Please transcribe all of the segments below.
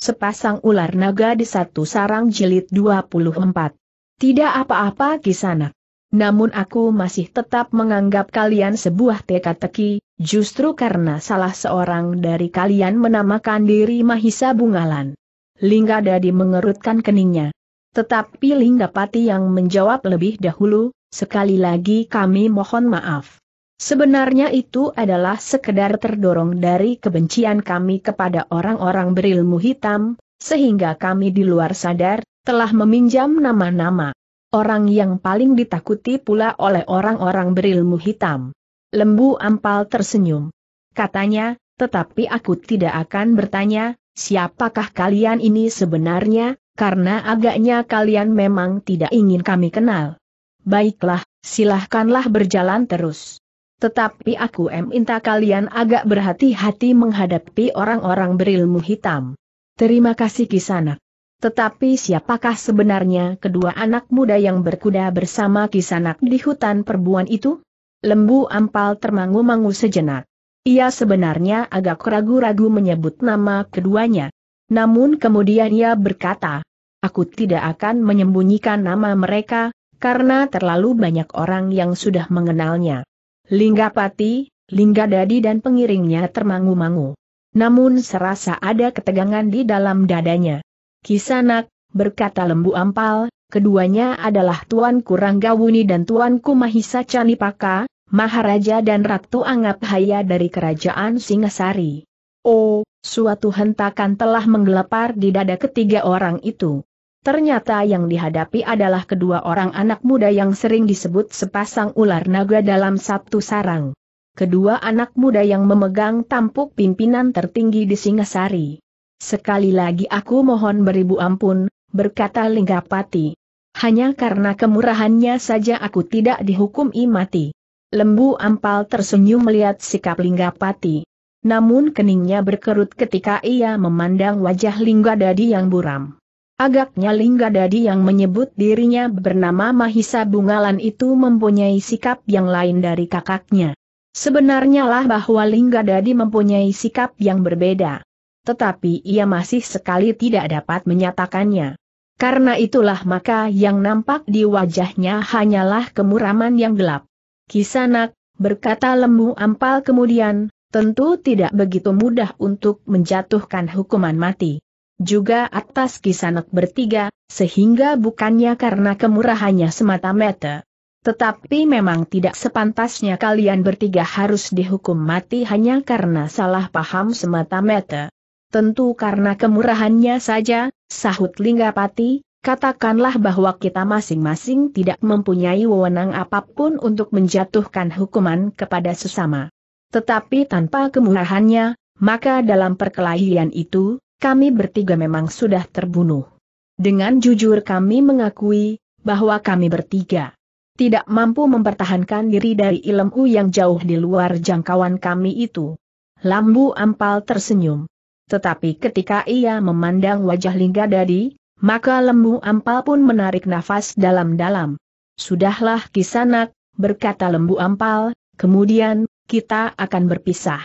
Sepasang ular naga di satu sarang jilid 24. Tidak apa-apa kisanak. Namun aku masih tetap menganggap kalian sebuah teka-teki, justru karena salah seorang dari kalian menamakan diri Mahisa Bungalan. Lingga Dadi mengerutkan keningnya. Tetapi Lingga Pati yang menjawab lebih dahulu, sekali lagi kami mohon maaf. Sebenarnya itu adalah sekedar terdorong dari kebencian kami kepada orang-orang berilmu hitam, sehingga kami di luar sadar, telah meminjam nama-nama. Orang yang paling ditakuti pula oleh orang-orang berilmu hitam. Lembu ampal tersenyum. Katanya, tetapi aku tidak akan bertanya, siapakah kalian ini sebenarnya, karena agaknya kalian memang tidak ingin kami kenal. Baiklah, silahkanlah berjalan terus. Tetapi aku minta kalian agak berhati-hati menghadapi orang-orang berilmu hitam. Terima kasih Kisanak. Tetapi siapakah sebenarnya kedua anak muda yang berkuda bersama Kisanak di hutan perbuan itu? Lembu Ampal termangu-mangu sejenak. Ia sebenarnya agak ragu-ragu menyebut nama keduanya. Namun kemudian ia berkata, Aku tidak akan menyembunyikan nama mereka, karena terlalu banyak orang yang sudah mengenalnya. Linggapati, Linggadadi dan pengiringnya termangu-mangu. Namun serasa ada ketegangan di dalam dadanya. Kisanak, berkata lembu ampal, keduanya adalah Tuan Kuranggawuni dan Tuan Kumahisa Canipaka, Maharaja dan Ratu haya dari Kerajaan Singasari. Oh, suatu hentakan telah menggelepar di dada ketiga orang itu. Ternyata yang dihadapi adalah kedua orang anak muda yang sering disebut sepasang ular naga dalam sabtu sarang. Kedua anak muda yang memegang tampuk pimpinan tertinggi di Singasari. Sekali lagi aku mohon beribu ampun, berkata Linggapati. Hanya karena kemurahannya saja aku tidak dihukum mati. Lembu ampal tersenyum melihat sikap Linggapati. Namun keningnya berkerut ketika ia memandang wajah Linggadadi yang buram. Agaknya Lingga Dadi yang menyebut dirinya bernama Mahisa Bungalan itu mempunyai sikap yang lain dari kakaknya. Sebenarnya lah bahwa Dadi mempunyai sikap yang berbeda. Tetapi ia masih sekali tidak dapat menyatakannya. Karena itulah maka yang nampak di wajahnya hanyalah kemuraman yang gelap. Kisanak, berkata lembu ampal kemudian, tentu tidak begitu mudah untuk menjatuhkan hukuman mati juga atas kisanak bertiga, sehingga bukannya karena kemurahannya semata-mata. Tetapi memang tidak sepantasnya kalian bertiga harus dihukum mati hanya karena salah paham semata-mata. Tentu karena kemurahannya saja, sahut Linggapati, katakanlah bahwa kita masing-masing tidak mempunyai wewenang apapun untuk menjatuhkan hukuman kepada sesama. Tetapi tanpa kemurahannya, maka dalam perkelahian itu, kami bertiga memang sudah terbunuh. Dengan jujur kami mengakui, bahwa kami bertiga tidak mampu mempertahankan diri dari ilmu yang jauh di luar jangkauan kami itu. Lambu Ampal tersenyum. Tetapi ketika ia memandang wajah Lingga Dadi, maka lembu Ampal pun menarik nafas dalam-dalam. Sudahlah kisanak, berkata lembu Ampal, kemudian, kita akan berpisah.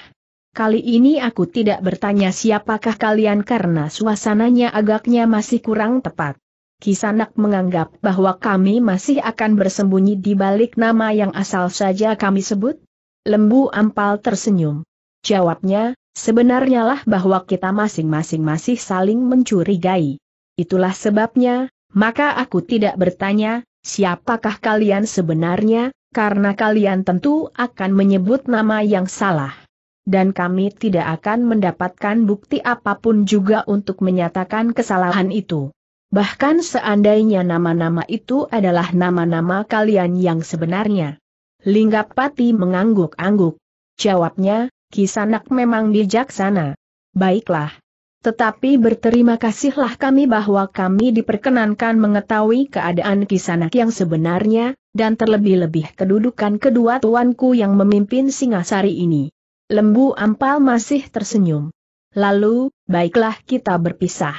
Kali ini aku tidak bertanya siapakah kalian karena suasananya agaknya masih kurang tepat. Kisanak menganggap bahwa kami masih akan bersembunyi di balik nama yang asal saja kami sebut? Lembu Ampal tersenyum. Jawabnya, sebenarnya lah bahwa kita masing-masing masih saling mencurigai. Itulah sebabnya, maka aku tidak bertanya, siapakah kalian sebenarnya, karena kalian tentu akan menyebut nama yang salah dan kami tidak akan mendapatkan bukti apapun juga untuk menyatakan kesalahan itu. Bahkan seandainya nama-nama itu adalah nama-nama kalian yang sebenarnya. Linggapati mengangguk-angguk. Jawabnya, Kisanak memang bijaksana. Baiklah. Tetapi berterima kasihlah kami bahwa kami diperkenankan mengetahui keadaan kisanak yang sebenarnya, dan terlebih-lebih kedudukan kedua tuanku yang memimpin Singasari ini. Lembu ampal masih tersenyum. Lalu, baiklah kita berpisah.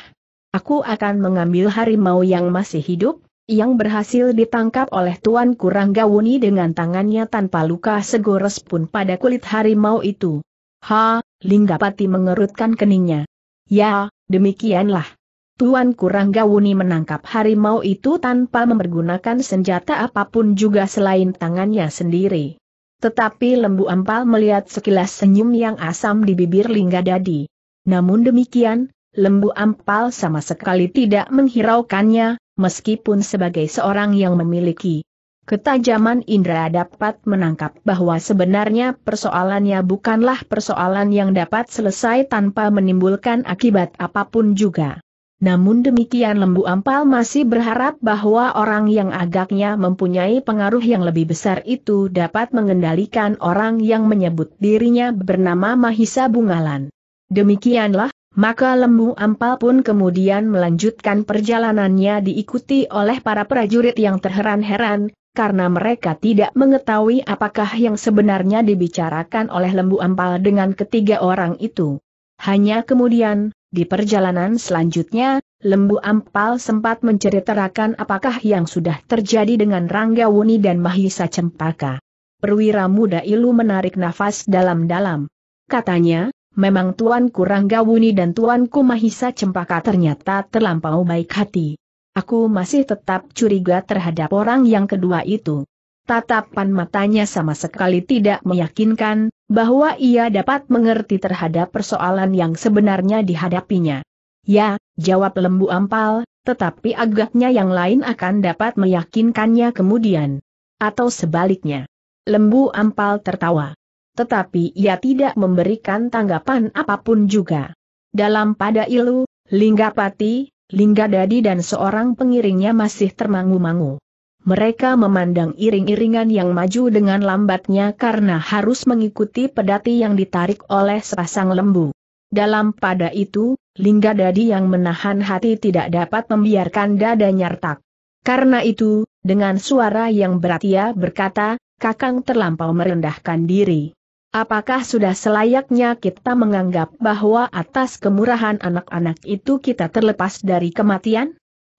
Aku akan mengambil harimau yang masih hidup, yang berhasil ditangkap oleh Tuan Kuranggawuni dengan tangannya tanpa luka segores pun pada kulit harimau itu. Ha, Linggapati mengerutkan keningnya. Ya, demikianlah. Tuan Kuranggawuni menangkap harimau itu tanpa mempergunakan senjata apapun juga selain tangannya sendiri. Tetapi lembu ampal melihat sekilas senyum yang asam di bibir Lingga Dadi. Namun demikian, lembu ampal sama sekali tidak menghiraukannya, meskipun sebagai seorang yang memiliki ketajaman indera dapat menangkap bahwa sebenarnya persoalannya bukanlah persoalan yang dapat selesai tanpa menimbulkan akibat apapun juga. Namun demikian Lembu Ampal masih berharap bahwa orang yang agaknya mempunyai pengaruh yang lebih besar itu dapat mengendalikan orang yang menyebut dirinya bernama Mahisa Bungalan. Demikianlah, maka Lembu Ampal pun kemudian melanjutkan perjalanannya diikuti oleh para prajurit yang terheran-heran, karena mereka tidak mengetahui apakah yang sebenarnya dibicarakan oleh Lembu Ampal dengan ketiga orang itu. Hanya kemudian, di perjalanan selanjutnya, Lembu Ampal sempat menceritakan apakah yang sudah terjadi dengan Rangga Wuni dan Mahisa Cempaka. Perwira muda ilu menarik nafas dalam-dalam. Katanya, memang Tuanku Rangga Wuni dan Tuanku Mahisa Cempaka ternyata terlampau baik hati. Aku masih tetap curiga terhadap orang yang kedua itu. Tatapan matanya sama sekali tidak meyakinkan, bahwa ia dapat mengerti terhadap persoalan yang sebenarnya dihadapinya. Ya, jawab lembu ampal, tetapi agaknya yang lain akan dapat meyakinkannya kemudian. Atau sebaliknya. Lembu ampal tertawa. Tetapi ia tidak memberikan tanggapan apapun juga. Dalam pada ilu, Linggapati, Linggadadi dan seorang pengiringnya masih termangu-mangu mereka memandang iring-iringan yang maju dengan lambatnya karena harus mengikuti pedati yang ditarik oleh sepasang lembu. Dalam pada itu, Lingga Dadi yang menahan hati tidak dapat membiarkan dada nyartak. Karena itu, dengan suara yang berat ia berkata, Kakang terlampau merendahkan diri. Apakah sudah selayaknya kita menganggap bahwa atas kemurahan anak-anak itu kita terlepas dari kematian?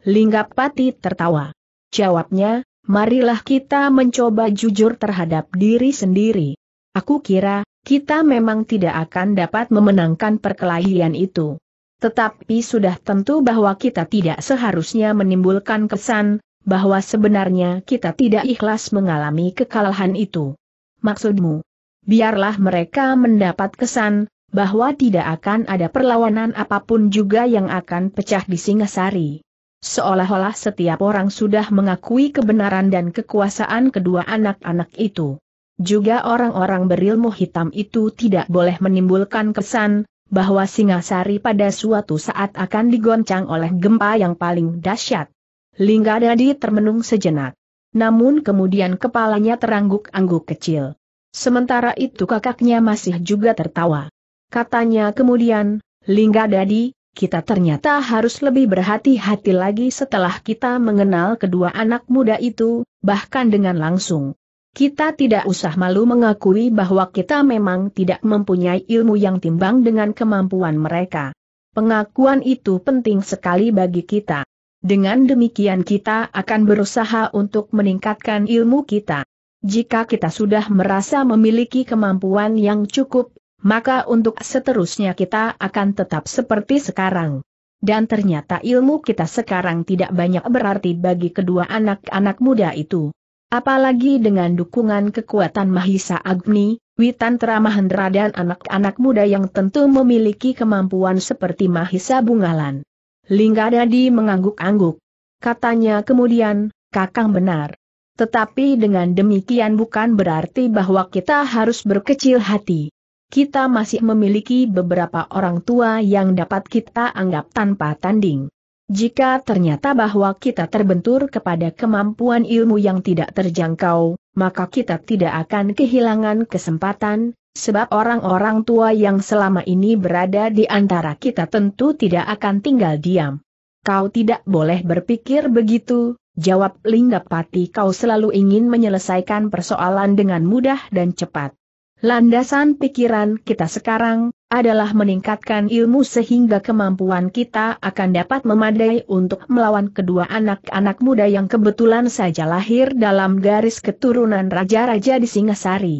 Lingga Pati tertawa. Jawabnya, marilah kita mencoba jujur terhadap diri sendiri. Aku kira, kita memang tidak akan dapat memenangkan perkelahian itu. Tetapi sudah tentu bahwa kita tidak seharusnya menimbulkan kesan, bahwa sebenarnya kita tidak ikhlas mengalami kekalahan itu. Maksudmu, biarlah mereka mendapat kesan, bahwa tidak akan ada perlawanan apapun juga yang akan pecah di Singasari seolah-olah setiap orang sudah mengakui kebenaran dan kekuasaan kedua anak-anak itu. Juga orang-orang berilmu hitam itu tidak boleh menimbulkan kesan bahwa Singasari pada suatu saat akan digoncang oleh gempa yang paling dahsyat. Linggadadi termenung sejenak. Namun kemudian kepalanya terangguk-angguk kecil. Sementara itu kakaknya masih juga tertawa. Katanya kemudian, Linggadadi, kita ternyata harus lebih berhati-hati lagi setelah kita mengenal kedua anak muda itu, bahkan dengan langsung. Kita tidak usah malu mengakui bahwa kita memang tidak mempunyai ilmu yang timbang dengan kemampuan mereka. Pengakuan itu penting sekali bagi kita. Dengan demikian kita akan berusaha untuk meningkatkan ilmu kita. Jika kita sudah merasa memiliki kemampuan yang cukup, maka untuk seterusnya kita akan tetap seperti sekarang. Dan ternyata ilmu kita sekarang tidak banyak berarti bagi kedua anak-anak muda itu. Apalagi dengan dukungan kekuatan Mahisa Agni, Witantra Mahendra dan anak-anak muda yang tentu memiliki kemampuan seperti Mahisa Bungalan. Linggadadi mengangguk-angguk. Katanya kemudian, kakang benar. Tetapi dengan demikian bukan berarti bahwa kita harus berkecil hati kita masih memiliki beberapa orang tua yang dapat kita anggap tanpa tanding. Jika ternyata bahwa kita terbentur kepada kemampuan ilmu yang tidak terjangkau, maka kita tidak akan kehilangan kesempatan, sebab orang-orang tua yang selama ini berada di antara kita tentu tidak akan tinggal diam. Kau tidak boleh berpikir begitu, jawab Linggapati kau selalu ingin menyelesaikan persoalan dengan mudah dan cepat. Landasan pikiran kita sekarang adalah meningkatkan ilmu sehingga kemampuan kita akan dapat memadai untuk melawan kedua anak-anak muda yang kebetulan saja lahir dalam garis keturunan raja-raja di Singasari.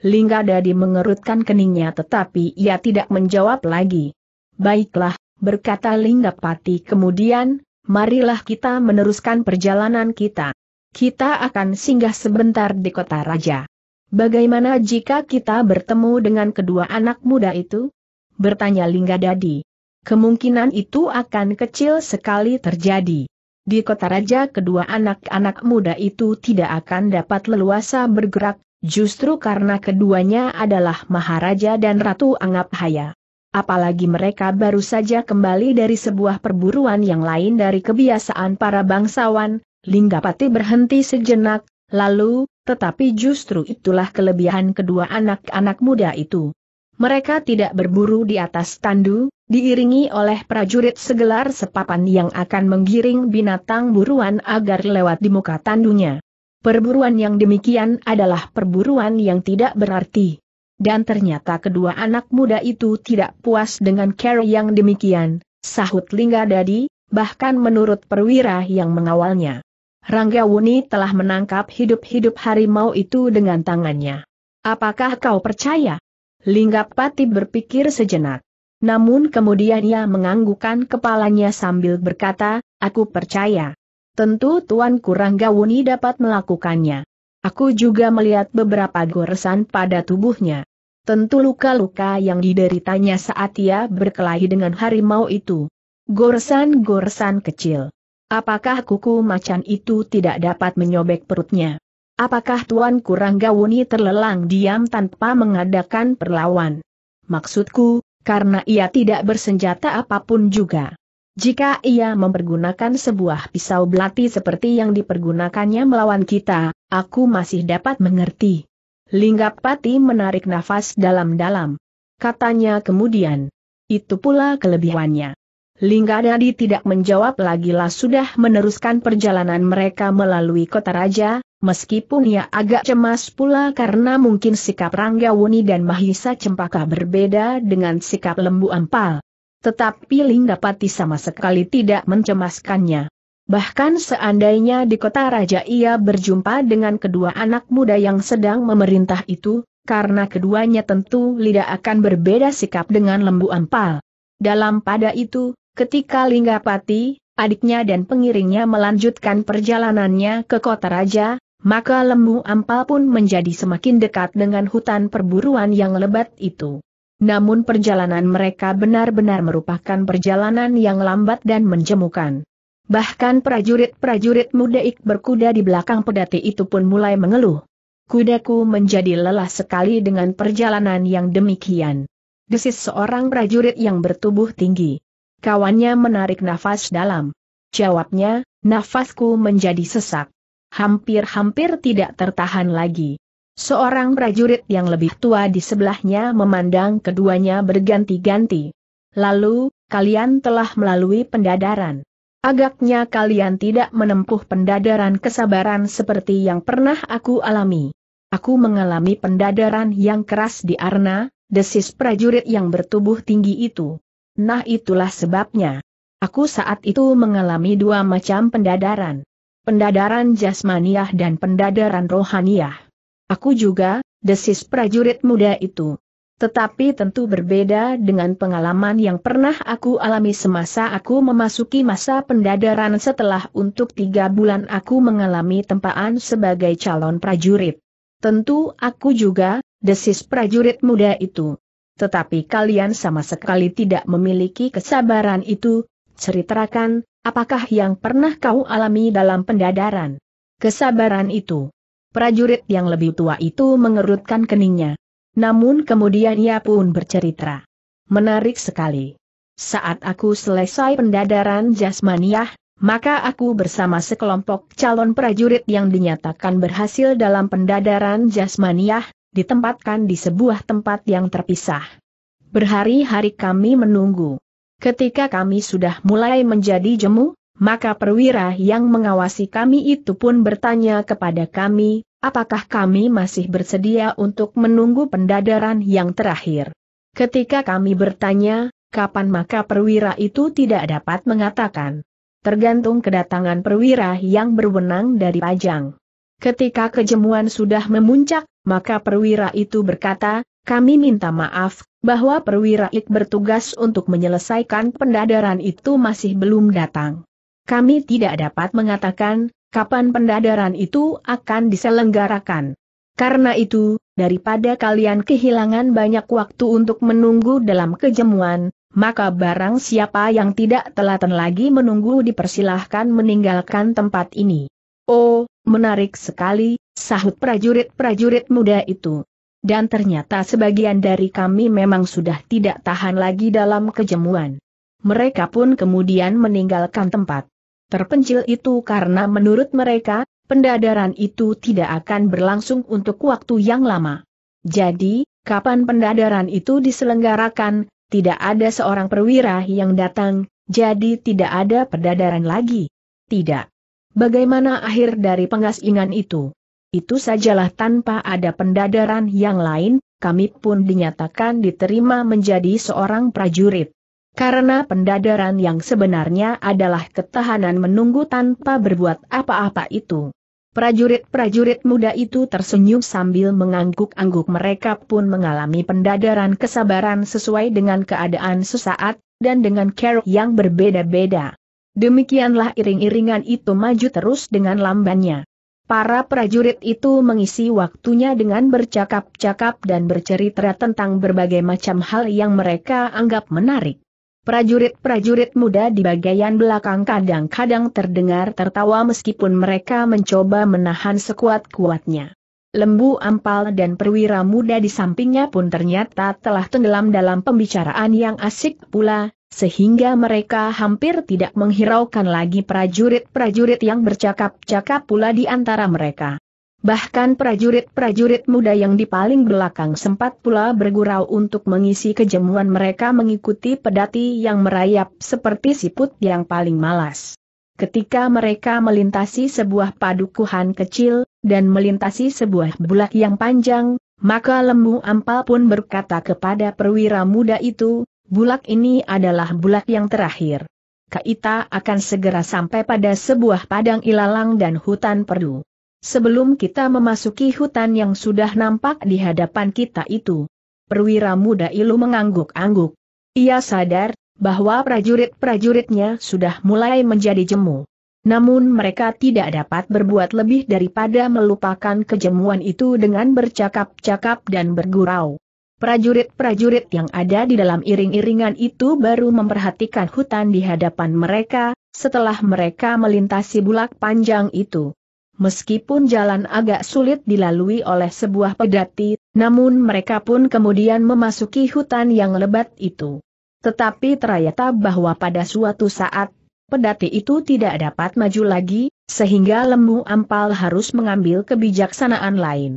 Linggadadi mengerutkan keningnya tetapi ia tidak menjawab lagi. Baiklah, berkata Linggapati kemudian, marilah kita meneruskan perjalanan kita. Kita akan singgah sebentar di kota raja. Bagaimana jika kita bertemu dengan kedua anak muda itu? Bertanya Lingga Dadi. Kemungkinan itu akan kecil sekali terjadi. Di kota raja kedua anak-anak muda itu tidak akan dapat leluasa bergerak, justru karena keduanya adalah Maharaja dan Ratu Haya. Apalagi mereka baru saja kembali dari sebuah perburuan yang lain dari kebiasaan para bangsawan, Linggapati berhenti sejenak, Lalu, tetapi justru itulah kelebihan kedua anak-anak muda itu. Mereka tidak berburu di atas tandu, diiringi oleh prajurit segelar sepapan yang akan menggiring binatang buruan agar lewat di muka tandunya. Perburuan yang demikian adalah perburuan yang tidak berarti. Dan ternyata kedua anak muda itu tidak puas dengan care yang demikian, sahut Lingga Dadi, bahkan menurut perwira yang mengawalnya. Rangga Wuni telah menangkap hidup-hidup harimau itu dengan tangannya. Apakah kau percaya? Linggapati berpikir sejenak. Namun kemudian ia menganggukkan kepalanya sambil berkata, aku percaya. Tentu Tuan Rangga Wuni dapat melakukannya. Aku juga melihat beberapa goresan pada tubuhnya. Tentu luka-luka yang dideritanya saat ia berkelahi dengan harimau itu. Goresan-goresan kecil. Apakah kuku macan itu tidak dapat menyobek perutnya? Apakah Tuan Kurang Gawuni terlelang diam tanpa mengadakan perlawan? Maksudku, karena ia tidak bersenjata apapun juga. Jika ia mempergunakan sebuah pisau belati seperti yang dipergunakannya melawan kita, aku masih dapat mengerti. Linggapati menarik nafas dalam-dalam. Katanya kemudian. Itu pula kelebihannya. Linggadadi tidak menjawab lagi lah sudah meneruskan perjalanan mereka melalui kota raja, meskipun ia agak cemas pula karena mungkin sikap Ranggawuni dan Mahisa Cempaka berbeda dengan sikap Lembu Ampal. Tetapi Linggapati sama sekali tidak mencemaskannya. Bahkan seandainya di kota raja ia berjumpa dengan kedua anak muda yang sedang memerintah itu, karena keduanya tentu tidak akan berbeda sikap dengan Lembu Ampal. Dalam pada itu, Ketika Linggapati, adiknya dan pengiringnya melanjutkan perjalanannya ke kota raja, maka lembu ampal pun menjadi semakin dekat dengan hutan perburuan yang lebat itu. Namun perjalanan mereka benar-benar merupakan perjalanan yang lambat dan menjemukan. Bahkan prajurit-prajurit muda ik berkuda di belakang pedati itu pun mulai mengeluh. Kudaku menjadi lelah sekali dengan perjalanan yang demikian. Desis seorang prajurit yang bertubuh tinggi. Kawannya menarik nafas dalam. Jawabnya, nafasku menjadi sesak. Hampir-hampir tidak tertahan lagi. Seorang prajurit yang lebih tua di sebelahnya memandang keduanya berganti-ganti. Lalu, kalian telah melalui pendadaran. Agaknya kalian tidak menempuh pendadaran kesabaran seperti yang pernah aku alami. Aku mengalami pendadaran yang keras di Arna, desis prajurit yang bertubuh tinggi itu. Nah itulah sebabnya. Aku saat itu mengalami dua macam pendadaran. Pendadaran jasmaniah dan pendadaran rohaniah. Aku juga, desis prajurit muda itu. Tetapi tentu berbeda dengan pengalaman yang pernah aku alami semasa aku memasuki masa pendadaran setelah untuk tiga bulan aku mengalami tempaan sebagai calon prajurit. Tentu aku juga, desis prajurit muda itu. Tetapi kalian sama sekali tidak memiliki kesabaran itu, ceritakan, apakah yang pernah kau alami dalam pendadaran? Kesabaran itu. Prajurit yang lebih tua itu mengerutkan keningnya. Namun kemudian ia pun bercerita. Menarik sekali. Saat aku selesai pendadaran jasmaniah, maka aku bersama sekelompok calon prajurit yang dinyatakan berhasil dalam pendadaran jasmaniah, ditempatkan di sebuah tempat yang terpisah. Berhari-hari kami menunggu. Ketika kami sudah mulai menjadi jemu, maka perwira yang mengawasi kami itu pun bertanya kepada kami, apakah kami masih bersedia untuk menunggu pendadaran yang terakhir. Ketika kami bertanya, kapan maka perwira itu tidak dapat mengatakan. Tergantung kedatangan perwira yang berwenang dari pajang. Ketika kejemuan sudah memuncak, maka perwira itu berkata, kami minta maaf, bahwa perwira ik bertugas untuk menyelesaikan pendadaran itu masih belum datang. Kami tidak dapat mengatakan, kapan pendadaran itu akan diselenggarakan. Karena itu, daripada kalian kehilangan banyak waktu untuk menunggu dalam kejemuan, maka barang siapa yang tidak telaten lagi menunggu dipersilahkan meninggalkan tempat ini. Oh, menarik sekali, Sahut prajurit-prajurit muda itu. Dan ternyata sebagian dari kami memang sudah tidak tahan lagi dalam kejemuan. Mereka pun kemudian meninggalkan tempat. Terpencil itu karena menurut mereka, pendadaran itu tidak akan berlangsung untuk waktu yang lama. Jadi, kapan pendadaran itu diselenggarakan, tidak ada seorang perwira yang datang, jadi tidak ada pendadaran lagi. Tidak. Bagaimana akhir dari pengasingan itu? Itu sajalah tanpa ada pendadaran yang lain, kami pun dinyatakan diterima menjadi seorang prajurit. Karena pendadaran yang sebenarnya adalah ketahanan menunggu tanpa berbuat apa-apa itu. Prajurit-prajurit muda itu tersenyum sambil mengangguk-angguk mereka pun mengalami pendadaran kesabaran sesuai dengan keadaan sesaat, dan dengan care yang berbeda-beda. Demikianlah iring-iringan itu maju terus dengan lambannya. Para prajurit itu mengisi waktunya dengan bercakap-cakap dan bercerita tentang berbagai macam hal yang mereka anggap menarik. Prajurit-prajurit muda di bagian belakang kadang-kadang terdengar tertawa meskipun mereka mencoba menahan sekuat-kuatnya. Lembu Ampal dan perwira muda di sampingnya pun ternyata telah tenggelam dalam pembicaraan yang asik pula, sehingga mereka hampir tidak menghiraukan lagi prajurit-prajurit yang bercakap-cakap pula di antara mereka. Bahkan prajurit-prajurit muda yang di paling belakang sempat pula bergurau untuk mengisi kejemuan mereka mengikuti pedati yang merayap seperti siput yang paling malas. Ketika mereka melintasi sebuah padukuhan kecil, dan melintasi sebuah bulak yang panjang, maka lembu ampal pun berkata kepada perwira muda itu, bulak ini adalah bulak yang terakhir. Kaita akan segera sampai pada sebuah padang ilalang dan hutan perdu. Sebelum kita memasuki hutan yang sudah nampak di hadapan kita itu, perwira muda ilu mengangguk-angguk. Ia sadar bahwa prajurit-prajuritnya sudah mulai menjadi jemu. Namun mereka tidak dapat berbuat lebih daripada melupakan kejemuan itu dengan bercakap-cakap dan bergurau. Prajurit-prajurit yang ada di dalam iring-iringan itu baru memperhatikan hutan di hadapan mereka, setelah mereka melintasi bulak panjang itu. Meskipun jalan agak sulit dilalui oleh sebuah pedati, namun mereka pun kemudian memasuki hutan yang lebat itu. Tetapi ternyata bahwa pada suatu saat pedati itu tidak dapat maju lagi, sehingga lembu ampal harus mengambil kebijaksanaan lain.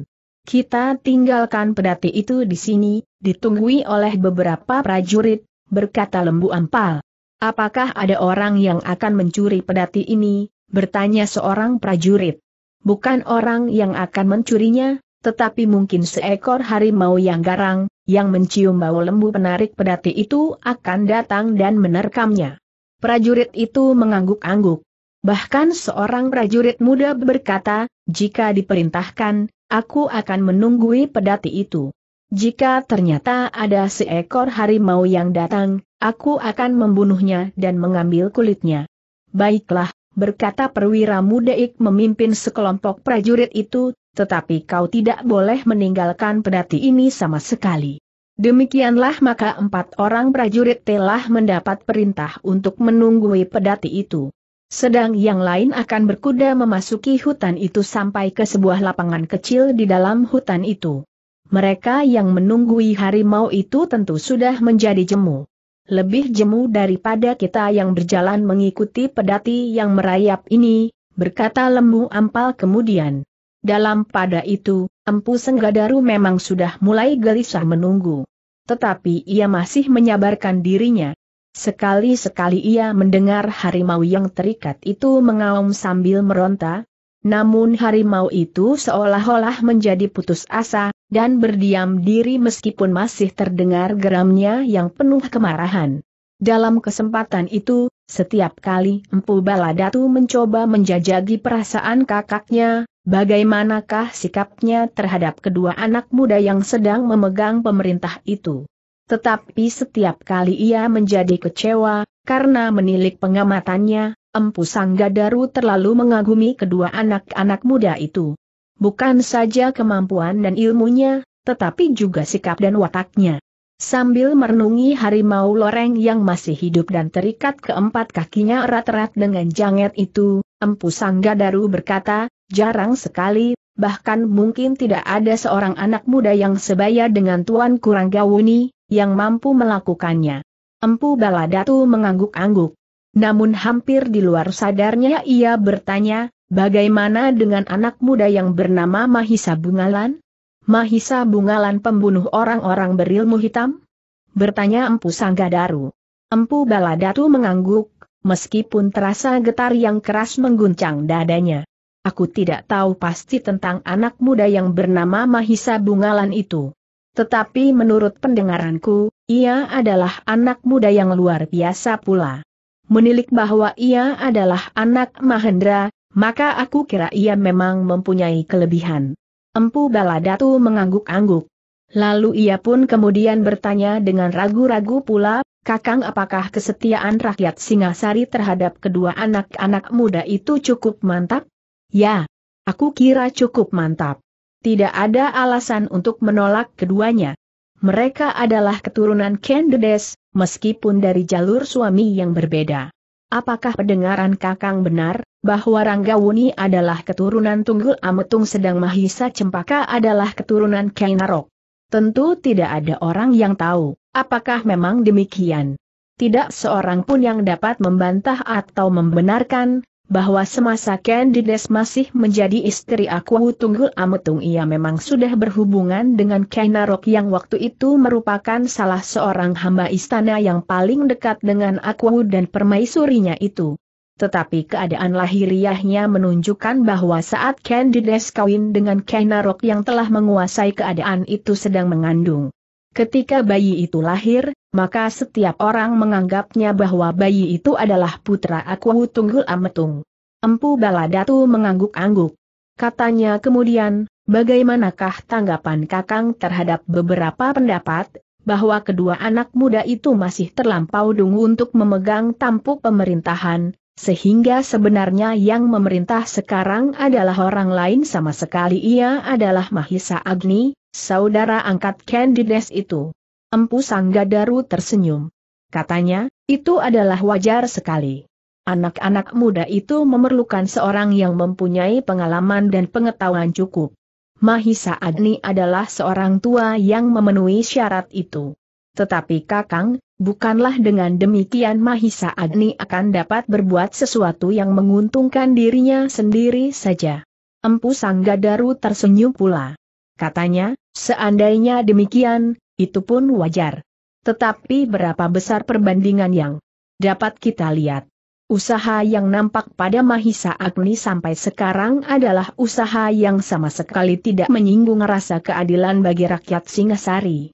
Kita tinggalkan pedati itu di sini, ditunggui oleh beberapa prajurit, berkata lembu ampal. Apakah ada orang yang akan mencuri pedati ini, bertanya seorang prajurit. Bukan orang yang akan mencurinya, tetapi mungkin seekor harimau yang garang, yang mencium bau lembu penarik pedati itu akan datang dan menerkamnya. Prajurit itu mengangguk-angguk. Bahkan seorang prajurit muda berkata, jika diperintahkan, aku akan menunggui pedati itu. Jika ternyata ada seekor harimau yang datang, aku akan membunuhnya dan mengambil kulitnya. Baiklah, berkata perwira muda Ik memimpin sekelompok prajurit itu, tetapi kau tidak boleh meninggalkan pedati ini sama sekali. Demikianlah maka empat orang prajurit telah mendapat perintah untuk menunggui pedati itu. Sedang yang lain akan berkuda memasuki hutan itu sampai ke sebuah lapangan kecil di dalam hutan itu. Mereka yang menunggui harimau itu tentu sudah menjadi jemu. Lebih jemu daripada kita yang berjalan mengikuti pedati yang merayap ini, berkata lembu ampal kemudian. Dalam pada itu, Empu Senggadaru memang sudah mulai gelisah menunggu. Tetapi ia masih menyabarkan dirinya. Sekali-sekali ia mendengar harimau yang terikat itu mengaum sambil meronta, namun harimau itu seolah-olah menjadi putus asa, dan berdiam diri meskipun masih terdengar geramnya yang penuh kemarahan. Dalam kesempatan itu, setiap kali Empu Baladatu mencoba menjajagi perasaan kakaknya, bagaimanakah sikapnya terhadap kedua anak muda yang sedang memegang pemerintah itu. Tetapi setiap kali ia menjadi kecewa, karena menilik pengamatannya, Empu Sanggadaru terlalu mengagumi kedua anak-anak muda itu. Bukan saja kemampuan dan ilmunya, tetapi juga sikap dan wataknya. Sambil merenungi harimau loreng yang masih hidup dan terikat keempat kakinya erat-erat dengan janget itu, Empu Sanggadaru berkata, Jarang sekali, bahkan mungkin tidak ada seorang anak muda yang sebaya dengan Tuan Kuranggawuni, yang mampu melakukannya. Empu Baladatu mengangguk-angguk. Namun hampir di luar sadarnya ia bertanya, bagaimana dengan anak muda yang bernama Mahisa Bungalan? Mahisa Bungalan pembunuh orang-orang berilmu hitam? Bertanya Empu Sanggadaru. Empu Baladatu mengangguk, meskipun terasa getar yang keras mengguncang dadanya. Aku tidak tahu pasti tentang anak muda yang bernama Mahisa Bungalan itu. Tetapi menurut pendengaranku, ia adalah anak muda yang luar biasa pula. Menilik bahwa ia adalah anak Mahendra, maka aku kira ia memang mempunyai kelebihan. Empu Baladatu mengangguk-angguk. Lalu ia pun kemudian bertanya dengan ragu-ragu pula, Kakang apakah kesetiaan rakyat Singasari terhadap kedua anak-anak muda itu cukup mantap? Ya, aku kira cukup mantap. Tidak ada alasan untuk menolak keduanya. Mereka adalah keturunan Kendedes, meskipun dari jalur suami yang berbeda. Apakah pendengaran Kakang benar, bahwa Ranggawuni adalah keturunan Tunggul Ametung sedang Mahisa Cempaka adalah keturunan Kainarok? Tentu tidak ada orang yang tahu, apakah memang demikian. Tidak seorang pun yang dapat membantah atau membenarkan, bahwa semasa Candides masih menjadi istri aku Tunggul Ametung ia memang sudah berhubungan dengan Kainarok yang waktu itu merupakan salah seorang hamba istana yang paling dekat dengan aku dan permaisurinya itu. Tetapi keadaan lahiriahnya menunjukkan bahwa saat Candides kawin dengan Kainarok yang telah menguasai keadaan itu sedang mengandung. Ketika bayi itu lahir, maka setiap orang menganggapnya bahwa bayi itu adalah putra aku Tunggul Ametung. Empu Baladatu mengangguk-angguk. Katanya kemudian, bagaimanakah tanggapan Kakang terhadap beberapa pendapat, bahwa kedua anak muda itu masih terlampau dungu untuk memegang tampuk pemerintahan, sehingga sebenarnya yang memerintah sekarang adalah orang lain sama sekali ia adalah Mahisa Agni, saudara angkat Candides itu. Empu Sanggadaru tersenyum. Katanya, itu adalah wajar sekali. Anak-anak muda itu memerlukan seorang yang mempunyai pengalaman dan pengetahuan cukup. Mahisa Agni adalah seorang tua yang memenuhi syarat itu. Tetapi Kakang, bukanlah dengan demikian Mahisa Agni akan dapat berbuat sesuatu yang menguntungkan dirinya sendiri saja. Empu Sanggadaru tersenyum pula. Katanya, Seandainya demikian, itu pun wajar. Tetapi berapa besar perbandingan yang dapat kita lihat? Usaha yang nampak pada Mahisa Agni sampai sekarang adalah usaha yang sama sekali tidak menyinggung rasa keadilan bagi rakyat Singasari.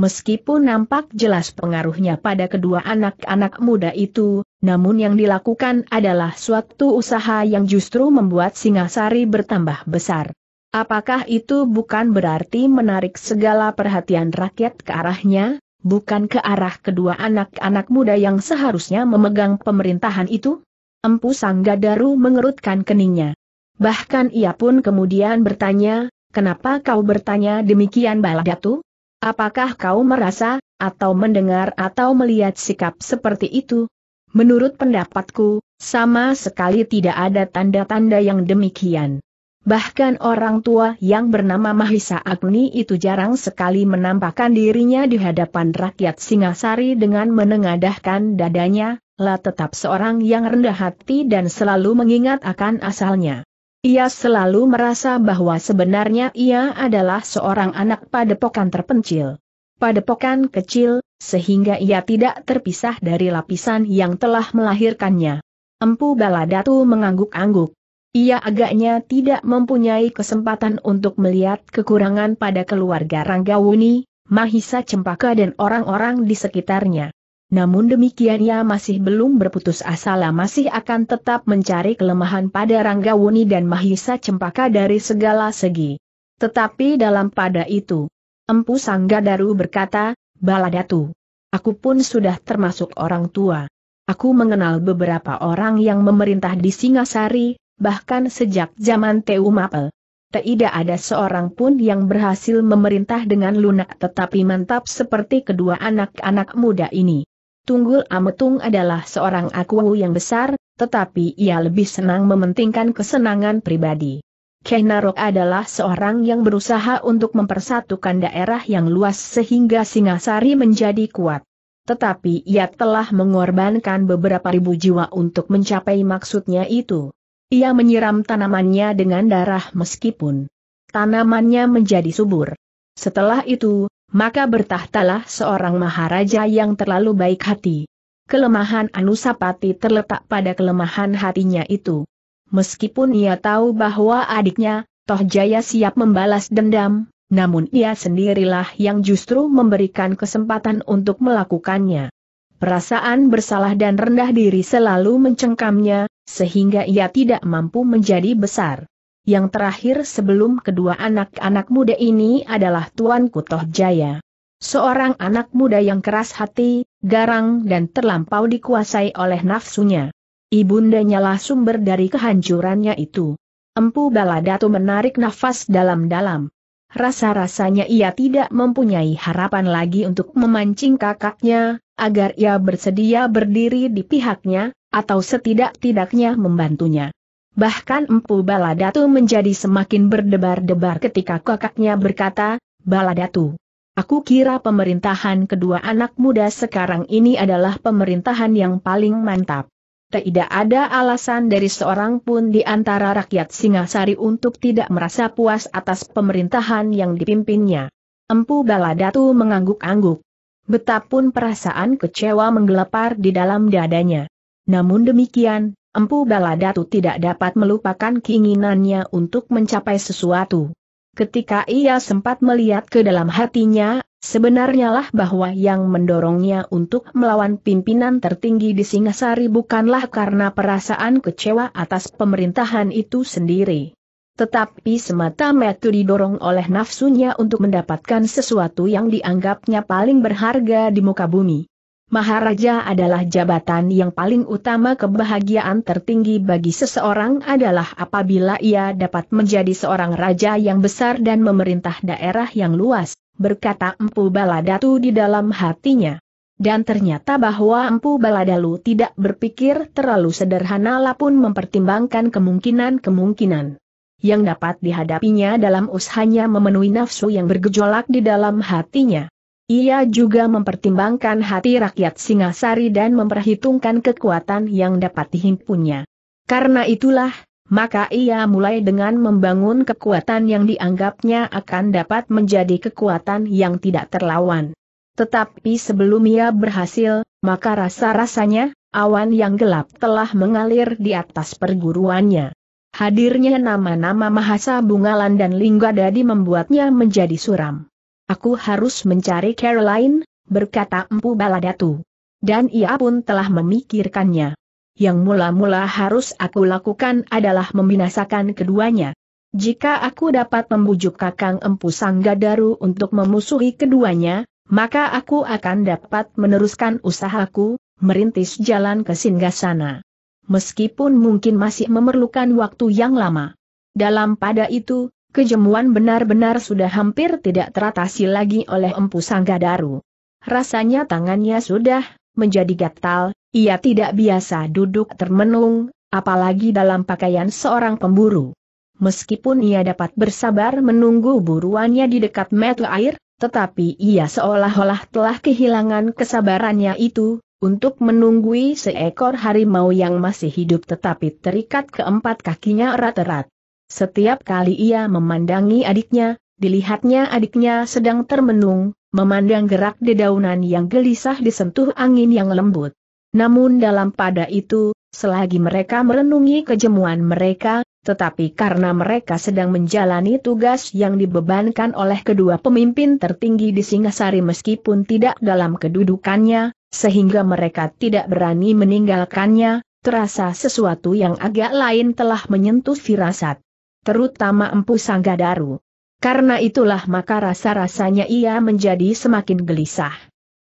Meskipun nampak jelas pengaruhnya pada kedua anak-anak muda itu, namun yang dilakukan adalah suatu usaha yang justru membuat Singasari bertambah besar. Apakah itu bukan berarti menarik segala perhatian rakyat ke arahnya, bukan ke arah kedua anak-anak muda yang seharusnya memegang pemerintahan itu? Empu Sanggadaru mengerutkan keningnya. Bahkan ia pun kemudian bertanya, kenapa kau bertanya demikian Baladatu? Apakah kau merasa, atau mendengar atau melihat sikap seperti itu? Menurut pendapatku, sama sekali tidak ada tanda-tanda yang demikian. Bahkan orang tua yang bernama Mahisa Agni itu jarang sekali menampakkan dirinya di hadapan rakyat Singasari dengan menengadahkan dadanya, La tetap seorang yang rendah hati dan selalu mengingat akan asalnya. Ia selalu merasa bahwa sebenarnya ia adalah seorang anak padepokan terpencil. Padepokan kecil, sehingga ia tidak terpisah dari lapisan yang telah melahirkannya. Empu Baladatu mengangguk-angguk. Ia agaknya tidak mempunyai kesempatan untuk melihat kekurangan pada keluarga Ranggawuni, Mahisa Cempaka dan orang-orang di sekitarnya. Namun demikian ia masih belum berputus asa masih akan tetap mencari kelemahan pada Ranggawuni dan Mahisa Cempaka dari segala segi. Tetapi dalam pada itu, Empu Sanggadaru berkata, Baladatu, aku pun sudah termasuk orang tua. Aku mengenal beberapa orang yang memerintah di Singasari, bahkan sejak zaman Teu Teumapel. Tidak ada seorang pun yang berhasil memerintah dengan lunak tetapi mantap seperti kedua anak-anak muda ini. Tunggul Ametung adalah seorang akuwu yang besar, tetapi ia lebih senang mementingkan kesenangan pribadi. Kenarok adalah seorang yang berusaha untuk mempersatukan daerah yang luas sehingga Singasari menjadi kuat. Tetapi ia telah mengorbankan beberapa ribu jiwa untuk mencapai maksudnya itu. Ia menyiram tanamannya dengan darah meskipun tanamannya menjadi subur. Setelah itu, maka bertahtalah seorang maharaja yang terlalu baik hati. Kelemahan Anusapati terletak pada kelemahan hatinya itu. Meskipun ia tahu bahwa adiknya, Tohjaya siap membalas dendam, namun ia sendirilah yang justru memberikan kesempatan untuk melakukannya. Perasaan bersalah dan rendah diri selalu mencengkamnya, sehingga ia tidak mampu menjadi besar. Yang terakhir sebelum kedua anak-anak muda ini adalah Tuan Kutoh Jaya. Seorang anak muda yang keras hati, garang dan terlampau dikuasai oleh nafsunya. Ibundanya lah sumber dari kehancurannya itu. Empu Baladatu menarik nafas dalam-dalam. Rasa-rasanya ia tidak mempunyai harapan lagi untuk memancing kakaknya, agar ia bersedia berdiri di pihaknya, atau setidak-tidaknya membantunya. Bahkan Empu Baladatu menjadi semakin berdebar-debar ketika kakaknya berkata, Baladatu, aku kira pemerintahan kedua anak muda sekarang ini adalah pemerintahan yang paling mantap. Tidak ada alasan dari seorang pun di antara rakyat Singasari untuk tidak merasa puas atas pemerintahan yang dipimpinnya. Empu Baladatu mengangguk-angguk. Betapun perasaan kecewa menggelepar di dalam dadanya. Namun demikian, Empu Baladatu tidak dapat melupakan keinginannya untuk mencapai sesuatu. Ketika ia sempat melihat ke dalam hatinya, sebenarnya lah bahwa yang mendorongnya untuk melawan pimpinan tertinggi di Singasari bukanlah karena perasaan kecewa atas pemerintahan itu sendiri. Tetapi semata metu didorong oleh nafsunya untuk mendapatkan sesuatu yang dianggapnya paling berharga di muka bumi. Maharaja adalah jabatan yang paling utama kebahagiaan tertinggi bagi seseorang adalah apabila ia dapat menjadi seorang raja yang besar dan memerintah daerah yang luas, berkata Empu Baladatu di dalam hatinya. Dan ternyata bahwa Empu Baladalu tidak berpikir terlalu sederhana pun mempertimbangkan kemungkinan-kemungkinan yang dapat dihadapinya dalam usahanya memenuhi nafsu yang bergejolak di dalam hatinya. Ia juga mempertimbangkan hati rakyat Singasari dan memperhitungkan kekuatan yang dapat dihimpunnya. Karena itulah, maka ia mulai dengan membangun kekuatan yang dianggapnya akan dapat menjadi kekuatan yang tidak terlawan. Tetapi sebelum ia berhasil, maka rasa-rasanya, awan yang gelap telah mengalir di atas perguruannya. Hadirnya nama-nama Mahasa Bungalan dan Linggadadi membuatnya menjadi suram. Aku harus mencari Caroline, berkata Empu Baladatu. Dan ia pun telah memikirkannya. Yang mula-mula harus aku lakukan adalah membinasakan keduanya. Jika aku dapat membujuk Kakang Empu Sanggadaru untuk memusuhi keduanya, maka aku akan dapat meneruskan usahaku, merintis jalan ke Singgasana. Meskipun mungkin masih memerlukan waktu yang lama. Dalam pada itu, Kejemuan benar-benar sudah hampir tidak teratasi lagi oleh Empu Sanggadaru. Rasanya tangannya sudah menjadi gatal, ia tidak biasa duduk termenung, apalagi dalam pakaian seorang pemburu. Meskipun ia dapat bersabar menunggu buruannya di dekat metu air, tetapi ia seolah-olah telah kehilangan kesabarannya itu, untuk menunggui seekor harimau yang masih hidup tetapi terikat keempat kakinya erat-erat. Setiap kali ia memandangi adiknya, dilihatnya adiknya sedang termenung, memandang gerak dedaunan yang gelisah disentuh angin yang lembut. Namun dalam pada itu, selagi mereka merenungi kejemuan mereka, tetapi karena mereka sedang menjalani tugas yang dibebankan oleh kedua pemimpin tertinggi di Singasari meskipun tidak dalam kedudukannya, sehingga mereka tidak berani meninggalkannya, terasa sesuatu yang agak lain telah menyentuh firasat terutama Empu Sanggadaru. Karena itulah maka rasa-rasanya ia menjadi semakin gelisah.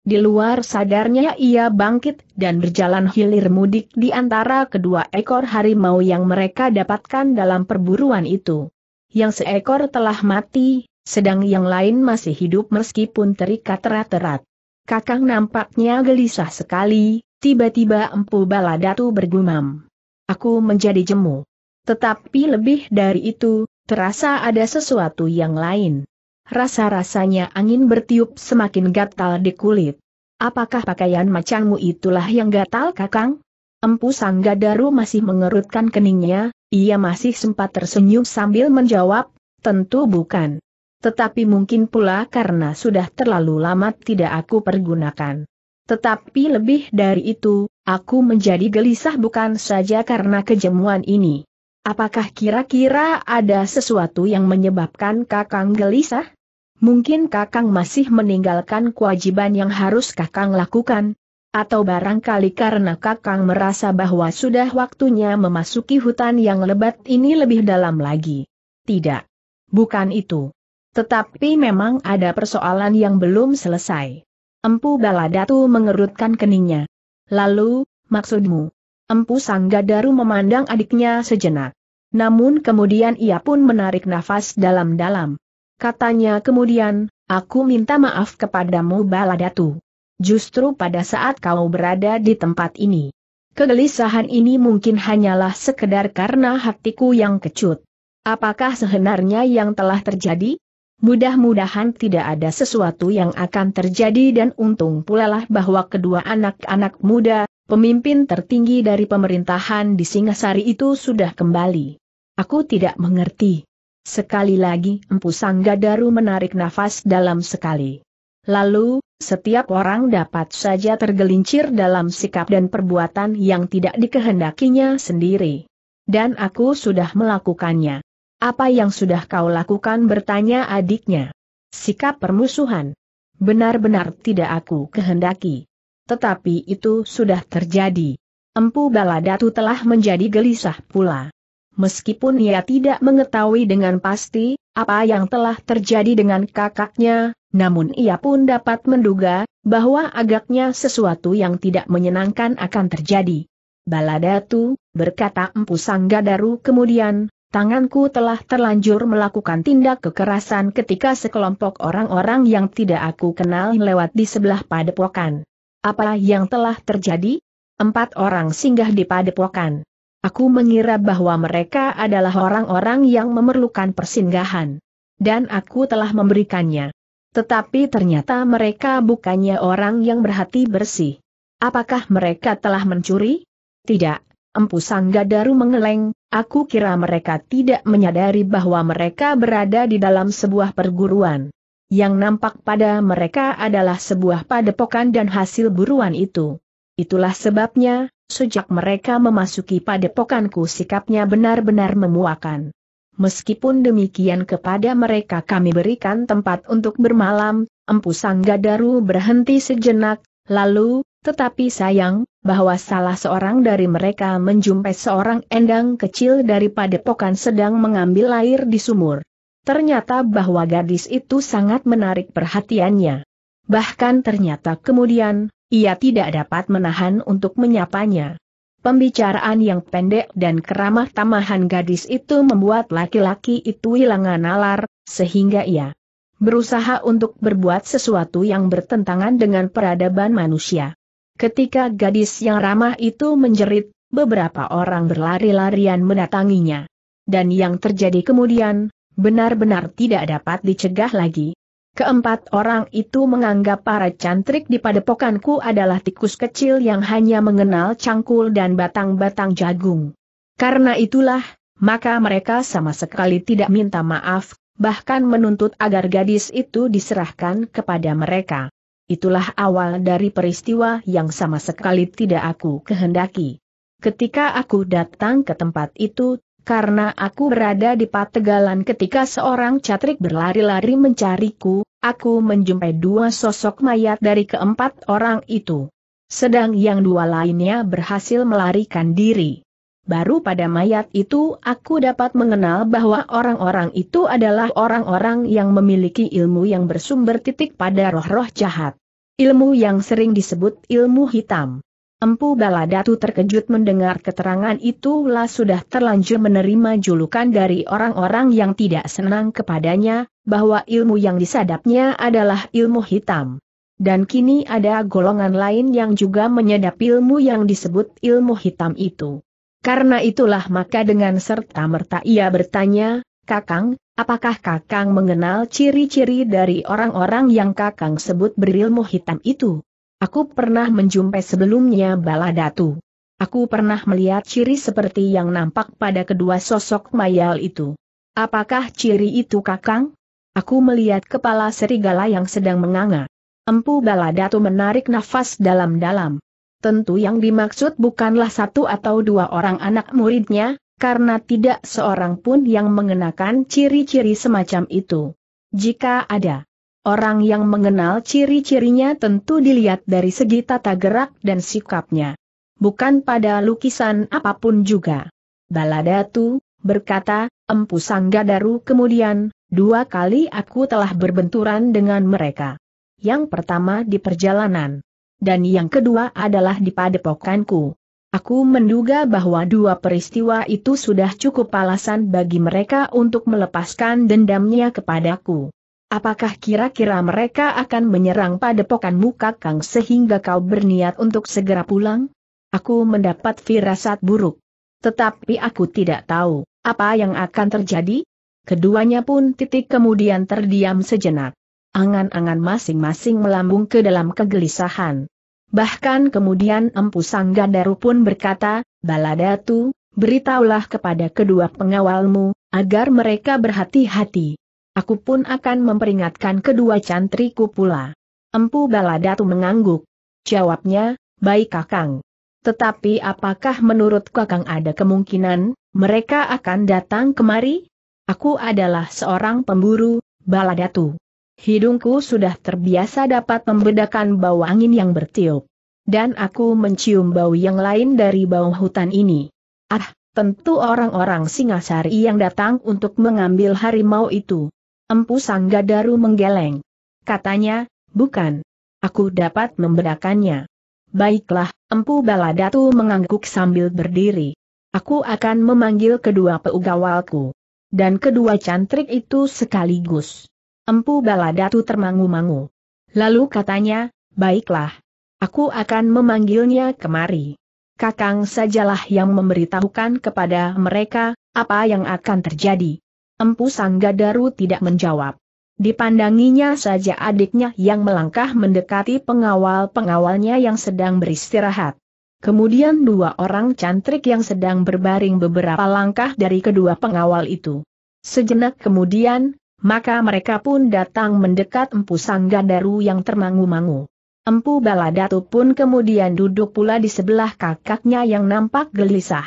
Di luar sadarnya ia bangkit dan berjalan hilir mudik di antara kedua ekor harimau yang mereka dapatkan dalam perburuan itu. Yang seekor telah mati, sedang yang lain masih hidup meskipun terikat erat-erat. Kakang nampaknya gelisah sekali, tiba-tiba Empu Baladatu bergumam. Aku menjadi jemu. Tetapi lebih dari itu, terasa ada sesuatu yang lain. Rasa-rasanya angin bertiup semakin gatal di kulit. Apakah pakaian macangmu itulah yang gatal kakang? Empu Sanggadaru masih mengerutkan keningnya, ia masih sempat tersenyum sambil menjawab, tentu bukan. Tetapi mungkin pula karena sudah terlalu lama tidak aku pergunakan. Tetapi lebih dari itu, aku menjadi gelisah bukan saja karena kejemuan ini. Apakah kira-kira ada sesuatu yang menyebabkan Kakang gelisah? Mungkin Kakang masih meninggalkan kewajiban yang harus Kakang lakukan. Atau barangkali karena Kakang merasa bahwa sudah waktunya memasuki hutan yang lebat ini lebih dalam lagi. Tidak. Bukan itu. Tetapi memang ada persoalan yang belum selesai. Empu Baladatu mengerutkan keningnya. Lalu, maksudmu? Empu Sanggadaru memandang adiknya sejenak. Namun kemudian ia pun menarik nafas dalam-dalam. Katanya kemudian, aku minta maaf kepadamu Baladatu. Justru pada saat kau berada di tempat ini. Kegelisahan ini mungkin hanyalah sekedar karena hatiku yang kecut. Apakah sebenarnya yang telah terjadi? Mudah-mudahan tidak ada sesuatu yang akan terjadi dan untung pula lah bahwa kedua anak-anak muda, pemimpin tertinggi dari pemerintahan di Singasari itu sudah kembali. Aku tidak mengerti. Sekali lagi Empu Sanggadaru menarik nafas dalam sekali. Lalu, setiap orang dapat saja tergelincir dalam sikap dan perbuatan yang tidak dikehendakinya sendiri. Dan aku sudah melakukannya. Apa yang sudah kau lakukan bertanya adiknya. Sikap permusuhan. Benar-benar tidak aku kehendaki. Tetapi itu sudah terjadi. Empu Baladatu telah menjadi gelisah pula. Meskipun ia tidak mengetahui dengan pasti apa yang telah terjadi dengan kakaknya, namun ia pun dapat menduga bahwa agaknya sesuatu yang tidak menyenangkan akan terjadi. Baladatu, berkata Empu Sanggadaru kemudian, Tanganku telah terlanjur melakukan tindak kekerasan ketika sekelompok orang-orang yang tidak aku kenal lewat di sebelah padepokan. Apa yang telah terjadi? Empat orang singgah di padepokan. Aku mengira bahwa mereka adalah orang-orang yang memerlukan persinggahan. Dan aku telah memberikannya. Tetapi ternyata mereka bukannya orang yang berhati bersih. Apakah mereka telah mencuri? Tidak, Empu Sanggadaru mengeleng, aku kira mereka tidak menyadari bahwa mereka berada di dalam sebuah perguruan. Yang nampak pada mereka adalah sebuah padepokan dan hasil buruan itu. Itulah sebabnya, sejak mereka memasuki padepokanku sikapnya benar-benar memuakan. Meskipun demikian kepada mereka kami berikan tempat untuk bermalam, Empu Sanggadaru berhenti sejenak, lalu, tetapi sayang, bahwa salah seorang dari mereka menjumpai seorang endang kecil dari padepokan sedang mengambil air di sumur. Ternyata bahwa gadis itu sangat menarik perhatiannya. Bahkan ternyata kemudian, ia tidak dapat menahan untuk menyapanya. Pembicaraan yang pendek dan keramah tamahan gadis itu membuat laki-laki itu hilang nalar, sehingga ia berusaha untuk berbuat sesuatu yang bertentangan dengan peradaban manusia. Ketika gadis yang ramah itu menjerit, beberapa orang berlari-larian mendatanginya. Dan yang terjadi kemudian, benar-benar tidak dapat dicegah lagi. Keempat orang itu menganggap para cantrik di padepokanku adalah tikus kecil yang hanya mengenal cangkul dan batang-batang jagung. Karena itulah, maka mereka sama sekali tidak minta maaf, bahkan menuntut agar gadis itu diserahkan kepada mereka. Itulah awal dari peristiwa yang sama sekali tidak aku kehendaki. Ketika aku datang ke tempat itu, karena aku berada di pategalan ketika seorang catrik berlari-lari mencariku, aku menjumpai dua sosok mayat dari keempat orang itu. Sedang yang dua lainnya berhasil melarikan diri. Baru pada mayat itu aku dapat mengenal bahwa orang-orang itu adalah orang-orang yang memiliki ilmu yang bersumber titik pada roh-roh jahat. Ilmu yang sering disebut ilmu hitam. Empu Baladatu terkejut mendengar keterangan itu, lah sudah terlanjur menerima julukan dari orang-orang yang tidak senang kepadanya, bahwa ilmu yang disadapnya adalah ilmu hitam. Dan kini ada golongan lain yang juga menyadap ilmu yang disebut ilmu hitam itu. Karena itulah maka dengan serta merta ia bertanya, Kakang, Apakah Kakang mengenal ciri-ciri dari orang-orang yang Kakang sebut berilmu hitam itu? Aku pernah menjumpai sebelumnya Baladatu. Aku pernah melihat ciri seperti yang nampak pada kedua sosok mayal itu. Apakah ciri itu Kakang? Aku melihat kepala serigala yang sedang menganga. Empu Baladatu menarik nafas dalam-dalam. Tentu yang dimaksud bukanlah satu atau dua orang anak muridnya, karena tidak seorang pun yang mengenakan ciri-ciri semacam itu. Jika ada orang yang mengenal ciri-cirinya tentu dilihat dari segi tata gerak dan sikapnya. Bukan pada lukisan apapun juga. Baladatu, berkata, Empu Sanggadaru kemudian, dua kali aku telah berbenturan dengan mereka. Yang pertama di perjalanan. Dan yang kedua adalah di padepokanku. Aku menduga bahwa dua peristiwa itu sudah cukup alasan bagi mereka untuk melepaskan dendamnya kepadaku. Apakah kira-kira mereka akan menyerang padepokanmu Kang? sehingga kau berniat untuk segera pulang? Aku mendapat firasat buruk. Tetapi aku tidak tahu, apa yang akan terjadi? Keduanya pun titik kemudian terdiam sejenak. Angan-angan masing-masing melambung ke dalam kegelisahan. Bahkan kemudian Empu Sanggandaru pun berkata, Baladatu, beritahulah kepada kedua pengawalmu, agar mereka berhati-hati. Aku pun akan memperingatkan kedua cantriku pula. Empu Baladatu mengangguk. Jawabnya, baik kakang. Tetapi apakah menurut kakang ada kemungkinan, mereka akan datang kemari? Aku adalah seorang pemburu, Baladatu. Hidungku sudah terbiasa dapat membedakan bau angin yang bertiup. Dan aku mencium bau yang lain dari bau hutan ini. Ah, tentu orang-orang Singasari yang datang untuk mengambil harimau itu. Empu Sanggadaru menggeleng. Katanya, bukan. Aku dapat membedakannya. Baiklah, Empu Baladatu mengangguk sambil berdiri. Aku akan memanggil kedua peugawalku. Dan kedua cantrik itu sekaligus. Empu Baladatu termangu-mangu. Lalu katanya, baiklah. Aku akan memanggilnya kemari. Kakang sajalah yang memberitahukan kepada mereka, apa yang akan terjadi. Empu Sanggadaru tidak menjawab. Dipandanginya saja adiknya yang melangkah mendekati pengawal-pengawalnya yang sedang beristirahat. Kemudian dua orang cantrik yang sedang berbaring beberapa langkah dari kedua pengawal itu. Sejenak kemudian, maka mereka pun datang mendekat Empu Sanggadaru yang termangu-mangu. Empu Baladatu pun kemudian duduk pula di sebelah kakaknya yang nampak gelisah.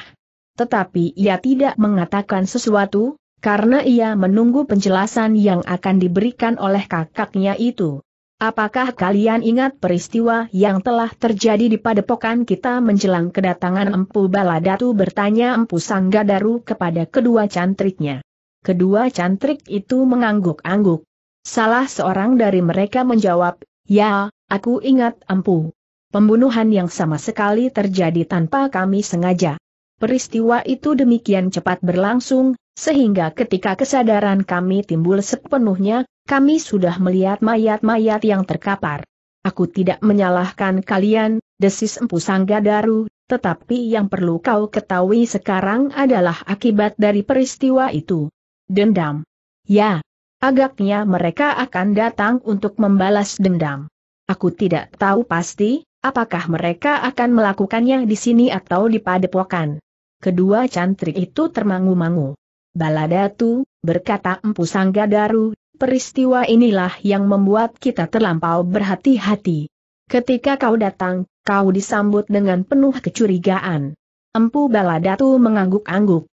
Tetapi ia tidak mengatakan sesuatu, karena ia menunggu penjelasan yang akan diberikan oleh kakaknya itu. Apakah kalian ingat peristiwa yang telah terjadi di padepokan kita menjelang kedatangan Empu Baladatu bertanya Empu Sanggadaru kepada kedua cantriknya kedua cantrik itu mengangguk-angguk. Salah seorang dari mereka menjawab, ya, aku ingat Empu. Pembunuhan yang sama sekali terjadi tanpa kami sengaja. Peristiwa itu demikian cepat berlangsung, sehingga ketika kesadaran kami timbul sepenuhnya, kami sudah melihat mayat-mayat yang terkapar. Aku tidak menyalahkan kalian, desis Empu Sanggadaru, tetapi yang perlu kau ketahui sekarang adalah akibat dari peristiwa itu. Dendam. Ya, agaknya mereka akan datang untuk membalas dendam. Aku tidak tahu pasti, apakah mereka akan melakukannya di sini atau di padepokan. Kedua cantrik itu termangu-mangu. Baladatu, berkata Empu Sanggadaru, peristiwa inilah yang membuat kita terlampau berhati-hati. Ketika kau datang, kau disambut dengan penuh kecurigaan. Empu Baladatu mengangguk-angguk.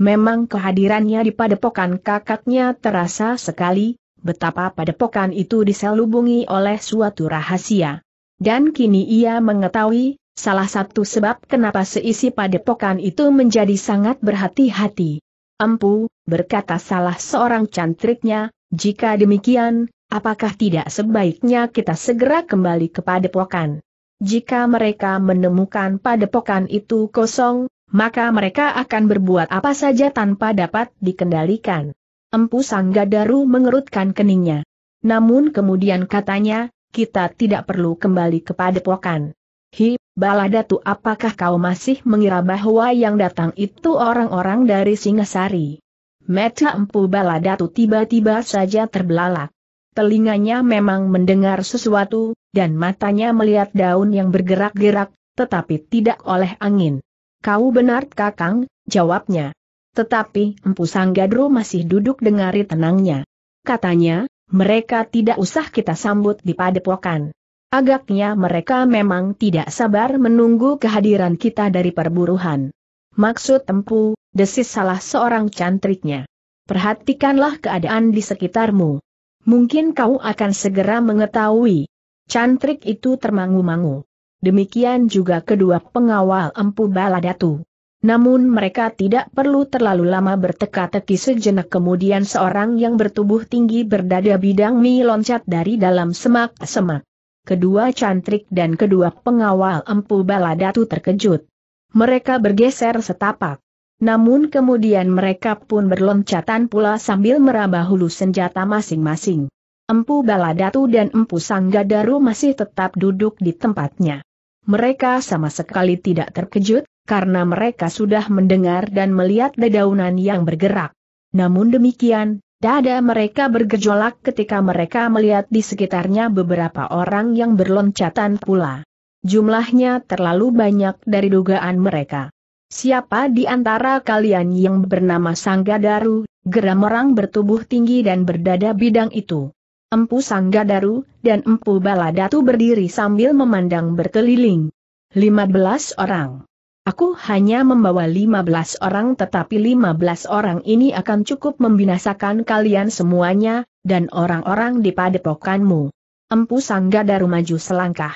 Memang kehadirannya di padepokan kakaknya terasa sekali, betapa padepokan itu diselubungi oleh suatu rahasia. Dan kini ia mengetahui, salah satu sebab kenapa seisi padepokan itu menjadi sangat berhati-hati. Empu, berkata salah seorang cantriknya, jika demikian, apakah tidak sebaiknya kita segera kembali ke padepokan? Jika mereka menemukan padepokan itu kosong, maka mereka akan berbuat apa saja tanpa dapat dikendalikan. Empu Sanggadaru mengerutkan keningnya. Namun kemudian katanya, kita tidak perlu kembali kepada pokan. Hi, Baladatu apakah kau masih mengira bahwa yang datang itu orang-orang dari Singasari? Meta empu Baladatu tiba-tiba saja terbelalak. Telinganya memang mendengar sesuatu, dan matanya melihat daun yang bergerak-gerak, tetapi tidak oleh angin. Kau benar kakang, jawabnya. Tetapi Empu Sanggadro masih duduk dengari tenangnya. Katanya, mereka tidak usah kita sambut di padepokan. Agaknya mereka memang tidak sabar menunggu kehadiran kita dari perburuhan. Maksud Empu, desis salah seorang cantriknya. Perhatikanlah keadaan di sekitarmu. Mungkin kau akan segera mengetahui. Cantrik itu termangu-mangu demikian juga kedua pengawal Empu Baladatu. Namun mereka tidak perlu terlalu lama berteka-teki sejenak kemudian seorang yang bertubuh tinggi berdada bidang mi loncat dari dalam semak-semak. Kedua cantrik dan kedua pengawal empu baladatu terkejut. Mereka bergeser setapak. Namun kemudian mereka pun berloncatan pula sambil meraba hulu senjata masing-masing. Empu Baladatu dan Empu Sanggadaru masih tetap duduk di tempatnya. Mereka sama sekali tidak terkejut, karena mereka sudah mendengar dan melihat dedaunan yang bergerak. Namun demikian, dada mereka bergejolak ketika mereka melihat di sekitarnya beberapa orang yang berloncatan pula. Jumlahnya terlalu banyak dari dugaan mereka. Siapa di antara kalian yang bernama Sanggadaru, geram orang bertubuh tinggi dan berdada bidang itu? Empu Sanggadaru, dan Empu Baladatu berdiri sambil memandang berkeliling. 15 orang. Aku hanya membawa 15 orang tetapi 15 orang ini akan cukup membinasakan kalian semuanya, dan orang-orang di padepokanmu. Empu Sanggadaru maju selangkah.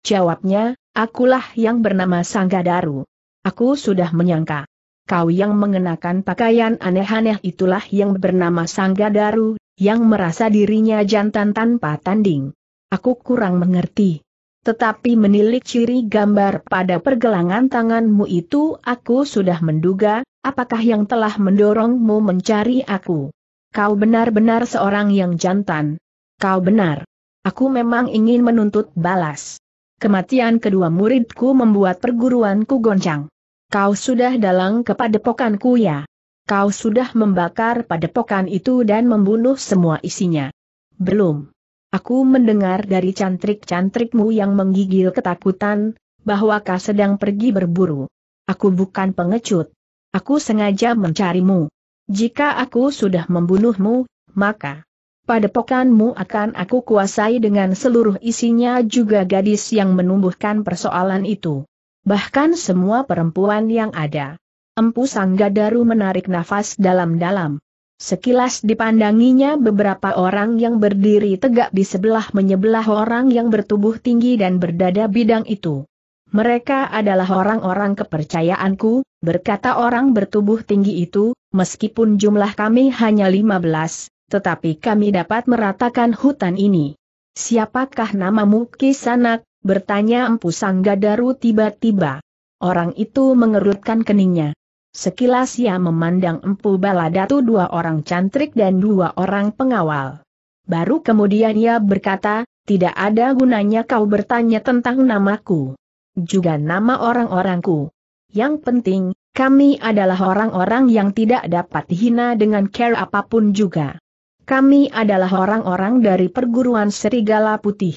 Jawabnya, akulah yang bernama Sanggadaru. Aku sudah menyangka. Kau yang mengenakan pakaian aneh-aneh itulah yang bernama Sanggadaru, yang merasa dirinya jantan tanpa tanding. Aku kurang mengerti. Tetapi menilik ciri gambar pada pergelangan tanganmu itu aku sudah menduga, apakah yang telah mendorongmu mencari aku. Kau benar-benar seorang yang jantan. Kau benar. Aku memang ingin menuntut balas. Kematian kedua muridku membuat perguruanku goncang. Kau sudah dalang kepada pokanku ya kau sudah membakar padepokan itu dan membunuh semua isinya. Belum. Aku mendengar dari cantrik-cantrikmu yang menggigil ketakutan, bahwa kau sedang pergi berburu. Aku bukan pengecut. Aku sengaja mencarimu. Jika aku sudah membunuhmu, maka padepokanmu akan aku kuasai dengan seluruh isinya juga gadis yang menumbuhkan persoalan itu. Bahkan semua perempuan yang ada. Empu Sanggadaru menarik nafas dalam-dalam. Sekilas dipandanginya beberapa orang yang berdiri tegak di sebelah menyebelah orang yang bertubuh tinggi dan berdada bidang itu. Mereka adalah orang-orang kepercayaanku, berkata orang bertubuh tinggi itu, meskipun jumlah kami hanya 15, tetapi kami dapat meratakan hutan ini. Siapakah namamu Kisanak? bertanya Empu Sanggadaru tiba-tiba. Orang itu mengerutkan keningnya. Sekilas ia memandang Empu Baladatu dua orang cantrik dan dua orang pengawal. Baru kemudian ia berkata, tidak ada gunanya kau bertanya tentang namaku. Juga nama orang-orangku. Yang penting, kami adalah orang-orang yang tidak dapat hina dengan care apapun juga. Kami adalah orang-orang dari perguruan Serigala Putih.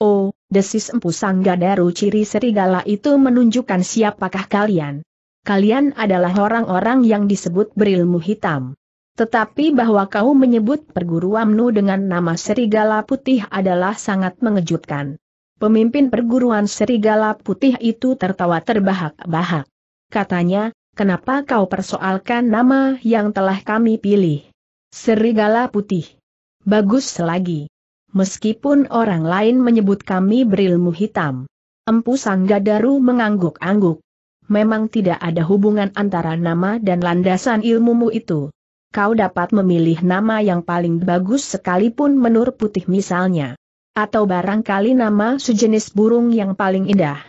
Oh, desis Empu Sanggadaru. ciri serigala itu menunjukkan siapakah kalian kalian adalah orang-orang yang disebut berilmu hitam. Tetapi bahwa kau menyebut perguruanmu dengan nama Serigala Putih adalah sangat mengejutkan. Pemimpin perguruan Serigala Putih itu tertawa terbahak-bahak. Katanya, kenapa kau persoalkan nama yang telah kami pilih? Serigala Putih. Bagus lagi. Meskipun orang lain menyebut kami berilmu hitam. Empu Sanggadaru mengangguk-angguk memang tidak ada hubungan antara nama dan landasan ilmumu itu. Kau dapat memilih nama yang paling bagus sekalipun menur putih misalnya. Atau barangkali nama sejenis burung yang paling indah.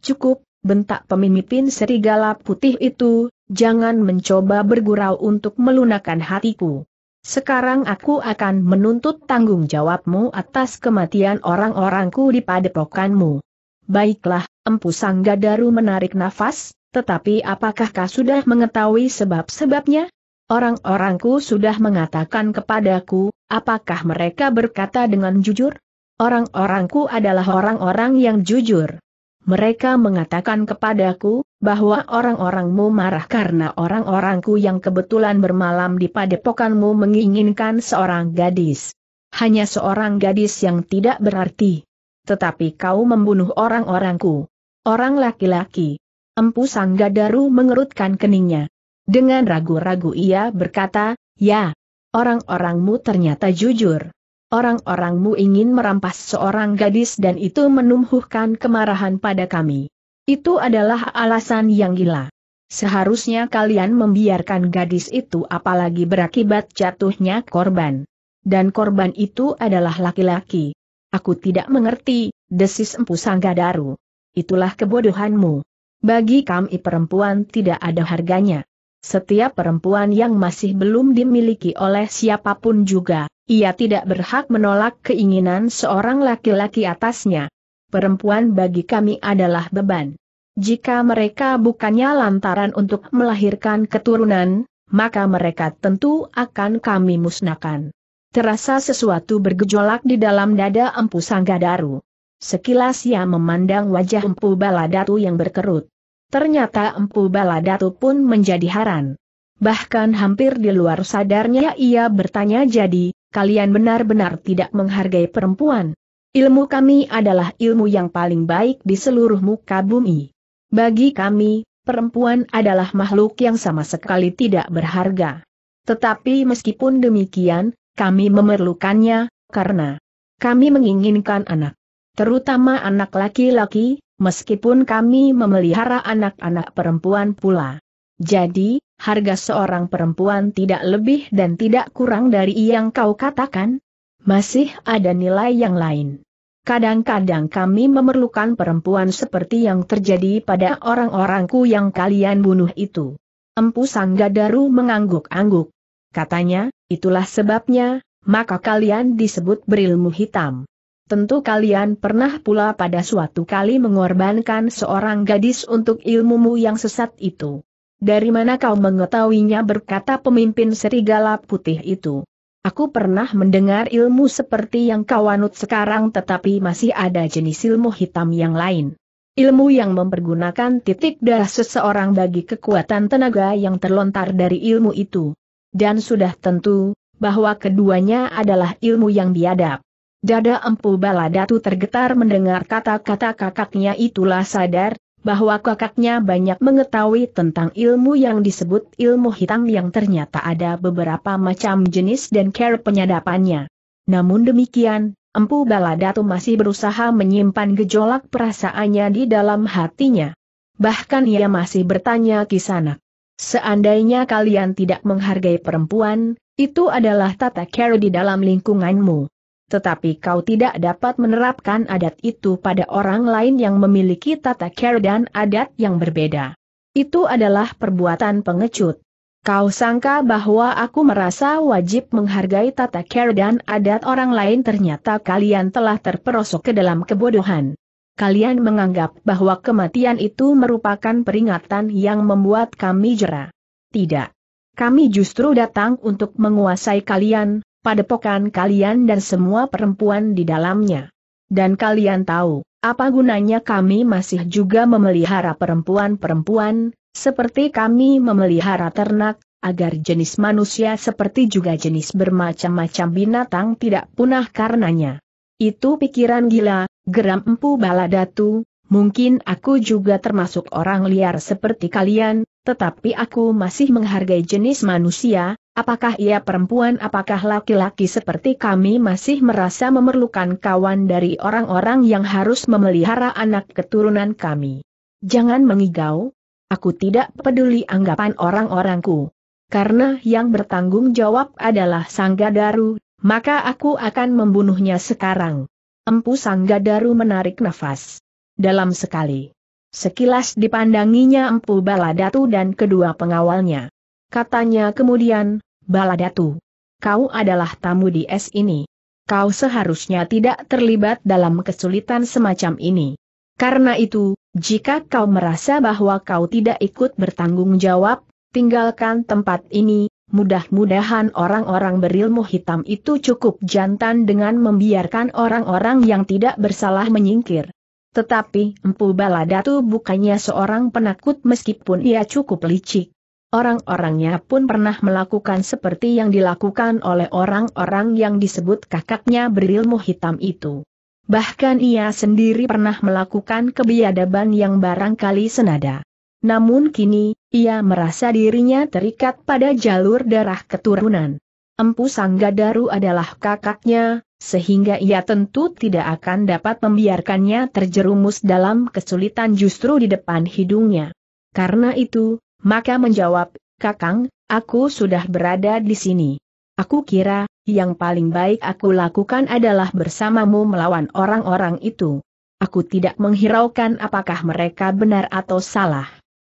Cukup, bentak pemimpin serigala putih itu, jangan mencoba bergurau untuk melunakan hatiku. Sekarang aku akan menuntut tanggung jawabmu atas kematian orang-orangku di padepokanmu. Baiklah, Empu Sanggadaru menarik nafas, tetapi apakah kau sudah mengetahui sebab-sebabnya? Orang-orangku sudah mengatakan kepadaku, apakah mereka berkata dengan jujur? Orang-orangku adalah orang-orang yang jujur. Mereka mengatakan kepadaku, bahwa orang-orangmu marah karena orang-orangku yang kebetulan bermalam di padepokanmu menginginkan seorang gadis. Hanya seorang gadis yang tidak berarti. Tetapi kau membunuh orang-orangku. Orang laki-laki. Empu Sanggadaru mengerutkan keningnya. Dengan ragu-ragu ia berkata, ya, orang-orangmu ternyata jujur. Orang-orangmu ingin merampas seorang gadis dan itu menumbuhkan kemarahan pada kami. Itu adalah alasan yang gila. Seharusnya kalian membiarkan gadis itu apalagi berakibat jatuhnya korban. Dan korban itu adalah laki-laki. Aku tidak mengerti, desis Empu Sanggadaru itulah kebodohanmu. Bagi kami perempuan tidak ada harganya. Setiap perempuan yang masih belum dimiliki oleh siapapun juga, ia tidak berhak menolak keinginan seorang laki-laki atasnya. Perempuan bagi kami adalah beban. Jika mereka bukannya lantaran untuk melahirkan keturunan, maka mereka tentu akan kami musnahkan. Terasa sesuatu bergejolak di dalam dada Empu Sanggadaru. Sekilas ia memandang wajah Empu Baladatu yang berkerut. Ternyata Empu Baladatu pun menjadi haran. Bahkan hampir di luar sadarnya ia bertanya jadi, kalian benar-benar tidak menghargai perempuan. Ilmu kami adalah ilmu yang paling baik di seluruh muka bumi. Bagi kami, perempuan adalah makhluk yang sama sekali tidak berharga. Tetapi meskipun demikian, kami memerlukannya, karena kami menginginkan anak. Terutama anak laki-laki, meskipun kami memelihara anak-anak perempuan pula. Jadi, harga seorang perempuan tidak lebih dan tidak kurang dari yang kau katakan? Masih ada nilai yang lain. Kadang-kadang kami memerlukan perempuan seperti yang terjadi pada orang-orangku yang kalian bunuh itu. Empu Sanggadaru mengangguk-angguk. Katanya, itulah sebabnya, maka kalian disebut berilmu hitam. Tentu kalian pernah pula pada suatu kali mengorbankan seorang gadis untuk ilmumu yang sesat itu. Dari mana kau mengetahuinya berkata pemimpin serigala putih itu. Aku pernah mendengar ilmu seperti yang kau anut sekarang tetapi masih ada jenis ilmu hitam yang lain. Ilmu yang mempergunakan titik darah seseorang bagi kekuatan tenaga yang terlontar dari ilmu itu. Dan sudah tentu, bahwa keduanya adalah ilmu yang biadab. Dada Empu Baladatu tergetar mendengar kata-kata kakaknya itulah sadar, bahwa kakaknya banyak mengetahui tentang ilmu yang disebut ilmu hitam yang ternyata ada beberapa macam jenis dan care penyadapannya. Namun demikian, Empu Baladatu masih berusaha menyimpan gejolak perasaannya di dalam hatinya. Bahkan ia masih bertanya Kisanak. Seandainya kalian tidak menghargai perempuan, itu adalah tata care di dalam lingkunganmu tetapi kau tidak dapat menerapkan adat itu pada orang lain yang memiliki tata cara dan adat yang berbeda. Itu adalah perbuatan pengecut. Kau sangka bahwa aku merasa wajib menghargai tata cara dan adat orang lain ternyata kalian telah terperosok ke dalam kebodohan. Kalian menganggap bahwa kematian itu merupakan peringatan yang membuat kami jera. Tidak. Kami justru datang untuk menguasai kalian, padepokan kalian dan semua perempuan di dalamnya. Dan kalian tahu, apa gunanya kami masih juga memelihara perempuan-perempuan, seperti kami memelihara ternak, agar jenis manusia seperti juga jenis bermacam-macam binatang tidak punah karenanya. Itu pikiran gila, geram empu baladatu, mungkin aku juga termasuk orang liar seperti kalian, tetapi aku masih menghargai jenis manusia, Apakah ia perempuan apakah laki-laki seperti kami masih merasa memerlukan kawan dari orang-orang yang harus memelihara anak keturunan kami. Jangan mengigau. Aku tidak peduli anggapan orang-orangku. Karena yang bertanggung jawab adalah Sanggadaru, maka aku akan membunuhnya sekarang. Empu Sanggadaru menarik nafas. Dalam sekali. Sekilas dipandanginya Empu Baladatu dan kedua pengawalnya. Katanya kemudian, Baladatu, kau adalah tamu di es ini. Kau seharusnya tidak terlibat dalam kesulitan semacam ini. Karena itu, jika kau merasa bahwa kau tidak ikut bertanggung jawab, tinggalkan tempat ini, mudah-mudahan orang-orang berilmu hitam itu cukup jantan dengan membiarkan orang-orang yang tidak bersalah menyingkir. Tetapi Empu Baladatu bukannya seorang penakut meskipun ia cukup licik. Orang-orangnya pun pernah melakukan seperti yang dilakukan oleh orang-orang yang disebut kakaknya berilmu hitam itu. Bahkan ia sendiri pernah melakukan kebiadaban yang barangkali senada. Namun kini, ia merasa dirinya terikat pada jalur darah keturunan. Empu Sanggadaru adalah kakaknya, sehingga ia tentu tidak akan dapat membiarkannya terjerumus dalam kesulitan justru di depan hidungnya. Karena itu, maka menjawab, Kakang, aku sudah berada di sini. Aku kira, yang paling baik aku lakukan adalah bersamamu melawan orang-orang itu. Aku tidak menghiraukan apakah mereka benar atau salah.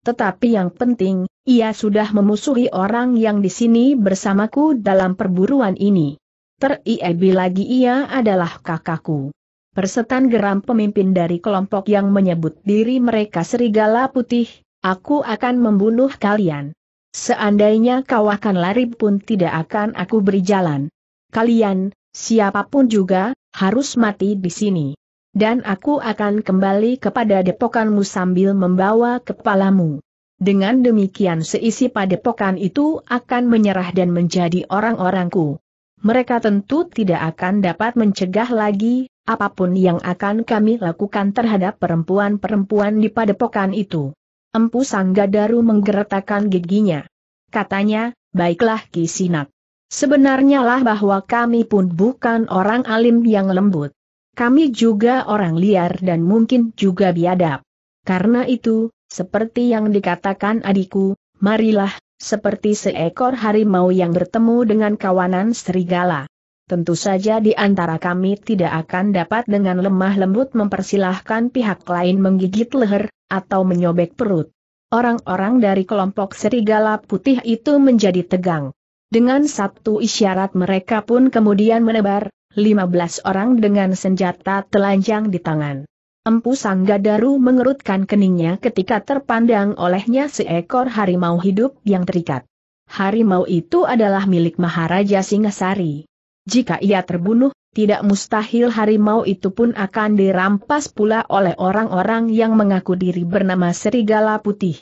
Tetapi yang penting, ia sudah memusuhi orang yang di sini bersamaku dalam perburuan ini. Teriebi lagi ia adalah kakakku. Persetan geram pemimpin dari kelompok yang menyebut diri mereka serigala putih, Aku akan membunuh kalian. Seandainya kau akan lari pun tidak akan aku beri jalan. Kalian, siapapun juga, harus mati di sini. Dan aku akan kembali kepada depokanmu sambil membawa kepalamu. Dengan demikian seisi padepokan itu akan menyerah dan menjadi orang-orangku. Mereka tentu tidak akan dapat mencegah lagi, apapun yang akan kami lakukan terhadap perempuan-perempuan di padepokan itu. Empu Sanggadaru menggeretakkan giginya. Katanya, baiklah Kisinak. Sebenarnya lah bahwa kami pun bukan orang alim yang lembut. Kami juga orang liar dan mungkin juga biadab. Karena itu, seperti yang dikatakan adikku, marilah, seperti seekor harimau yang bertemu dengan kawanan serigala. Tentu saja di antara kami tidak akan dapat dengan lemah lembut mempersilahkan pihak lain menggigit leher, atau menyobek perut. Orang-orang dari kelompok serigala putih itu menjadi tegang. Dengan satu isyarat mereka pun kemudian menebar, 15 orang dengan senjata telanjang di tangan. Empu Sanggadaru mengerutkan keningnya ketika terpandang olehnya seekor harimau hidup yang terikat. Harimau itu adalah milik Maharaja Singasari. Jika ia terbunuh, tidak mustahil harimau itu pun akan dirampas pula oleh orang-orang yang mengaku diri bernama Serigala Putih.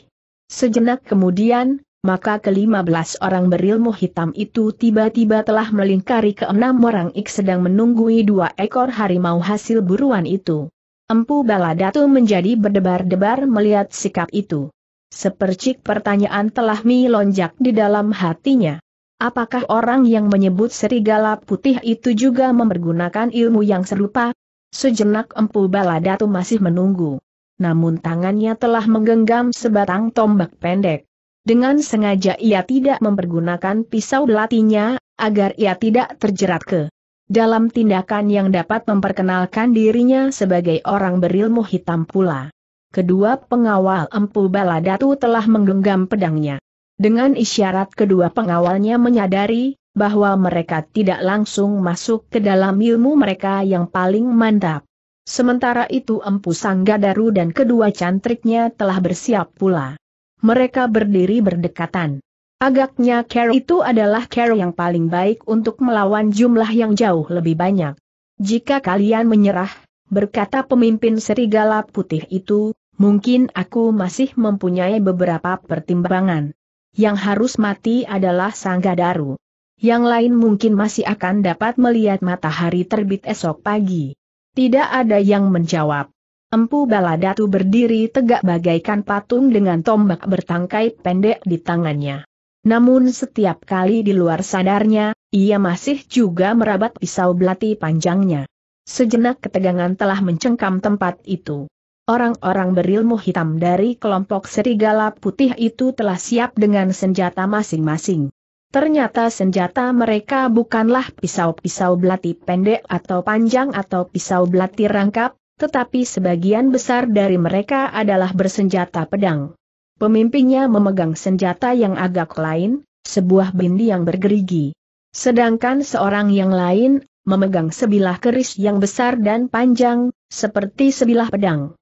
Sejenak kemudian, maka kelima belas orang berilmu hitam itu tiba-tiba telah melingkari keenam orang ik sedang menunggui dua ekor harimau hasil buruan itu. Empu Baladatu menjadi berdebar-debar melihat sikap itu. Sepercik pertanyaan telah melonjak di dalam hatinya. Apakah orang yang menyebut serigala putih itu juga mempergunakan ilmu yang serupa? Sejenak Empu Baladatu masih menunggu. Namun tangannya telah menggenggam sebatang tombak pendek. Dengan sengaja ia tidak mempergunakan pisau belatinya, agar ia tidak terjerat ke dalam tindakan yang dapat memperkenalkan dirinya sebagai orang berilmu hitam pula. Kedua pengawal Empu Baladatu telah menggenggam pedangnya. Dengan isyarat kedua pengawalnya menyadari bahwa mereka tidak langsung masuk ke dalam ilmu mereka yang paling mantap. Sementara itu Empu Sanggadaru dan kedua cantriknya telah bersiap pula. Mereka berdiri berdekatan. Agaknya Carol itu adalah Carol yang paling baik untuk melawan jumlah yang jauh lebih banyak. Jika kalian menyerah, berkata pemimpin serigala putih itu, mungkin aku masih mempunyai beberapa pertimbangan yang harus mati adalah Sang Yang lain mungkin masih akan dapat melihat matahari terbit esok pagi. Tidak ada yang menjawab. Empu Baladatu berdiri tegak bagaikan patung dengan tombak bertangkai pendek di tangannya. Namun setiap kali di luar sadarnya, ia masih juga merabat pisau belati panjangnya. Sejenak ketegangan telah mencengkam tempat itu orang-orang berilmu hitam dari kelompok serigala putih itu telah siap dengan senjata masing-masing. Ternyata senjata mereka bukanlah pisau-pisau belati pendek atau panjang atau pisau belati rangkap, tetapi sebagian besar dari mereka adalah bersenjata pedang. Pemimpinnya memegang senjata yang agak lain, sebuah bindi yang bergerigi. Sedangkan seorang yang lain, memegang sebilah keris yang besar dan panjang, seperti sebilah pedang.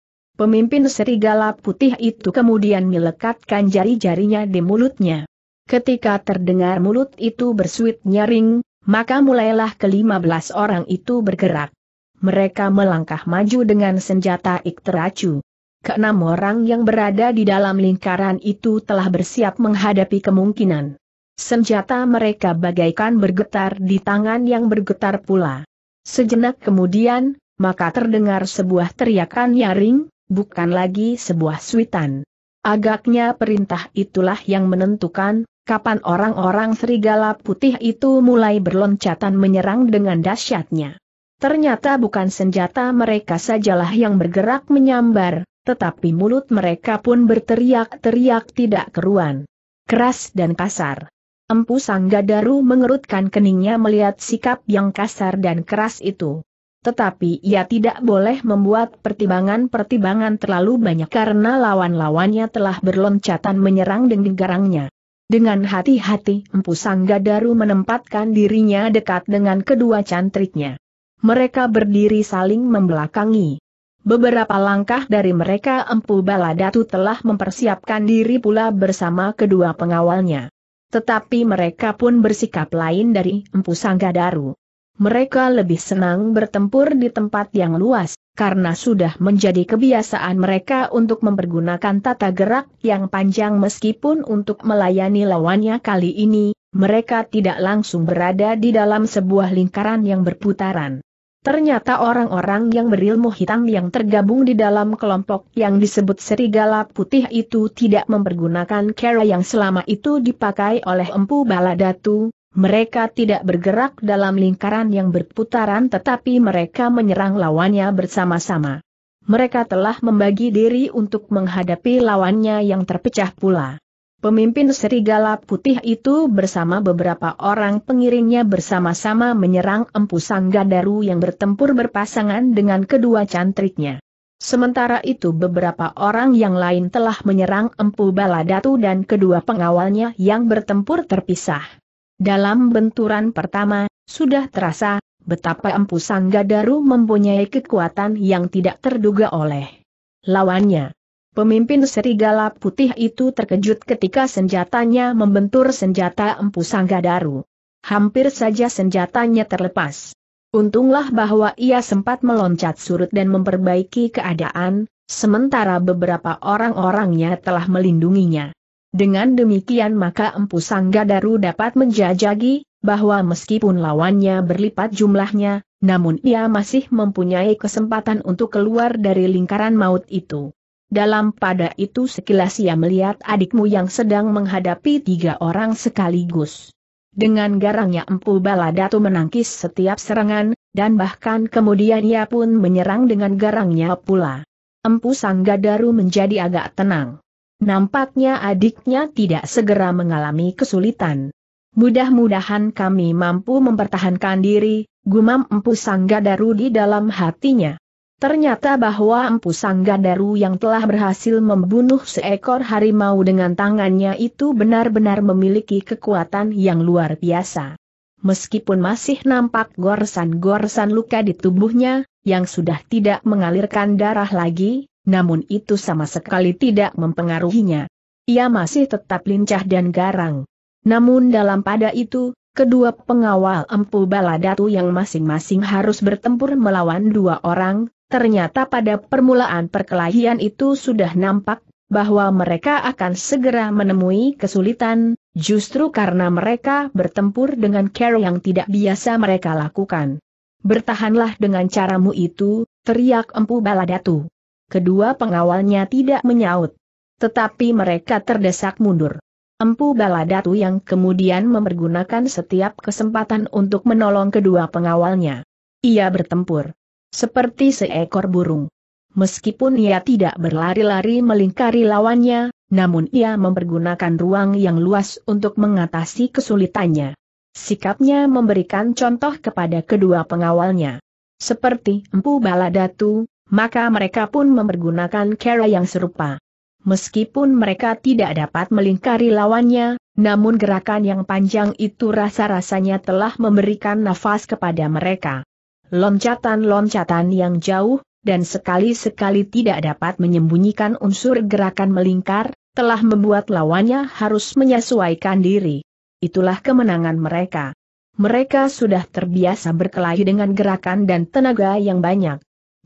Pemimpin serigala putih itu kemudian melekatkan jari-jarinya di mulutnya. Ketika terdengar mulut itu bersuit nyaring, maka mulailah kelima belas orang itu bergerak. Mereka melangkah maju dengan senjata ikteracu. Keenam orang yang berada di dalam lingkaran itu telah bersiap menghadapi kemungkinan. Senjata mereka bagaikan bergetar di tangan yang bergetar pula. Sejenak kemudian, maka terdengar sebuah teriakan nyaring, bukan lagi sebuah suitan. Agaknya perintah itulah yang menentukan, kapan orang-orang serigala putih itu mulai berloncatan menyerang dengan dahsyatnya. Ternyata bukan senjata mereka sajalah yang bergerak menyambar, tetapi mulut mereka pun berteriak-teriak tidak keruan. Keras dan kasar. Empu Sanggadaru mengerutkan keningnya melihat sikap yang kasar dan keras itu tetapi ia tidak boleh membuat pertimbangan-pertimbangan terlalu banyak karena lawan-lawannya telah berloncatan menyerang dengan garangnya. Dengan hati-hati Empu Sanggadaru menempatkan dirinya dekat dengan kedua cantriknya. Mereka berdiri saling membelakangi. Beberapa langkah dari mereka Empu Baladatu telah mempersiapkan diri pula bersama kedua pengawalnya. Tetapi mereka pun bersikap lain dari Empu Sanggadaru mereka lebih senang bertempur di tempat yang luas, karena sudah menjadi kebiasaan mereka untuk mempergunakan tata gerak yang panjang meskipun untuk melayani lawannya kali ini, mereka tidak langsung berada di dalam sebuah lingkaran yang berputaran. Ternyata orang-orang yang berilmu hitam yang tergabung di dalam kelompok yang disebut serigala putih itu tidak mempergunakan cara yang selama itu dipakai oleh Empu Baladatu, mereka tidak bergerak dalam lingkaran yang berputaran tetapi mereka menyerang lawannya bersama-sama. Mereka telah membagi diri untuk menghadapi lawannya yang terpecah pula. Pemimpin serigala putih itu bersama beberapa orang pengiringnya bersama-sama menyerang Empu Sanggadaru yang bertempur berpasangan dengan kedua cantriknya. Sementara itu beberapa orang yang lain telah menyerang Empu Baladatu dan kedua pengawalnya yang bertempur terpisah. Dalam benturan pertama, sudah terasa betapa Empu Sanggadaru mempunyai kekuatan yang tidak terduga oleh lawannya. Pemimpin serigala putih itu terkejut ketika senjatanya membentur senjata Empu Sanggadaru. Hampir saja senjatanya terlepas. Untunglah bahwa ia sempat meloncat surut dan memperbaiki keadaan, sementara beberapa orang-orangnya telah melindunginya. Dengan demikian maka Empu Sangga Daru dapat menjajagi, bahwa meskipun lawannya berlipat jumlahnya, namun ia masih mempunyai kesempatan untuk keluar dari lingkaran maut itu. Dalam pada itu sekilas ia melihat adikmu yang sedang menghadapi tiga orang sekaligus. Dengan garangnya Empu Baladatu menangkis setiap serangan, dan bahkan kemudian ia pun menyerang dengan garangnya pula. Empu Sanggadaru menjadi agak tenang. Nampaknya adiknya tidak segera mengalami kesulitan. Mudah-mudahan kami mampu mempertahankan diri, gumam Empu Sanggadaru di dalam hatinya. Ternyata bahwa Empu Sanggadaru yang telah berhasil membunuh seekor harimau dengan tangannya itu benar-benar memiliki kekuatan yang luar biasa. Meskipun masih nampak gorsan-gorsan luka di tubuhnya, yang sudah tidak mengalirkan darah lagi, namun itu sama sekali tidak mempengaruhinya. Ia masih tetap lincah dan garang. Namun dalam pada itu, kedua pengawal empu baladatu yang masing-masing harus bertempur melawan dua orang, ternyata pada permulaan perkelahian itu sudah nampak bahwa mereka akan segera menemui kesulitan, justru karena mereka bertempur dengan care yang tidak biasa mereka lakukan. Bertahanlah dengan caramu itu, teriak empu baladatu kedua pengawalnya tidak menyaut. Tetapi mereka terdesak mundur. Empu Baladatu yang kemudian mempergunakan setiap kesempatan untuk menolong kedua pengawalnya. Ia bertempur. Seperti seekor burung. Meskipun ia tidak berlari-lari melingkari lawannya, namun ia mempergunakan ruang yang luas untuk mengatasi kesulitannya. Sikapnya memberikan contoh kepada kedua pengawalnya. Seperti Empu Baladatu, maka mereka pun mempergunakan cara yang serupa. Meskipun mereka tidak dapat melingkari lawannya, namun gerakan yang panjang itu rasa-rasanya telah memberikan nafas kepada mereka. Loncatan-loncatan yang jauh, dan sekali-sekali tidak dapat menyembunyikan unsur gerakan melingkar, telah membuat lawannya harus menyesuaikan diri. Itulah kemenangan mereka. Mereka sudah terbiasa berkelahi dengan gerakan dan tenaga yang banyak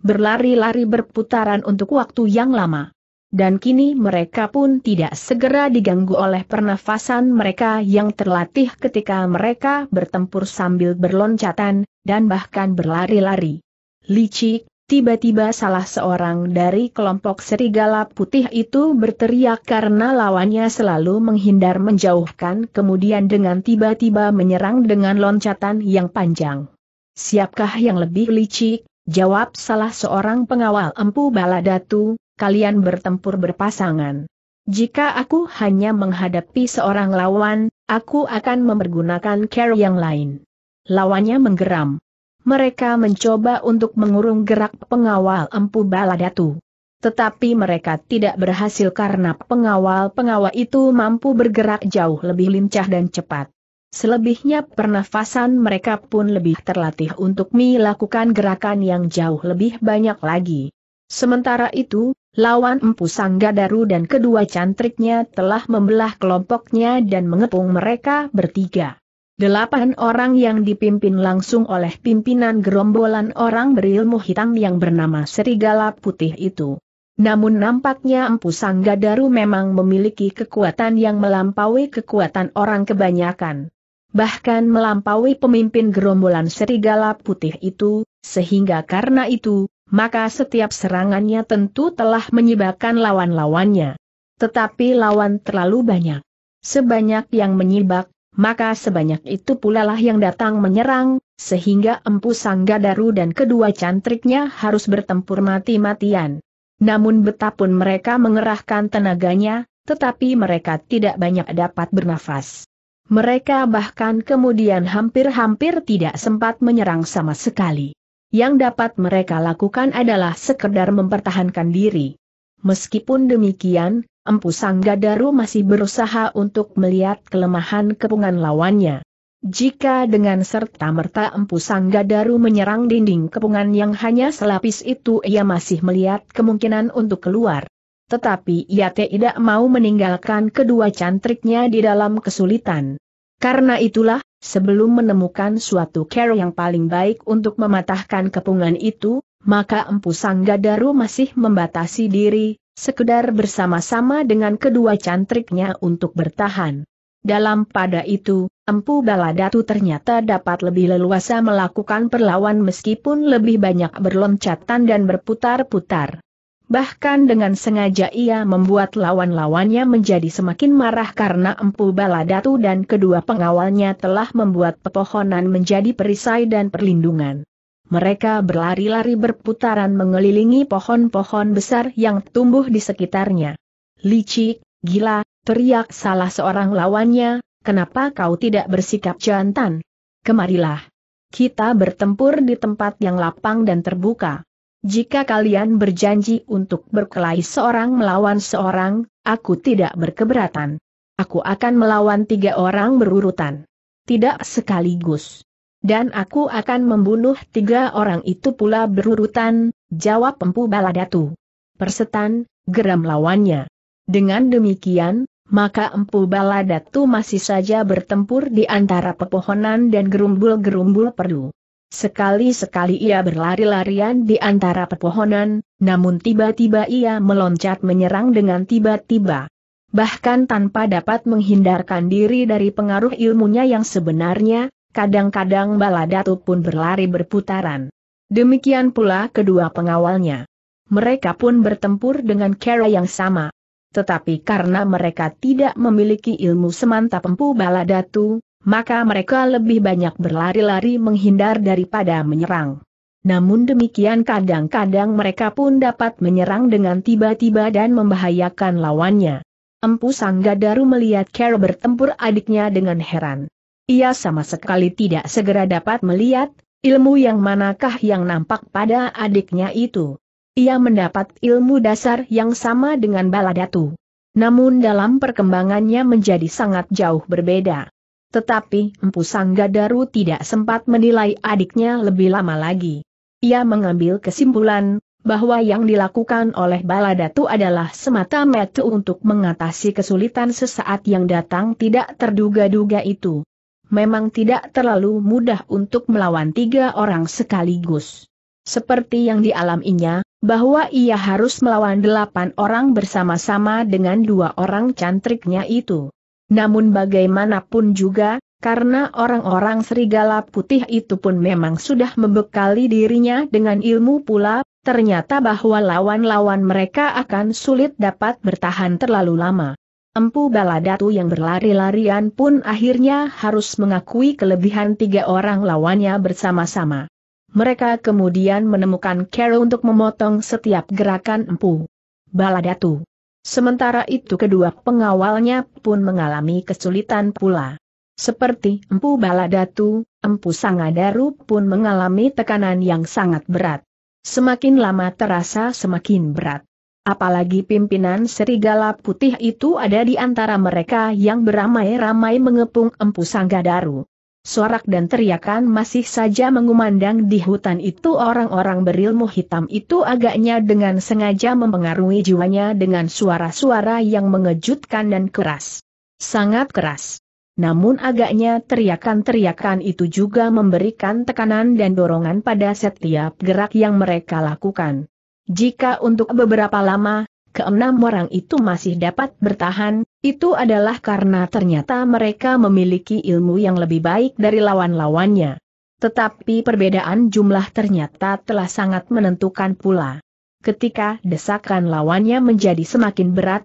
berlari-lari berputaran untuk waktu yang lama. Dan kini mereka pun tidak segera diganggu oleh pernafasan mereka yang terlatih ketika mereka bertempur sambil berloncatan, dan bahkan berlari-lari. Licik, tiba-tiba salah seorang dari kelompok serigala putih itu berteriak karena lawannya selalu menghindar menjauhkan kemudian dengan tiba-tiba menyerang dengan loncatan yang panjang. Siapkah yang lebih licik, Jawab salah seorang pengawal empu Baladatu, kalian bertempur berpasangan. Jika aku hanya menghadapi seorang lawan, aku akan mempergunakan care yang lain. Lawannya menggeram. Mereka mencoba untuk mengurung gerak pengawal empu Baladatu. Tetapi mereka tidak berhasil karena pengawal-pengawal itu mampu bergerak jauh lebih lincah dan cepat. Selebihnya pernafasan mereka pun lebih terlatih untuk melakukan gerakan yang jauh lebih banyak lagi. Sementara itu, lawan Empu Sangga Daru dan kedua cantriknya telah membelah kelompoknya dan mengepung mereka bertiga. Delapan orang yang dipimpin langsung oleh pimpinan gerombolan orang berilmu hitam yang bernama Serigala Putih itu. Namun nampaknya Empu Sangga Daru memang memiliki kekuatan yang melampaui kekuatan orang kebanyakan bahkan melampaui pemimpin gerombolan serigala putih itu, sehingga karena itu, maka setiap serangannya tentu telah menyibakkan lawan-lawannya. Tetapi lawan terlalu banyak. Sebanyak yang menyibak, maka sebanyak itu pula lah yang datang menyerang, sehingga Empu Sanggadaru dan kedua cantriknya harus bertempur mati-matian. Namun betapun mereka mengerahkan tenaganya, tetapi mereka tidak banyak dapat bernafas. Mereka bahkan kemudian hampir-hampir tidak sempat menyerang sama sekali. Yang dapat mereka lakukan adalah sekedar mempertahankan diri. Meskipun demikian, Empu Sanggadaru masih berusaha untuk melihat kelemahan kepungan lawannya. Jika dengan serta-merta Empu Sanggadaru menyerang dinding kepungan yang hanya selapis itu ia masih melihat kemungkinan untuk keluar tetapi ia tidak mau meninggalkan kedua cantriknya di dalam kesulitan. Karena itulah, sebelum menemukan suatu cara yang paling baik untuk mematahkan kepungan itu, maka Empu Sanggadaru masih membatasi diri, sekedar bersama-sama dengan kedua cantriknya untuk bertahan. Dalam pada itu, Empu Baladatu ternyata dapat lebih leluasa melakukan perlawan meskipun lebih banyak berloncatan dan berputar-putar. Bahkan dengan sengaja ia membuat lawan-lawannya menjadi semakin marah karena Empu Baladatu dan kedua pengawalnya telah membuat pepohonan menjadi perisai dan perlindungan. Mereka berlari-lari berputaran mengelilingi pohon-pohon besar yang tumbuh di sekitarnya. Licik, gila, teriak salah seorang lawannya, kenapa kau tidak bersikap jantan? Kemarilah. Kita bertempur di tempat yang lapang dan terbuka. Jika kalian berjanji untuk berkelahi seorang melawan seorang, aku tidak berkeberatan. Aku akan melawan tiga orang berurutan. Tidak sekaligus. Dan aku akan membunuh tiga orang itu pula berurutan, jawab Empu Baladatu. Persetan, geram lawannya. Dengan demikian, maka Empu Baladatu masih saja bertempur di antara pepohonan dan gerumbul-gerumbul perlu. Sekali-sekali ia berlari-larian di antara pepohonan, namun tiba-tiba ia meloncat menyerang dengan tiba-tiba. Bahkan tanpa dapat menghindarkan diri dari pengaruh ilmunya yang sebenarnya, kadang-kadang Baladatu pun berlari berputaran. Demikian pula kedua pengawalnya. Mereka pun bertempur dengan cara yang sama. Tetapi karena mereka tidak memiliki ilmu semantap empu Baladatu, maka mereka lebih banyak berlari-lari menghindar daripada menyerang. Namun demikian kadang-kadang mereka pun dapat menyerang dengan tiba-tiba dan membahayakan lawannya. Empu Sanggadaru melihat Carol bertempur adiknya dengan heran. Ia sama sekali tidak segera dapat melihat, ilmu yang manakah yang nampak pada adiknya itu. Ia mendapat ilmu dasar yang sama dengan Baladatu. Namun dalam perkembangannya menjadi sangat jauh berbeda. Tetapi Empu Sanggadaru tidak sempat menilai adiknya lebih lama lagi. Ia mengambil kesimpulan, bahwa yang dilakukan oleh Baladatu adalah semata-mata untuk mengatasi kesulitan sesaat yang datang tidak terduga-duga itu. Memang tidak terlalu mudah untuk melawan tiga orang sekaligus. Seperti yang dialaminya, bahwa ia harus melawan delapan orang bersama-sama dengan dua orang cantriknya itu. Namun bagaimanapun juga, karena orang-orang serigala putih itu pun memang sudah membekali dirinya dengan ilmu pula, ternyata bahwa lawan-lawan mereka akan sulit dapat bertahan terlalu lama. Empu Baladatu yang berlari-larian pun akhirnya harus mengakui kelebihan tiga orang lawannya bersama-sama. Mereka kemudian menemukan Carol untuk memotong setiap gerakan Empu Baladatu. Sementara itu kedua pengawalnya pun mengalami kesulitan pula. Seperti Empu Baladatu, Empu Sangadaru pun mengalami tekanan yang sangat berat. Semakin lama terasa semakin berat. Apalagi pimpinan serigala putih itu ada di antara mereka yang beramai-ramai mengepung Empu Sangadaru. Sorak dan teriakan masih saja mengumandang di hutan itu orang-orang berilmu hitam itu agaknya dengan sengaja mempengaruhi jiwanya dengan suara-suara yang mengejutkan dan keras. Sangat keras. Namun agaknya teriakan-teriakan itu juga memberikan tekanan dan dorongan pada setiap gerak yang mereka lakukan. Jika untuk beberapa lama, keenam orang itu masih dapat bertahan, itu adalah karena ternyata mereka memiliki ilmu yang lebih baik dari lawan-lawannya. Tetapi perbedaan jumlah ternyata telah sangat menentukan pula. Ketika desakan lawannya menjadi semakin berat,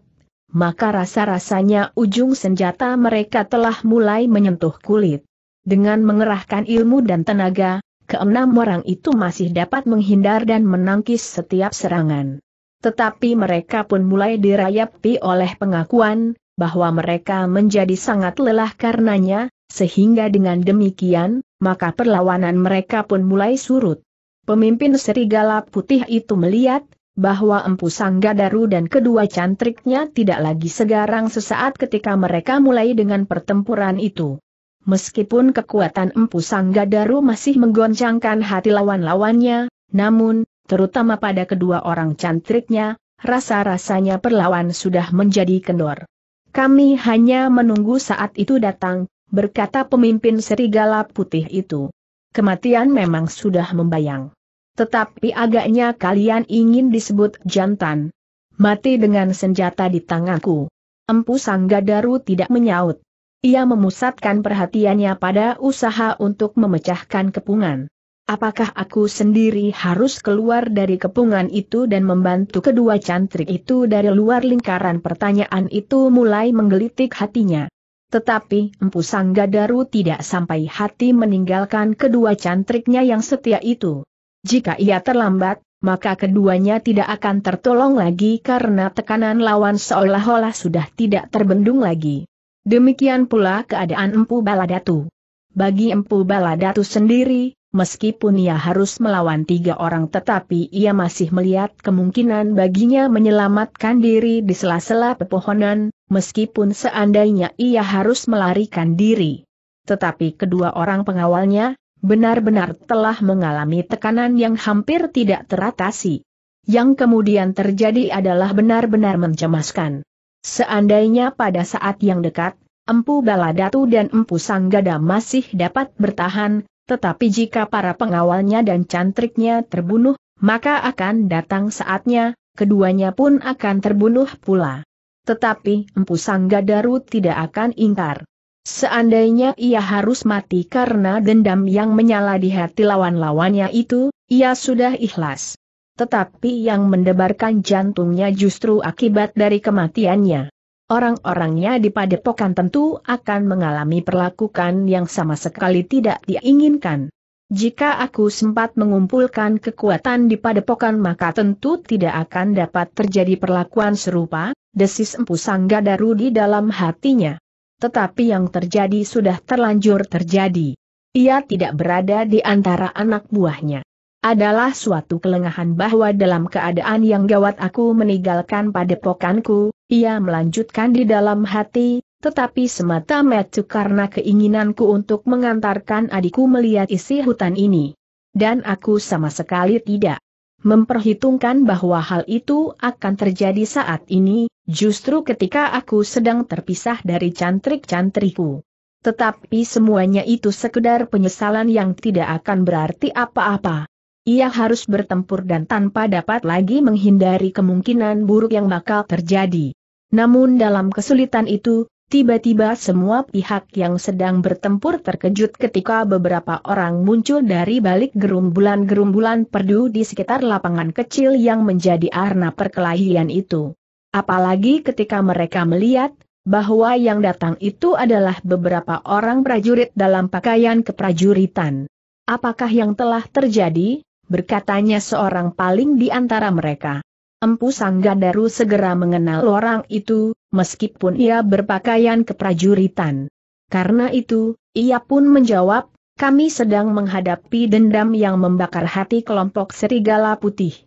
maka rasa-rasanya ujung senjata mereka telah mulai menyentuh kulit. Dengan mengerahkan ilmu dan tenaga, keenam orang itu masih dapat menghindar dan menangkis setiap serangan. Tetapi mereka pun mulai dirayapi oleh pengakuan, bahwa mereka menjadi sangat lelah karenanya, sehingga dengan demikian, maka perlawanan mereka pun mulai surut. Pemimpin serigala putih itu melihat, bahwa Empu Sanggadaru dan kedua cantriknya tidak lagi segarang sesaat ketika mereka mulai dengan pertempuran itu. Meskipun kekuatan Empu Sanggadaru masih menggoncangkan hati lawan-lawannya, namun, terutama pada kedua orang cantriknya, rasa-rasanya perlawan sudah menjadi kendor. Kami hanya menunggu saat itu datang, berkata pemimpin serigala putih itu. Kematian memang sudah membayang. Tetapi agaknya kalian ingin disebut jantan. Mati dengan senjata di tanganku. Empu Sanggadaru tidak menyaut. Ia memusatkan perhatiannya pada usaha untuk memecahkan kepungan. Apakah aku sendiri harus keluar dari kepungan itu dan membantu kedua cantrik itu dari luar lingkaran pertanyaan itu mulai menggelitik hatinya. Tetapi Empu Sanggadaru tidak sampai hati meninggalkan kedua cantriknya yang setia itu. Jika ia terlambat, maka keduanya tidak akan tertolong lagi karena tekanan lawan seolah-olah sudah tidak terbendung lagi. Demikian pula keadaan Empu Baladatu. Bagi Empu Baladatu sendiri, Meskipun ia harus melawan tiga orang tetapi ia masih melihat kemungkinan baginya menyelamatkan diri di sela-sela pepohonan, meskipun seandainya ia harus melarikan diri. Tetapi kedua orang pengawalnya, benar-benar telah mengalami tekanan yang hampir tidak teratasi. Yang kemudian terjadi adalah benar-benar mencemaskan. Seandainya pada saat yang dekat, Empu Baladatu dan Empu Sanggada masih dapat bertahan, tetapi jika para pengawalnya dan cantriknya terbunuh, maka akan datang saatnya, keduanya pun akan terbunuh pula. Tetapi Empu Sanggadaru tidak akan ingkar. Seandainya ia harus mati karena dendam yang menyala di hati lawan-lawannya itu, ia sudah ikhlas. Tetapi yang mendebarkan jantungnya justru akibat dari kematiannya orang-orangnya di padepokan tentu akan mengalami perlakukan yang sama sekali tidak diinginkan. Jika aku sempat mengumpulkan kekuatan di padepokan maka tentu tidak akan dapat terjadi perlakuan serupa, desis Empu Sangga Daru di dalam hatinya. Tetapi yang terjadi sudah terlanjur terjadi. Ia tidak berada di antara anak buahnya adalah suatu kelengahan bahwa dalam keadaan yang gawat aku meninggalkan padepokanku, ia melanjutkan di dalam hati, tetapi semata-mata karena keinginanku untuk mengantarkan adikku melihat isi hutan ini. Dan aku sama sekali tidak memperhitungkan bahwa hal itu akan terjadi saat ini, justru ketika aku sedang terpisah dari cantrik-cantriku. Tetapi semuanya itu sekedar penyesalan yang tidak akan berarti apa-apa ia harus bertempur dan tanpa dapat lagi menghindari kemungkinan buruk yang bakal terjadi. Namun dalam kesulitan itu, tiba-tiba semua pihak yang sedang bertempur terkejut ketika beberapa orang muncul dari balik gerumbulan-gerumbulan perdu di sekitar lapangan kecil yang menjadi arena perkelahian itu. Apalagi ketika mereka melihat, bahwa yang datang itu adalah beberapa orang prajurit dalam pakaian keprajuritan. Apakah yang telah terjadi? berkatanya seorang paling di antara mereka. Empu Sanggandaru segera mengenal orang itu, meskipun ia berpakaian keprajuritan. Karena itu, ia pun menjawab, kami sedang menghadapi dendam yang membakar hati kelompok serigala putih.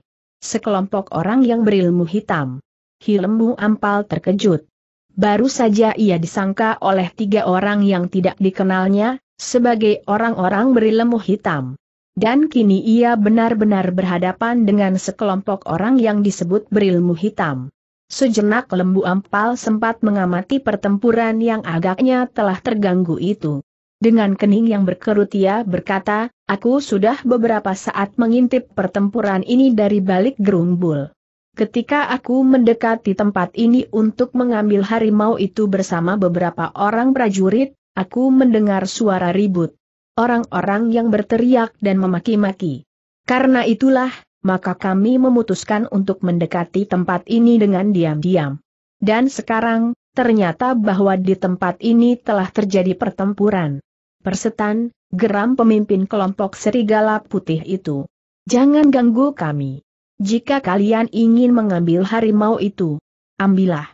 Sekelompok orang yang berilmu hitam. Hilembu Ampal terkejut. Baru saja ia disangka oleh tiga orang yang tidak dikenalnya, sebagai orang-orang berilmu hitam. Dan kini ia benar-benar berhadapan dengan sekelompok orang yang disebut berilmu hitam. Sejenak lembu ampal sempat mengamati pertempuran yang agaknya telah terganggu itu. Dengan kening yang berkerut ia berkata, aku sudah beberapa saat mengintip pertempuran ini dari balik gerumbul. Ketika aku mendekati tempat ini untuk mengambil harimau itu bersama beberapa orang prajurit, aku mendengar suara ribut orang-orang yang berteriak dan memaki-maki. Karena itulah, maka kami memutuskan untuk mendekati tempat ini dengan diam-diam. Dan sekarang, ternyata bahwa di tempat ini telah terjadi pertempuran. Persetan, geram pemimpin kelompok serigala putih itu. Jangan ganggu kami. Jika kalian ingin mengambil harimau itu, ambillah.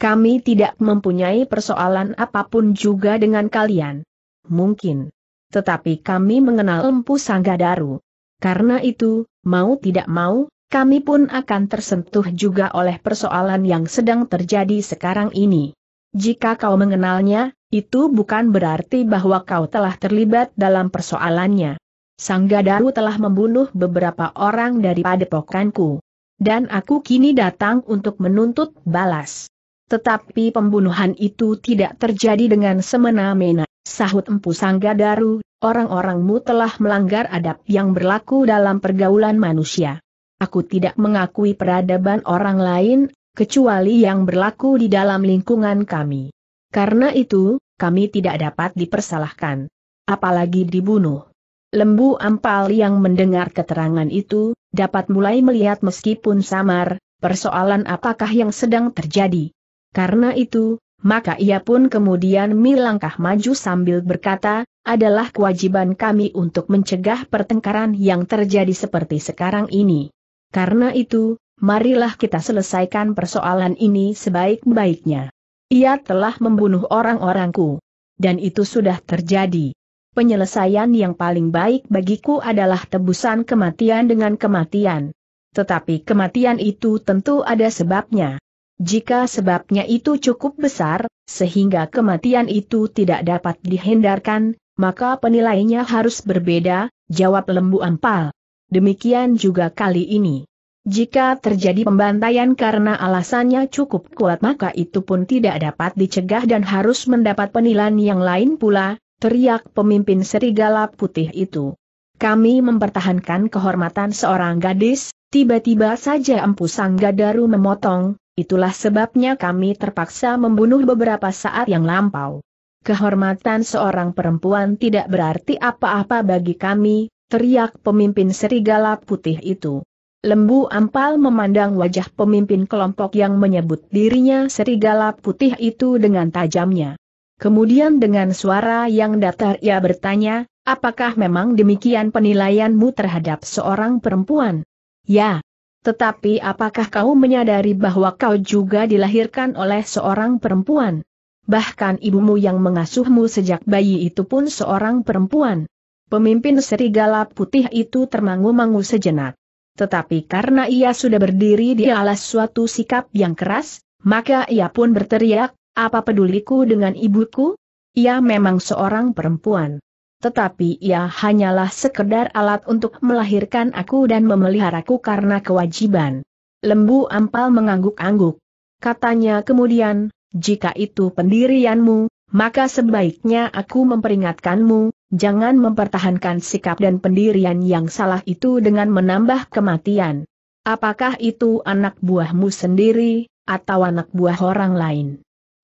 Kami tidak mempunyai persoalan apapun juga dengan kalian. Mungkin tetapi kami mengenal Empu Sanggadaru. Karena itu, mau tidak mau, kami pun akan tersentuh juga oleh persoalan yang sedang terjadi sekarang ini. Jika kau mengenalnya, itu bukan berarti bahwa kau telah terlibat dalam persoalannya. Sanggadaru telah membunuh beberapa orang dari padepokanku. Dan aku kini datang untuk menuntut balas. Tetapi pembunuhan itu tidak terjadi dengan semena-mena sahut Empu Sanggadaru, orang-orangmu telah melanggar adab yang berlaku dalam pergaulan manusia. Aku tidak mengakui peradaban orang lain, kecuali yang berlaku di dalam lingkungan kami. Karena itu, kami tidak dapat dipersalahkan. Apalagi dibunuh. Lembu ampal yang mendengar keterangan itu, dapat mulai melihat meskipun samar, persoalan apakah yang sedang terjadi. Karena itu, maka ia pun kemudian milangkah maju sambil berkata, adalah kewajiban kami untuk mencegah pertengkaran yang terjadi seperti sekarang ini. Karena itu, marilah kita selesaikan persoalan ini sebaik-baiknya. Ia telah membunuh orang-orangku. Dan itu sudah terjadi. Penyelesaian yang paling baik bagiku adalah tebusan kematian dengan kematian. Tetapi kematian itu tentu ada sebabnya. Jika sebabnya itu cukup besar, sehingga kematian itu tidak dapat dihindarkan, maka penilainya harus berbeda, jawab lembu ampal. Demikian juga kali ini. Jika terjadi pembantaian karena alasannya cukup kuat maka itu pun tidak dapat dicegah dan harus mendapat penilaian yang lain pula, teriak pemimpin serigala putih itu. Kami mempertahankan kehormatan seorang gadis, tiba-tiba saja Empu sang gadaru memotong, Itulah sebabnya kami terpaksa membunuh beberapa saat yang lampau. Kehormatan seorang perempuan tidak berarti apa-apa bagi kami, teriak pemimpin serigala putih itu. Lembu ampal memandang wajah pemimpin kelompok yang menyebut dirinya serigala putih itu dengan tajamnya. Kemudian dengan suara yang datar ia bertanya, apakah memang demikian penilaianmu terhadap seorang perempuan? Ya, tetapi apakah kau menyadari bahwa kau juga dilahirkan oleh seorang perempuan? Bahkan ibumu yang mengasuhmu sejak bayi itu pun seorang perempuan. Pemimpin serigala putih itu termangu-mangu sejenak. Tetapi karena ia sudah berdiri di alas suatu sikap yang keras, maka ia pun berteriak, apa peduliku dengan ibuku? Ia memang seorang perempuan tetapi ia hanyalah sekedar alat untuk melahirkan aku dan memeliharaku karena kewajiban. Lembu ampal mengangguk-angguk. Katanya kemudian, jika itu pendirianmu, maka sebaiknya aku memperingatkanmu, jangan mempertahankan sikap dan pendirian yang salah itu dengan menambah kematian. Apakah itu anak buahmu sendiri, atau anak buah orang lain?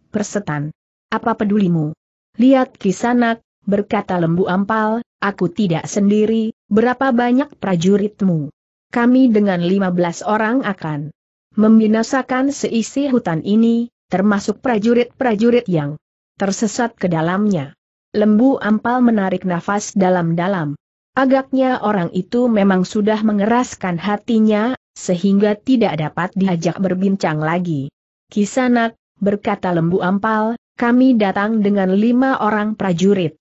Persetan. Apa pedulimu? Lihat kisanak, berkata Lembu Ampal, aku tidak sendiri, berapa banyak prajuritmu? Kami dengan 15 orang akan membinasakan seisi hutan ini, termasuk prajurit-prajurit yang tersesat ke dalamnya. Lembu Ampal menarik nafas dalam-dalam. Agaknya orang itu memang sudah mengeraskan hatinya, sehingga tidak dapat diajak berbincang lagi. Kisanak, berkata Lembu Ampal, kami datang dengan lima orang prajurit.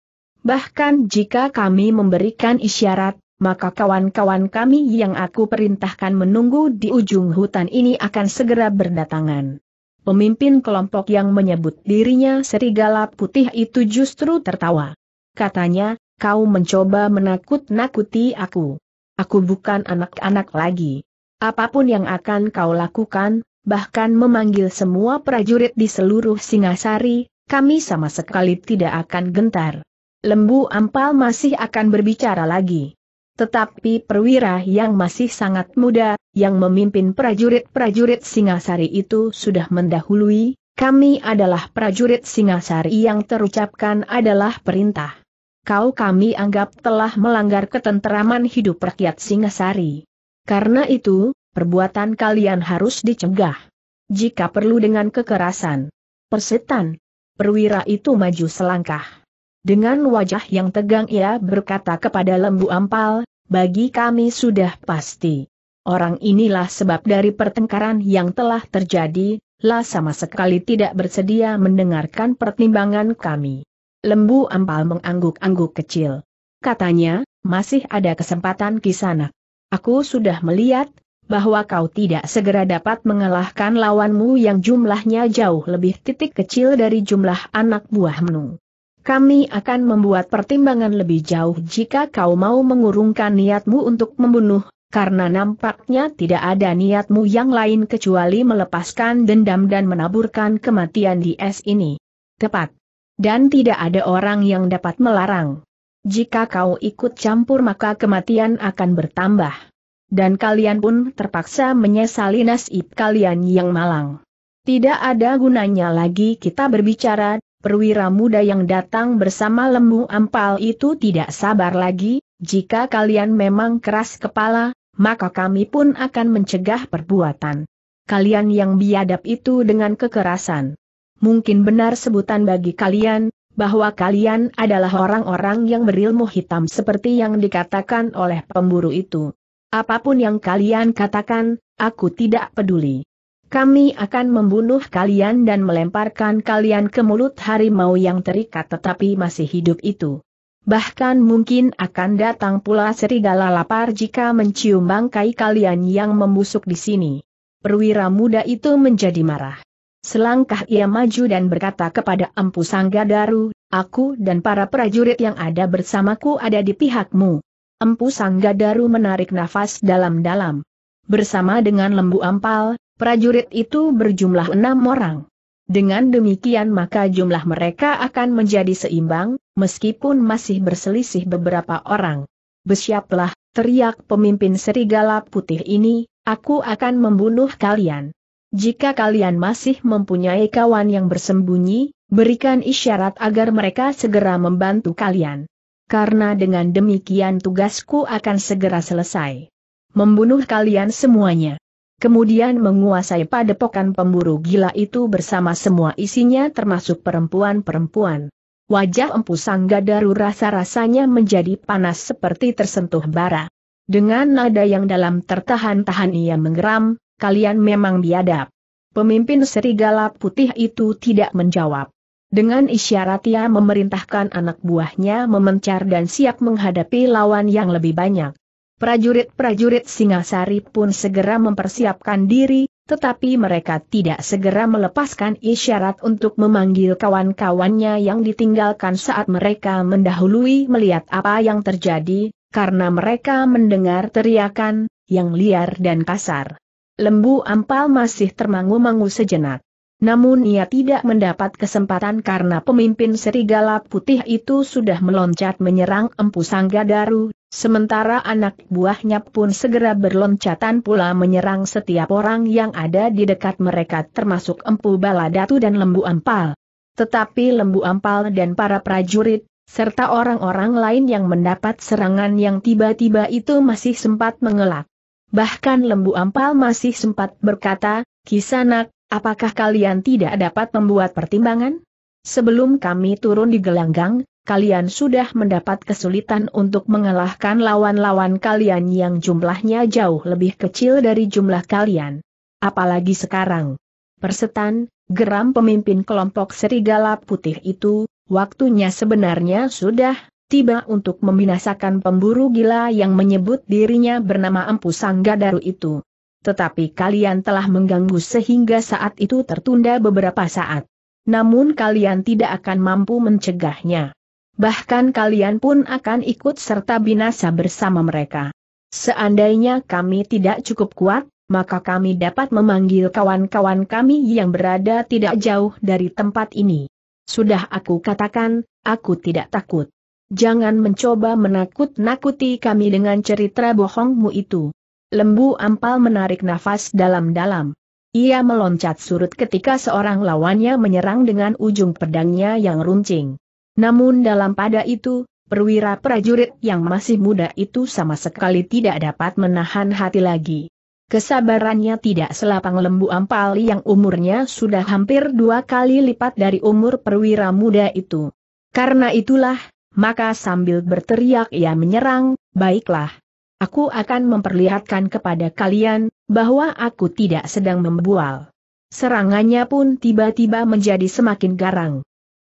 Bahkan jika kami memberikan isyarat, maka kawan-kawan kami yang aku perintahkan menunggu di ujung hutan ini akan segera berdatangan. Pemimpin kelompok yang menyebut dirinya serigala putih itu justru tertawa. Katanya, kau mencoba menakut-nakuti aku. Aku bukan anak-anak lagi. Apapun yang akan kau lakukan, bahkan memanggil semua prajurit di seluruh Singasari, kami sama sekali tidak akan gentar lembu ampal masih akan berbicara lagi. Tetapi perwira yang masih sangat muda, yang memimpin prajurit-prajurit Singasari itu sudah mendahului, kami adalah prajurit Singasari yang terucapkan adalah perintah. Kau kami anggap telah melanggar ketenteraman hidup rakyat Singasari. Karena itu, perbuatan kalian harus dicegah. Jika perlu dengan kekerasan. Persetan. Perwira itu maju selangkah. Dengan wajah yang tegang ia berkata kepada lembu ampal, bagi kami sudah pasti. Orang inilah sebab dari pertengkaran yang telah terjadi, lah sama sekali tidak bersedia mendengarkan pertimbangan kami. Lembu ampal mengangguk-angguk kecil. Katanya, masih ada kesempatan kisanak. Aku sudah melihat, bahwa kau tidak segera dapat mengalahkan lawanmu yang jumlahnya jauh lebih titik kecil dari jumlah anak buahmu kami akan membuat pertimbangan lebih jauh jika kau mau mengurungkan niatmu untuk membunuh, karena nampaknya tidak ada niatmu yang lain kecuali melepaskan dendam dan menaburkan kematian di es ini. Tepat. Dan tidak ada orang yang dapat melarang. Jika kau ikut campur maka kematian akan bertambah. Dan kalian pun terpaksa menyesali nasib kalian yang malang. Tidak ada gunanya lagi kita berbicara perwira muda yang datang bersama lembu ampal itu tidak sabar lagi, jika kalian memang keras kepala, maka kami pun akan mencegah perbuatan. Kalian yang biadab itu dengan kekerasan. Mungkin benar sebutan bagi kalian, bahwa kalian adalah orang-orang yang berilmu hitam seperti yang dikatakan oleh pemburu itu. Apapun yang kalian katakan, aku tidak peduli. Kami akan membunuh kalian dan melemparkan kalian ke mulut harimau yang terikat tetapi masih hidup itu. Bahkan mungkin akan datang pula serigala lapar jika mencium bangkai kalian yang membusuk di sini. Perwira muda itu menjadi marah. Selangkah ia maju dan berkata kepada Empu Sanggadaru, aku dan para prajurit yang ada bersamaku ada di pihakmu. Empu Sanggadaru menarik nafas dalam-dalam. Bersama dengan lembu ampal, Prajurit itu berjumlah enam orang. Dengan demikian maka jumlah mereka akan menjadi seimbang, meskipun masih berselisih beberapa orang. Besiaplah, teriak pemimpin serigala putih ini, aku akan membunuh kalian. Jika kalian masih mempunyai kawan yang bersembunyi, berikan isyarat agar mereka segera membantu kalian. Karena dengan demikian tugasku akan segera selesai. Membunuh kalian semuanya kemudian menguasai padepokan pemburu gila itu bersama semua isinya termasuk perempuan-perempuan. Wajah Empu Sangga Daru rasa-rasanya menjadi panas seperti tersentuh bara. Dengan nada yang dalam tertahan-tahan ia menggeram, kalian memang biadab. Pemimpin serigala putih itu tidak menjawab. Dengan isyarat ia memerintahkan anak buahnya memencar dan siap menghadapi lawan yang lebih banyak. Prajurit-prajurit Singasari pun segera mempersiapkan diri, tetapi mereka tidak segera melepaskan isyarat untuk memanggil kawan-kawannya yang ditinggalkan saat mereka mendahului melihat apa yang terjadi, karena mereka mendengar teriakan, yang liar dan kasar. Lembu ampal masih termangu-mangu sejenak. Namun ia tidak mendapat kesempatan karena pemimpin serigala putih itu sudah meloncat menyerang Empu Sangga Sementara anak buahnya pun segera berloncatan pula menyerang setiap orang yang ada di dekat mereka termasuk Empu Baladatu dan Lembu Ampal. Tetapi Lembu Ampal dan para prajurit, serta orang-orang lain yang mendapat serangan yang tiba-tiba itu masih sempat mengelak. Bahkan Lembu Ampal masih sempat berkata, Kisanak, apakah kalian tidak dapat membuat pertimbangan? Sebelum kami turun di gelanggang, kalian sudah mendapat kesulitan untuk mengalahkan lawan-lawan kalian yang jumlahnya jauh lebih kecil dari jumlah kalian. Apalagi sekarang. Persetan, geram pemimpin kelompok serigala putih itu, waktunya sebenarnya sudah tiba untuk membinasakan pemburu gila yang menyebut dirinya bernama Empu Sanggadaru itu. Tetapi kalian telah mengganggu sehingga saat itu tertunda beberapa saat namun kalian tidak akan mampu mencegahnya. Bahkan kalian pun akan ikut serta binasa bersama mereka. Seandainya kami tidak cukup kuat, maka kami dapat memanggil kawan-kawan kami yang berada tidak jauh dari tempat ini. Sudah aku katakan, aku tidak takut. Jangan mencoba menakut-nakuti kami dengan cerita bohongmu itu. Lembu ampal menarik nafas dalam-dalam. Ia meloncat surut ketika seorang lawannya menyerang dengan ujung pedangnya yang runcing. Namun dalam pada itu, perwira prajurit yang masih muda itu sama sekali tidak dapat menahan hati lagi. Kesabarannya tidak selapang lembu ampal yang umurnya sudah hampir dua kali lipat dari umur perwira muda itu. Karena itulah, maka sambil berteriak ia menyerang, baiklah, Aku akan memperlihatkan kepada kalian, bahwa aku tidak sedang membual. Serangannya pun tiba-tiba menjadi semakin garang.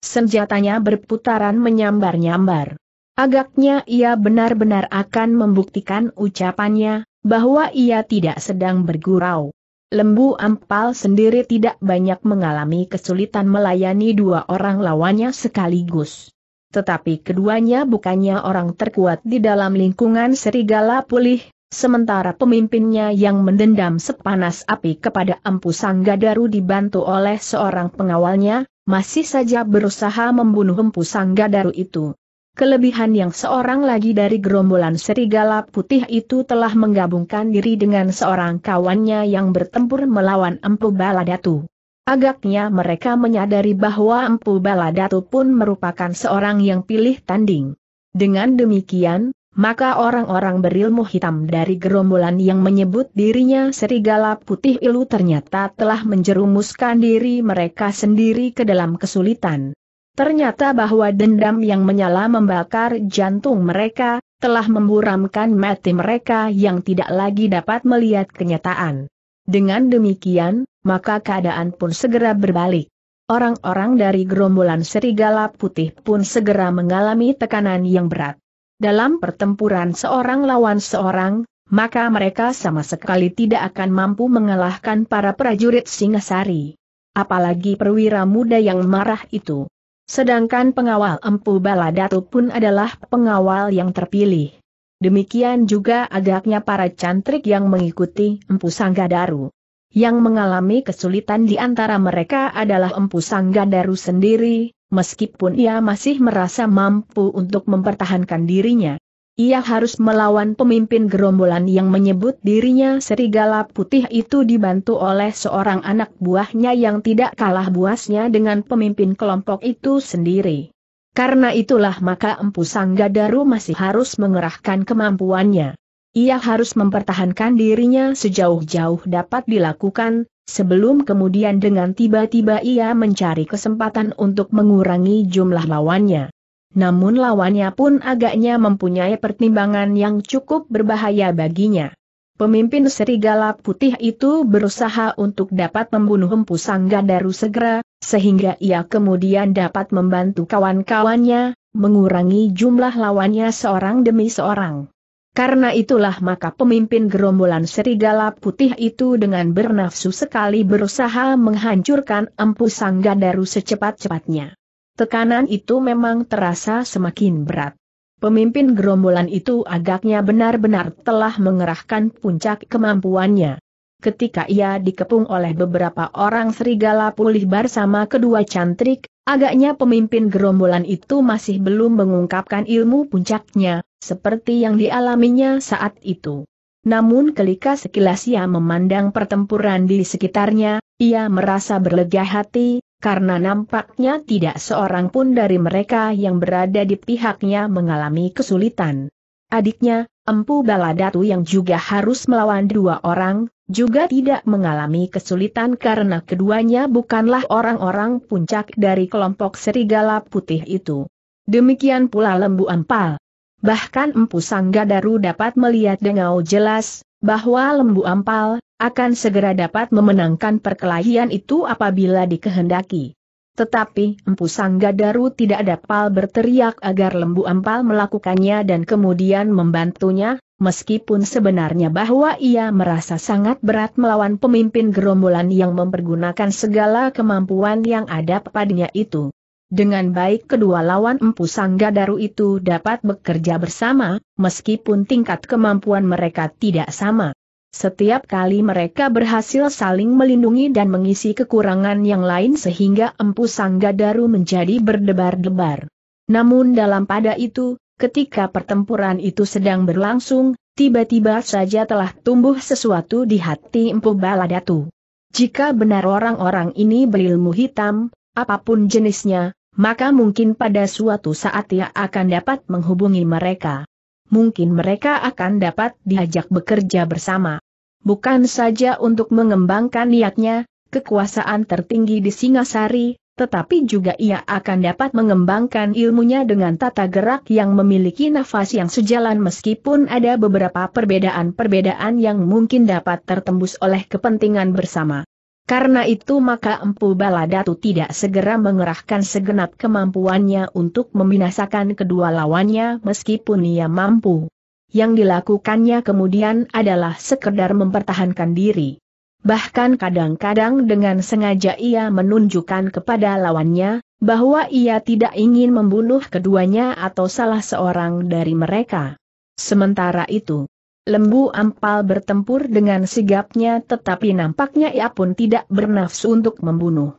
Senjatanya berputaran menyambar-nyambar. Agaknya ia benar-benar akan membuktikan ucapannya, bahwa ia tidak sedang bergurau. Lembu Ampal sendiri tidak banyak mengalami kesulitan melayani dua orang lawannya sekaligus tetapi keduanya bukannya orang terkuat di dalam lingkungan serigala pulih, sementara pemimpinnya yang mendendam sepanas api kepada Empu Sanggadaru dibantu oleh seorang pengawalnya, masih saja berusaha membunuh Empu Sanggadaru itu. Kelebihan yang seorang lagi dari gerombolan serigala putih itu telah menggabungkan diri dengan seorang kawannya yang bertempur melawan Empu Baladatu. Agaknya mereka menyadari bahwa Empu Baladatu pun merupakan seorang yang pilih tanding. Dengan demikian, maka orang-orang berilmu hitam dari gerombolan yang menyebut dirinya serigala putih ilu ternyata telah menjerumuskan diri mereka sendiri ke dalam kesulitan. Ternyata bahwa dendam yang menyala membakar jantung mereka, telah memburamkan mati mereka yang tidak lagi dapat melihat kenyataan. Dengan demikian, maka keadaan pun segera berbalik. Orang-orang dari gerombolan serigala putih pun segera mengalami tekanan yang berat. Dalam pertempuran seorang lawan seorang, maka mereka sama sekali tidak akan mampu mengalahkan para prajurit Singasari. Apalagi perwira muda yang marah itu. Sedangkan pengawal Empu Baladatu pun adalah pengawal yang terpilih. Demikian juga agaknya para cantrik yang mengikuti Empu Sanggadaru. Yang mengalami kesulitan di antara mereka adalah Empu Sanggadaru sendiri, meskipun ia masih merasa mampu untuk mempertahankan dirinya. Ia harus melawan pemimpin gerombolan yang menyebut dirinya serigala putih itu dibantu oleh seorang anak buahnya yang tidak kalah buasnya dengan pemimpin kelompok itu sendiri. Karena itulah maka Empu Sanggadaru masih harus mengerahkan kemampuannya. Ia harus mempertahankan dirinya sejauh-jauh dapat dilakukan, sebelum kemudian dengan tiba-tiba ia mencari kesempatan untuk mengurangi jumlah lawannya. Namun lawannya pun agaknya mempunyai pertimbangan yang cukup berbahaya baginya. Pemimpin serigala putih itu berusaha untuk dapat membunuh Empu Sangga Daru segera, sehingga ia kemudian dapat membantu kawan-kawannya, mengurangi jumlah lawannya seorang demi seorang. Karena itulah maka pemimpin gerombolan serigala putih itu dengan bernafsu sekali berusaha menghancurkan empu Sanggadaru secepat-cepatnya. Tekanan itu memang terasa semakin berat. Pemimpin gerombolan itu agaknya benar-benar telah mengerahkan puncak kemampuannya. Ketika ia dikepung oleh beberapa orang serigala pulih bersama kedua cantrik, agaknya pemimpin gerombolan itu masih belum mengungkapkan ilmu puncaknya, seperti yang dialaminya saat itu. Namun ketika sekilas ia memandang pertempuran di sekitarnya, ia merasa berlega hati, karena nampaknya tidak seorang pun dari mereka yang berada di pihaknya mengalami kesulitan. Adiknya, Empu Baladatu yang juga harus melawan dua orang, juga tidak mengalami kesulitan karena keduanya bukanlah orang-orang puncak dari kelompok serigala putih itu. Demikian pula Lembu Ampal bahkan Empu Sanggadaru dapat melihat dengan jelas, bahwa lembu ampal, akan segera dapat memenangkan perkelahian itu apabila dikehendaki. Tetapi Empu Sanggadaru tidak dapat berteriak agar lembu ampal melakukannya dan kemudian membantunya, meskipun sebenarnya bahwa ia merasa sangat berat melawan pemimpin gerombolan yang mempergunakan segala kemampuan yang ada padanya itu. Dengan baik kedua lawan empu sangga daru itu dapat bekerja bersama, meskipun tingkat kemampuan mereka tidak sama. Setiap kali mereka berhasil saling melindungi dan mengisi kekurangan yang lain sehingga empu sangga daru menjadi berdebar-debar. Namun dalam pada itu, ketika pertempuran itu sedang berlangsung, tiba-tiba saja telah tumbuh sesuatu di hati empu baladatu. Jika benar orang-orang ini berilmu hitam, apapun jenisnya, maka mungkin pada suatu saat ia akan dapat menghubungi mereka. Mungkin mereka akan dapat diajak bekerja bersama. Bukan saja untuk mengembangkan niatnya, kekuasaan tertinggi di Singasari, tetapi juga ia akan dapat mengembangkan ilmunya dengan tata gerak yang memiliki nafas yang sejalan meskipun ada beberapa perbedaan-perbedaan yang mungkin dapat tertembus oleh kepentingan bersama. Karena itu maka Empu Baladatu tidak segera mengerahkan segenap kemampuannya untuk membinasakan kedua lawannya meskipun ia mampu. Yang dilakukannya kemudian adalah sekedar mempertahankan diri. Bahkan kadang-kadang dengan sengaja ia menunjukkan kepada lawannya, bahwa ia tidak ingin membunuh keduanya atau salah seorang dari mereka. Sementara itu, Lembu ampal bertempur dengan sigapnya tetapi nampaknya ia pun tidak bernafsu untuk membunuh.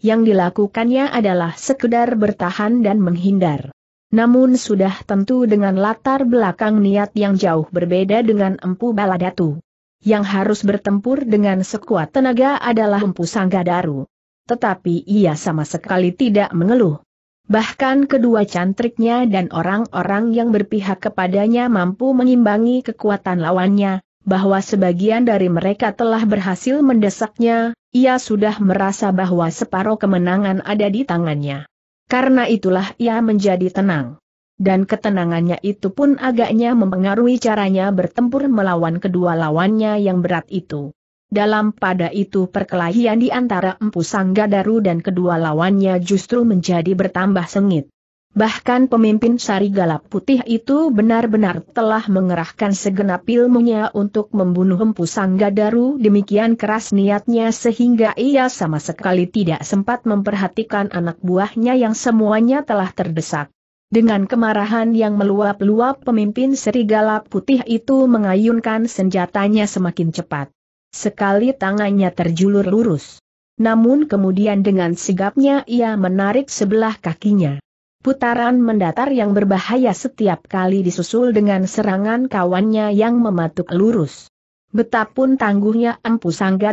Yang dilakukannya adalah sekedar bertahan dan menghindar. Namun sudah tentu dengan latar belakang niat yang jauh berbeda dengan Empu Baladatu. Yang harus bertempur dengan sekuat tenaga adalah Empu Sanggadaru. Tetapi ia sama sekali tidak mengeluh. Bahkan kedua cantriknya dan orang-orang yang berpihak kepadanya mampu mengimbangi kekuatan lawannya, bahwa sebagian dari mereka telah berhasil mendesaknya, ia sudah merasa bahwa separuh kemenangan ada di tangannya. Karena itulah ia menjadi tenang. Dan ketenangannya itu pun agaknya mempengaruhi caranya bertempur melawan kedua lawannya yang berat itu. Dalam pada itu perkelahian di antara Empu Sangga Daru dan kedua lawannya justru menjadi bertambah sengit. Bahkan pemimpin Sarigala Putih itu benar-benar telah mengerahkan segenap ilmunya untuk membunuh Empu Sangga Daru demikian keras niatnya sehingga ia sama sekali tidak sempat memperhatikan anak buahnya yang semuanya telah terdesak. Dengan kemarahan yang meluap-luap pemimpin Serigala Putih itu mengayunkan senjatanya semakin cepat. Sekali tangannya terjulur lurus. Namun kemudian dengan sigapnya ia menarik sebelah kakinya. Putaran mendatar yang berbahaya setiap kali disusul dengan serangan kawannya yang mematuk lurus. Betapun tangguhnya Empu Sangga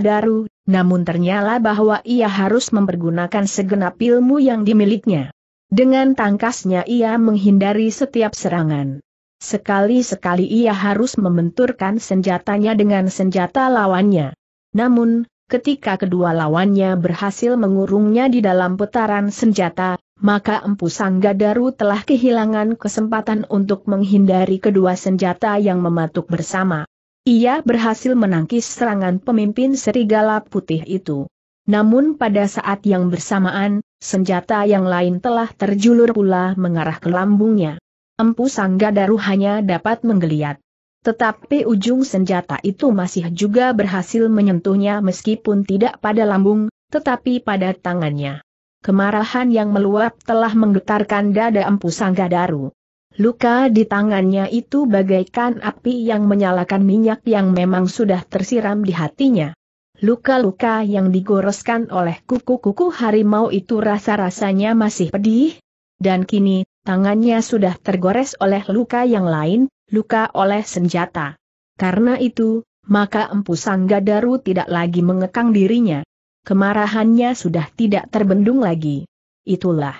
namun ternyata bahwa ia harus mempergunakan segenap ilmu yang dimilikinya. Dengan tangkasnya ia menghindari setiap serangan. Sekali-sekali ia harus membenturkan senjatanya dengan senjata lawannya. Namun, ketika kedua lawannya berhasil mengurungnya di dalam putaran senjata, maka Empu Sanggadaru telah kehilangan kesempatan untuk menghindari kedua senjata yang mematuk bersama. Ia berhasil menangkis serangan pemimpin serigala putih itu. Namun pada saat yang bersamaan, senjata yang lain telah terjulur pula mengarah ke lambungnya. Empu Sangga Daru hanya dapat menggeliat. Tetapi ujung senjata itu masih juga berhasil menyentuhnya meskipun tidak pada lambung, tetapi pada tangannya. Kemarahan yang meluap telah menggetarkan dada Empu Sangga Daru. Luka di tangannya itu bagaikan api yang menyalakan minyak yang memang sudah tersiram di hatinya. Luka-luka yang digoreskan oleh kuku-kuku harimau itu rasa-rasanya masih pedih, dan kini tangannya sudah tergores oleh luka yang lain, luka oleh senjata. Karena itu, maka Empu Sanggadaru tidak lagi mengekang dirinya. Kemarahannya sudah tidak terbendung lagi. Itulah.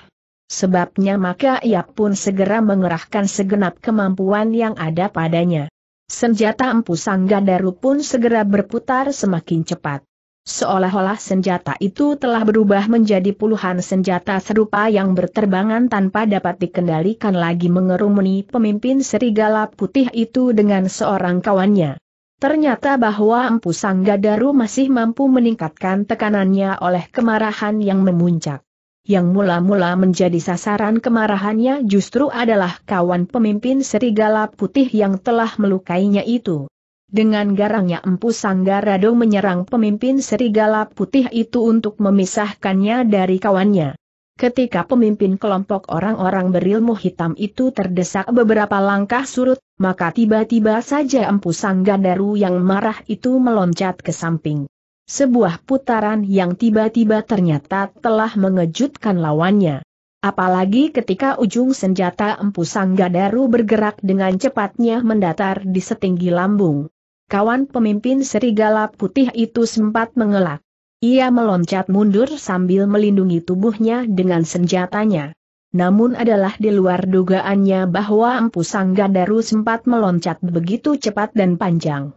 Sebabnya maka ia pun segera mengerahkan segenap kemampuan yang ada padanya. Senjata Empu Sanggadaru pun segera berputar semakin cepat. Seolah-olah senjata itu telah berubah menjadi puluhan senjata serupa yang berterbangan tanpa dapat dikendalikan lagi mengerumuni pemimpin serigala putih itu dengan seorang kawannya. Ternyata bahwa Empu Sanggadaru masih mampu meningkatkan tekanannya oleh kemarahan yang memuncak. Yang mula-mula menjadi sasaran kemarahannya justru adalah kawan pemimpin serigala putih yang telah melukainya itu. Dengan garangnya Empu Sanggarado menyerang pemimpin serigala putih itu untuk memisahkannya dari kawannya. Ketika pemimpin kelompok orang-orang berilmu hitam itu terdesak beberapa langkah surut, maka tiba-tiba saja Empu Sanggadaru yang marah itu meloncat ke samping. Sebuah putaran yang tiba-tiba ternyata telah mengejutkan lawannya. Apalagi ketika ujung senjata Empu Sanggadaru bergerak dengan cepatnya mendatar di setinggi lambung kawan pemimpin serigala putih itu sempat mengelak. Ia meloncat mundur sambil melindungi tubuhnya dengan senjatanya. Namun adalah di luar dugaannya bahwa Empu Sanggadaru sempat meloncat begitu cepat dan panjang.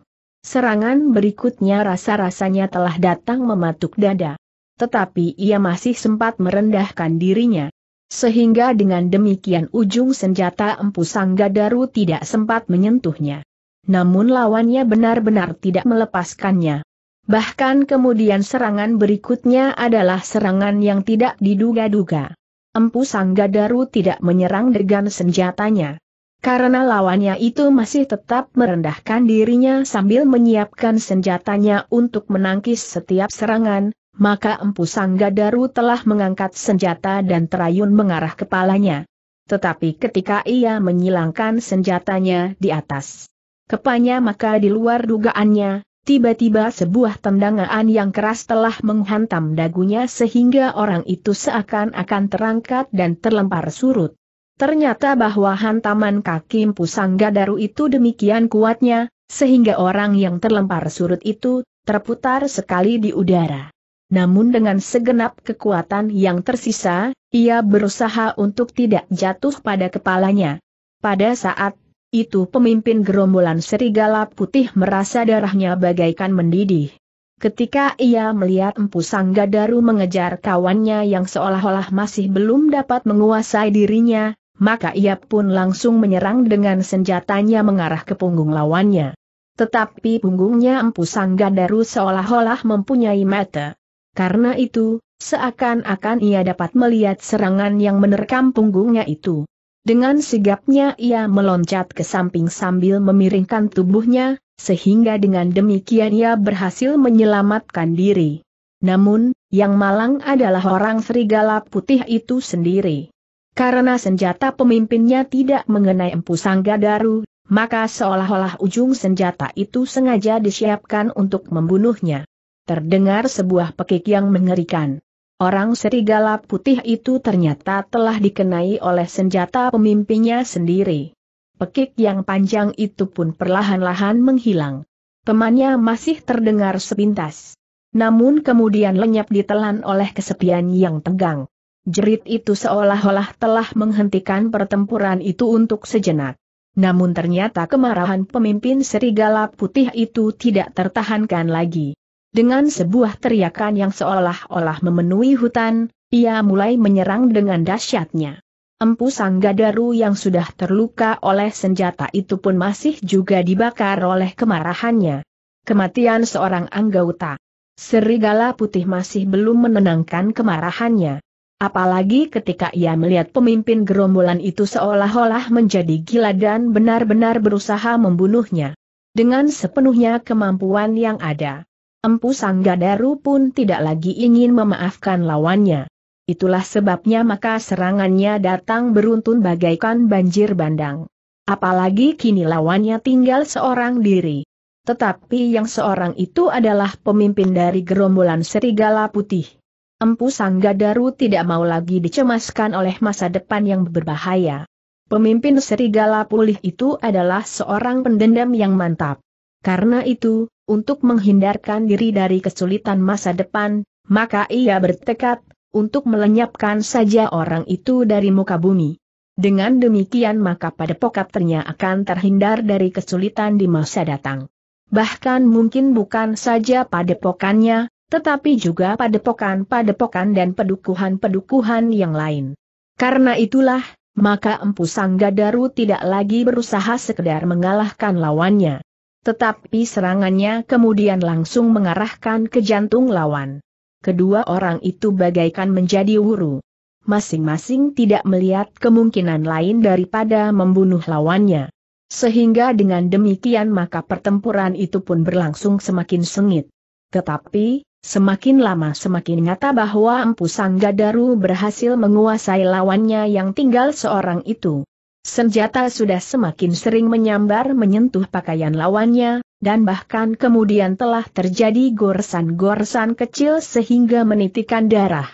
Serangan berikutnya rasa-rasanya telah datang mematuk dada. Tetapi ia masih sempat merendahkan dirinya. Sehingga dengan demikian ujung senjata Empu Sanggadaru tidak sempat menyentuhnya namun lawannya benar-benar tidak melepaskannya. Bahkan kemudian serangan berikutnya adalah serangan yang tidak diduga-duga. Empu Sanggadaru tidak menyerang dengan senjatanya. Karena lawannya itu masih tetap merendahkan dirinya sambil menyiapkan senjatanya untuk menangkis setiap serangan, maka Empu Sanggadaru telah mengangkat senjata dan terayun mengarah kepalanya. Tetapi ketika ia menyilangkan senjatanya di atas Kepanya maka di luar dugaannya, tiba-tiba sebuah tendangan yang keras telah menghantam dagunya sehingga orang itu seakan-akan terangkat dan terlempar surut. Ternyata bahwa hantaman kaki Pusangga Daru itu demikian kuatnya, sehingga orang yang terlempar surut itu terputar sekali di udara. Namun dengan segenap kekuatan yang tersisa, ia berusaha untuk tidak jatuh pada kepalanya. Pada saat itu pemimpin gerombolan serigala putih merasa darahnya bagaikan mendidih. Ketika ia melihat Empu Sanggadaru mengejar kawannya yang seolah-olah masih belum dapat menguasai dirinya, maka ia pun langsung menyerang dengan senjatanya mengarah ke punggung lawannya. Tetapi punggungnya Empu Sanggadaru seolah-olah mempunyai mata. Karena itu, seakan-akan ia dapat melihat serangan yang menerkam punggungnya itu. Dengan sigapnya ia meloncat ke samping sambil memiringkan tubuhnya, sehingga dengan demikian ia berhasil menyelamatkan diri. Namun, yang malang adalah orang serigala putih itu sendiri. Karena senjata pemimpinnya tidak mengenai empu sangga daru, maka seolah-olah ujung senjata itu sengaja disiapkan untuk membunuhnya. Terdengar sebuah pekik yang mengerikan. Orang serigala putih itu ternyata telah dikenai oleh senjata pemimpinnya sendiri. Pekik yang panjang itu pun perlahan-lahan menghilang. Temannya masih terdengar sepintas. Namun kemudian lenyap ditelan oleh kesepian yang tegang. Jerit itu seolah-olah telah menghentikan pertempuran itu untuk sejenak. Namun ternyata kemarahan pemimpin serigala putih itu tidak tertahankan lagi. Dengan sebuah teriakan yang seolah-olah memenuhi hutan, ia mulai menyerang dengan dahsyatnya. Empu Sanggadaru yang sudah terluka oleh senjata itu pun masih juga dibakar oleh kemarahannya. Kematian seorang anggota. Serigala putih masih belum menenangkan kemarahannya. Apalagi ketika ia melihat pemimpin gerombolan itu seolah-olah menjadi gila dan benar-benar berusaha membunuhnya. Dengan sepenuhnya kemampuan yang ada, Empu Sanggadaru pun tidak lagi ingin memaafkan lawannya. Itulah sebabnya maka serangannya datang beruntun bagaikan banjir bandang. Apalagi kini lawannya tinggal seorang diri. Tetapi yang seorang itu adalah pemimpin dari gerombolan serigala putih. Empu Sanggadaru tidak mau lagi dicemaskan oleh masa depan yang berbahaya. Pemimpin serigala pulih itu adalah seorang pendendam yang mantap. Karena itu, untuk menghindarkan diri dari kesulitan masa depan, maka ia bertekad untuk melenyapkan saja orang itu dari muka bumi. Dengan demikian maka pada pokaternya akan terhindar dari kesulitan di masa datang. Bahkan mungkin bukan saja pada pokannya, tetapi juga pada pokan-pada pokan dan pedukuhan-pedukuhan yang lain. Karena itulah, maka Empu Sanggadaru tidak lagi berusaha sekedar mengalahkan lawannya. Tetapi serangannya kemudian langsung mengarahkan ke jantung lawan. Kedua orang itu bagaikan menjadi wuru. Masing-masing tidak melihat kemungkinan lain daripada membunuh lawannya. Sehingga dengan demikian maka pertempuran itu pun berlangsung semakin sengit. Tetapi, semakin lama semakin nyata bahwa Empu Sanggadaru berhasil menguasai lawannya yang tinggal seorang itu. Senjata sudah semakin sering menyambar menyentuh pakaian lawannya, dan bahkan kemudian telah terjadi goresan-goresan kecil sehingga menitikan darah.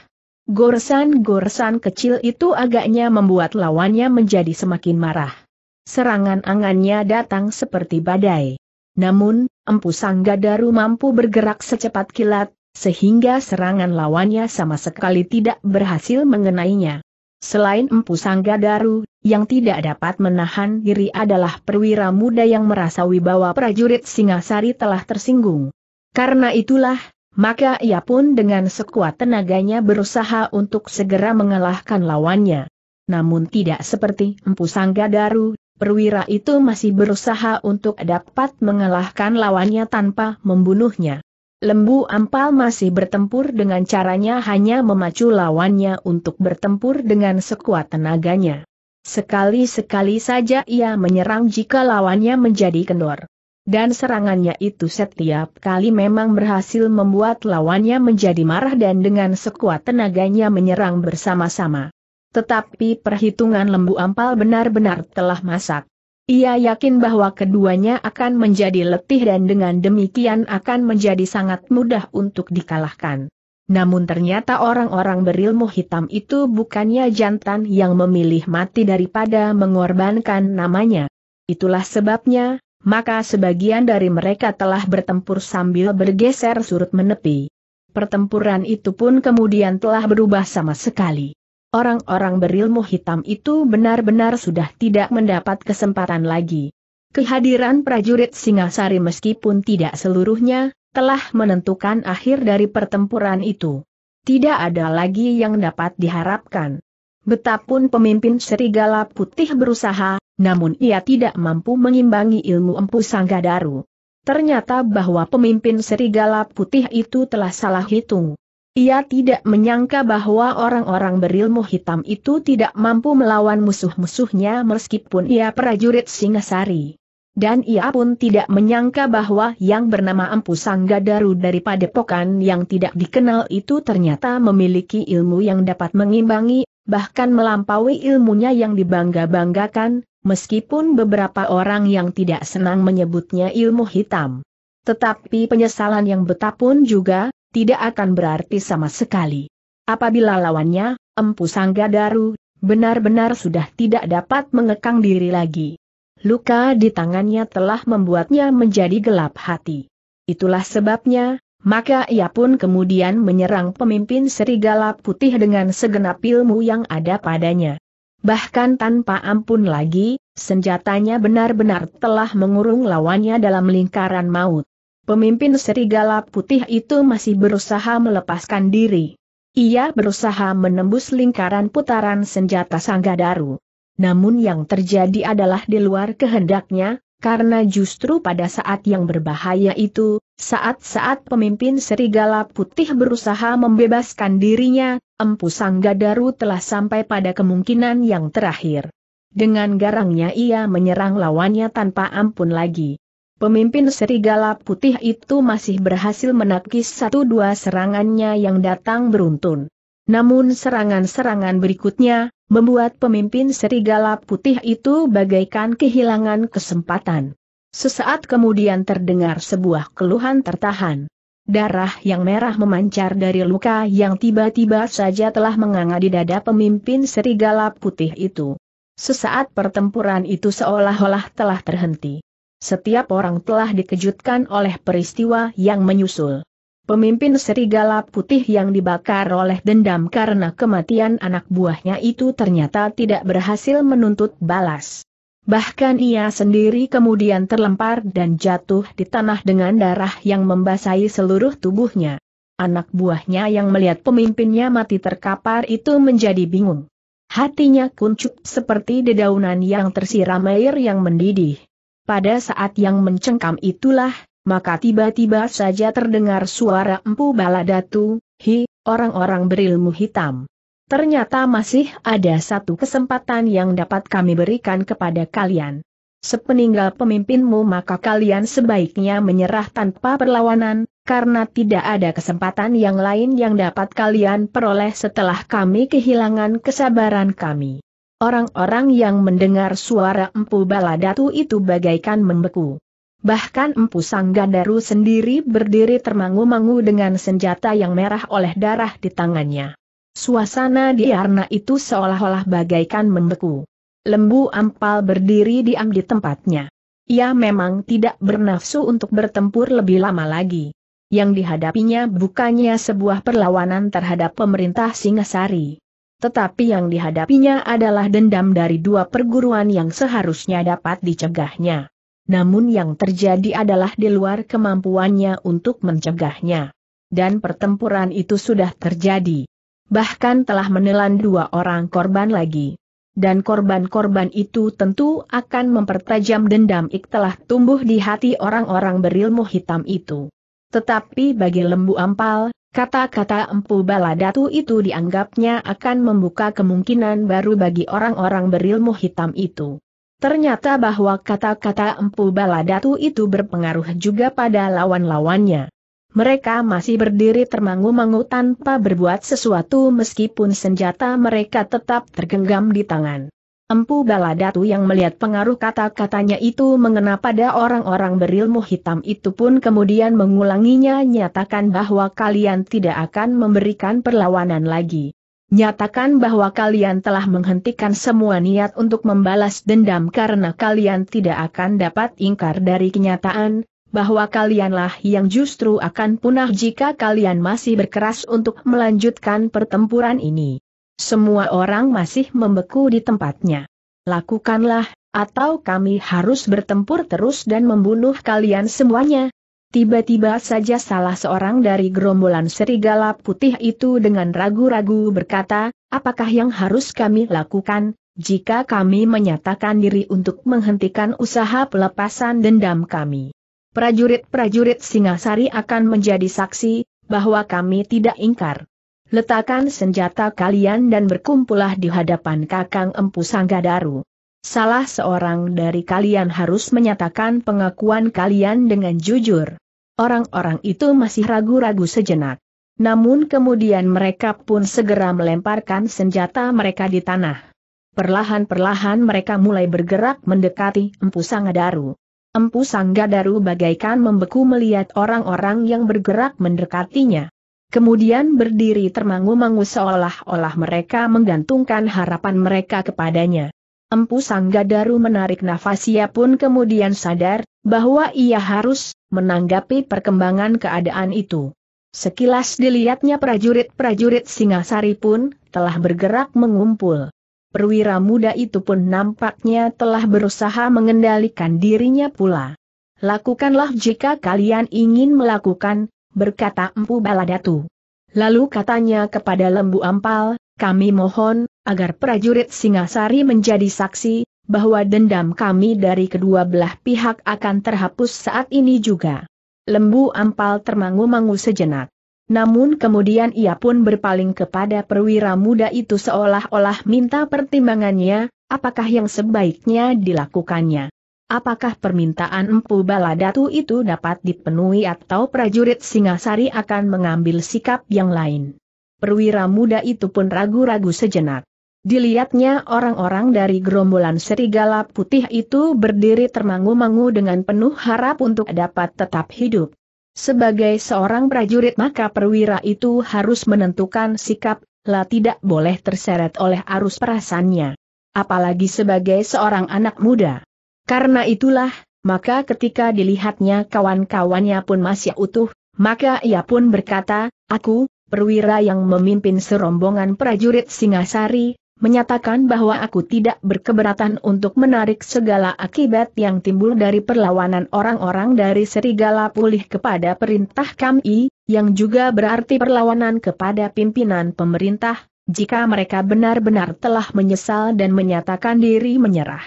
Goresan-goresan kecil itu agaknya membuat lawannya menjadi semakin marah. Serangan angannya datang seperti badai. Namun, Empu Sanggadaru mampu bergerak secepat kilat, sehingga serangan lawannya sama sekali tidak berhasil mengenainya. Selain Empu Sanggadaru. Yang tidak dapat menahan diri adalah perwira muda yang merasa wibawa prajurit Singasari telah tersinggung. Karena itulah, maka ia pun dengan sekuat tenaganya berusaha untuk segera mengalahkan lawannya. Namun tidak seperti Empu Sanggadaru, perwira itu masih berusaha untuk dapat mengalahkan lawannya tanpa membunuhnya. Lembu Ampal masih bertempur dengan caranya hanya memacu lawannya untuk bertempur dengan sekuat tenaganya. Sekali-sekali saja ia menyerang jika lawannya menjadi kendor. Dan serangannya itu setiap kali memang berhasil membuat lawannya menjadi marah dan dengan sekuat tenaganya menyerang bersama-sama. Tetapi perhitungan lembu ampal benar-benar telah masak. Ia yakin bahwa keduanya akan menjadi letih dan dengan demikian akan menjadi sangat mudah untuk dikalahkan. Namun ternyata orang-orang berilmu hitam itu bukannya jantan yang memilih mati daripada mengorbankan namanya. Itulah sebabnya, maka sebagian dari mereka telah bertempur sambil bergeser surut menepi. Pertempuran itu pun kemudian telah berubah sama sekali. Orang-orang berilmu hitam itu benar-benar sudah tidak mendapat kesempatan lagi. Kehadiran prajurit Singasari meskipun tidak seluruhnya, telah menentukan akhir dari pertempuran itu. Tidak ada lagi yang dapat diharapkan. Betapun pemimpin serigala putih berusaha, namun ia tidak mampu mengimbangi ilmu empu Sanggadaru. Ternyata bahwa pemimpin serigala putih itu telah salah hitung. Ia tidak menyangka bahwa orang-orang berilmu hitam itu tidak mampu melawan musuh-musuhnya meskipun ia prajurit Singasari. Dan ia pun tidak menyangka bahwa yang bernama Empu Sangga Daru dari Padepokan yang tidak dikenal itu ternyata memiliki ilmu yang dapat mengimbangi, bahkan melampaui ilmunya yang dibangga-banggakan, meskipun beberapa orang yang tidak senang menyebutnya ilmu hitam. Tetapi penyesalan yang betapun juga, tidak akan berarti sama sekali. Apabila lawannya, Empu Sangga Daru, benar-benar sudah tidak dapat mengekang diri lagi. Luka di tangannya telah membuatnya menjadi gelap hati. Itulah sebabnya, maka ia pun kemudian menyerang pemimpin serigala putih dengan segenap ilmu yang ada padanya. Bahkan tanpa ampun lagi, senjatanya benar-benar telah mengurung lawannya dalam lingkaran maut. Pemimpin serigala putih itu masih berusaha melepaskan diri. Ia berusaha menembus lingkaran putaran senjata Sangga Daru namun yang terjadi adalah di luar kehendaknya, karena justru pada saat yang berbahaya itu, saat-saat pemimpin serigala putih berusaha membebaskan dirinya, Empu Sanggadaru telah sampai pada kemungkinan yang terakhir. Dengan garangnya ia menyerang lawannya tanpa ampun lagi. Pemimpin serigala putih itu masih berhasil menakis satu dua serangannya yang datang beruntun. Namun serangan-serangan berikutnya, membuat pemimpin serigala putih itu bagaikan kehilangan kesempatan. Sesaat kemudian terdengar sebuah keluhan tertahan. Darah yang merah memancar dari luka yang tiba-tiba saja telah menganga di dada pemimpin serigala putih itu. Sesaat pertempuran itu seolah-olah telah terhenti. Setiap orang telah dikejutkan oleh peristiwa yang menyusul. Pemimpin serigala putih yang dibakar oleh dendam karena kematian anak buahnya itu ternyata tidak berhasil menuntut balas. Bahkan ia sendiri kemudian terlempar dan jatuh di tanah dengan darah yang membasahi seluruh tubuhnya. Anak buahnya yang melihat pemimpinnya mati terkapar itu menjadi bingung. Hatinya kuncup seperti dedaunan yang tersiram air yang mendidih. Pada saat yang mencengkam itulah, maka tiba-tiba saja terdengar suara empu baladatu, hi, orang-orang berilmu hitam. Ternyata masih ada satu kesempatan yang dapat kami berikan kepada kalian. Sepeninggal pemimpinmu maka kalian sebaiknya menyerah tanpa perlawanan, karena tidak ada kesempatan yang lain yang dapat kalian peroleh setelah kami kehilangan kesabaran kami. Orang-orang yang mendengar suara empu baladatu itu bagaikan membeku. Bahkan Empu Sanggandaru sendiri berdiri termangu-mangu dengan senjata yang merah oleh darah di tangannya. Suasana di arna itu seolah-olah bagaikan membeku. Lembu ampal berdiri diam di tempatnya. Ia memang tidak bernafsu untuk bertempur lebih lama lagi. Yang dihadapinya bukannya sebuah perlawanan terhadap pemerintah Singasari. Tetapi yang dihadapinya adalah dendam dari dua perguruan yang seharusnya dapat dicegahnya namun yang terjadi adalah di luar kemampuannya untuk mencegahnya. Dan pertempuran itu sudah terjadi. Bahkan telah menelan dua orang korban lagi. Dan korban-korban itu tentu akan mempertajam dendam ik telah tumbuh di hati orang-orang berilmu hitam itu. Tetapi bagi lembu ampal, Kata-kata Empu Baladatu itu dianggapnya akan membuka kemungkinan baru bagi orang-orang berilmu hitam itu. Ternyata bahwa kata-kata Empu Baladatu itu berpengaruh juga pada lawan-lawannya. Mereka masih berdiri termangu-mangu tanpa berbuat sesuatu meskipun senjata mereka tetap tergenggam di tangan. Empu Baladatu yang melihat pengaruh kata-katanya itu mengena pada orang-orang berilmu hitam itu pun kemudian mengulanginya nyatakan bahwa kalian tidak akan memberikan perlawanan lagi. Nyatakan bahwa kalian telah menghentikan semua niat untuk membalas dendam karena kalian tidak akan dapat ingkar dari kenyataan, bahwa kalianlah yang justru akan punah jika kalian masih berkeras untuk melanjutkan pertempuran ini. Semua orang masih membeku di tempatnya. Lakukanlah, atau kami harus bertempur terus dan membunuh kalian semuanya, Tiba-tiba saja salah seorang dari gerombolan serigala putih itu dengan ragu-ragu berkata, apakah yang harus kami lakukan, jika kami menyatakan diri untuk menghentikan usaha pelepasan dendam kami. Prajurit-prajurit Singasari akan menjadi saksi, bahwa kami tidak ingkar. Letakkan senjata kalian dan berkumpulah di hadapan Kakang Empu Sanggadaru. Salah seorang dari kalian harus menyatakan pengakuan kalian dengan jujur. Orang-orang itu masih ragu-ragu sejenak. Namun kemudian mereka pun segera melemparkan senjata mereka di tanah. Perlahan-perlahan mereka mulai bergerak mendekati Empu Sangadaru. Empu Sangadaru bagaikan membeku melihat orang-orang yang bergerak mendekatinya. Kemudian berdiri termangu-mangu seolah-olah mereka menggantungkan harapan mereka kepadanya. Empu Sanggadaru menarik nafas ia pun kemudian sadar, bahwa ia harus menanggapi perkembangan keadaan itu. Sekilas dilihatnya prajurit-prajurit Singasari pun telah bergerak mengumpul. Perwira muda itu pun nampaknya telah berusaha mengendalikan dirinya pula. Lakukanlah jika kalian ingin melakukan, berkata Empu Baladatu. Lalu katanya kepada Lembu Ampal, kami mohon, agar prajurit Singasari menjadi saksi, bahwa dendam kami dari kedua belah pihak akan terhapus saat ini juga. Lembu ampal termangu-mangu sejenak. Namun kemudian ia pun berpaling kepada perwira muda itu seolah-olah minta pertimbangannya, apakah yang sebaiknya dilakukannya. Apakah permintaan Empu Baladatu itu dapat dipenuhi atau prajurit Singasari akan mengambil sikap yang lain? Perwira muda itu pun ragu-ragu sejenak. Dilihatnya orang-orang dari gerombolan serigala putih itu berdiri termangu-mangu dengan penuh harap untuk dapat tetap hidup. Sebagai seorang prajurit maka perwira itu harus menentukan sikap, lah tidak boleh terseret oleh arus perasaannya. Apalagi sebagai seorang anak muda. Karena itulah, maka ketika dilihatnya kawan-kawannya pun masih utuh, maka ia pun berkata, aku, perwira yang memimpin serombongan prajurit Singasari, menyatakan bahwa aku tidak berkeberatan untuk menarik segala akibat yang timbul dari perlawanan orang-orang dari Serigala pulih kepada perintah kami, yang juga berarti perlawanan kepada pimpinan pemerintah, jika mereka benar-benar telah menyesal dan menyatakan diri menyerah.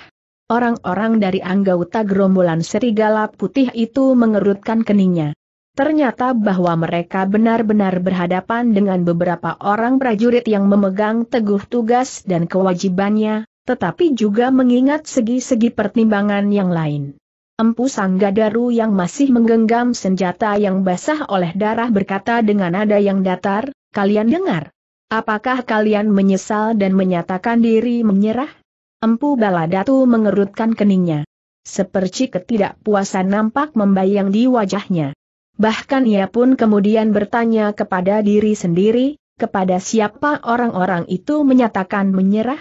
Orang-orang dari anggota gerombolan Serigala Putih itu mengerutkan keningnya. Ternyata bahwa mereka benar-benar berhadapan dengan beberapa orang prajurit yang memegang teguh tugas dan kewajibannya, tetapi juga mengingat segi-segi pertimbangan yang lain. Empu Sanggadaru yang masih menggenggam senjata yang basah oleh darah berkata dengan nada yang datar, kalian dengar. Apakah kalian menyesal dan menyatakan diri menyerah? Empu Baladatu mengerutkan keningnya. Seperti ketidakpuasan nampak membayang di wajahnya. Bahkan ia pun kemudian bertanya kepada diri sendiri, kepada siapa orang-orang itu menyatakan menyerah?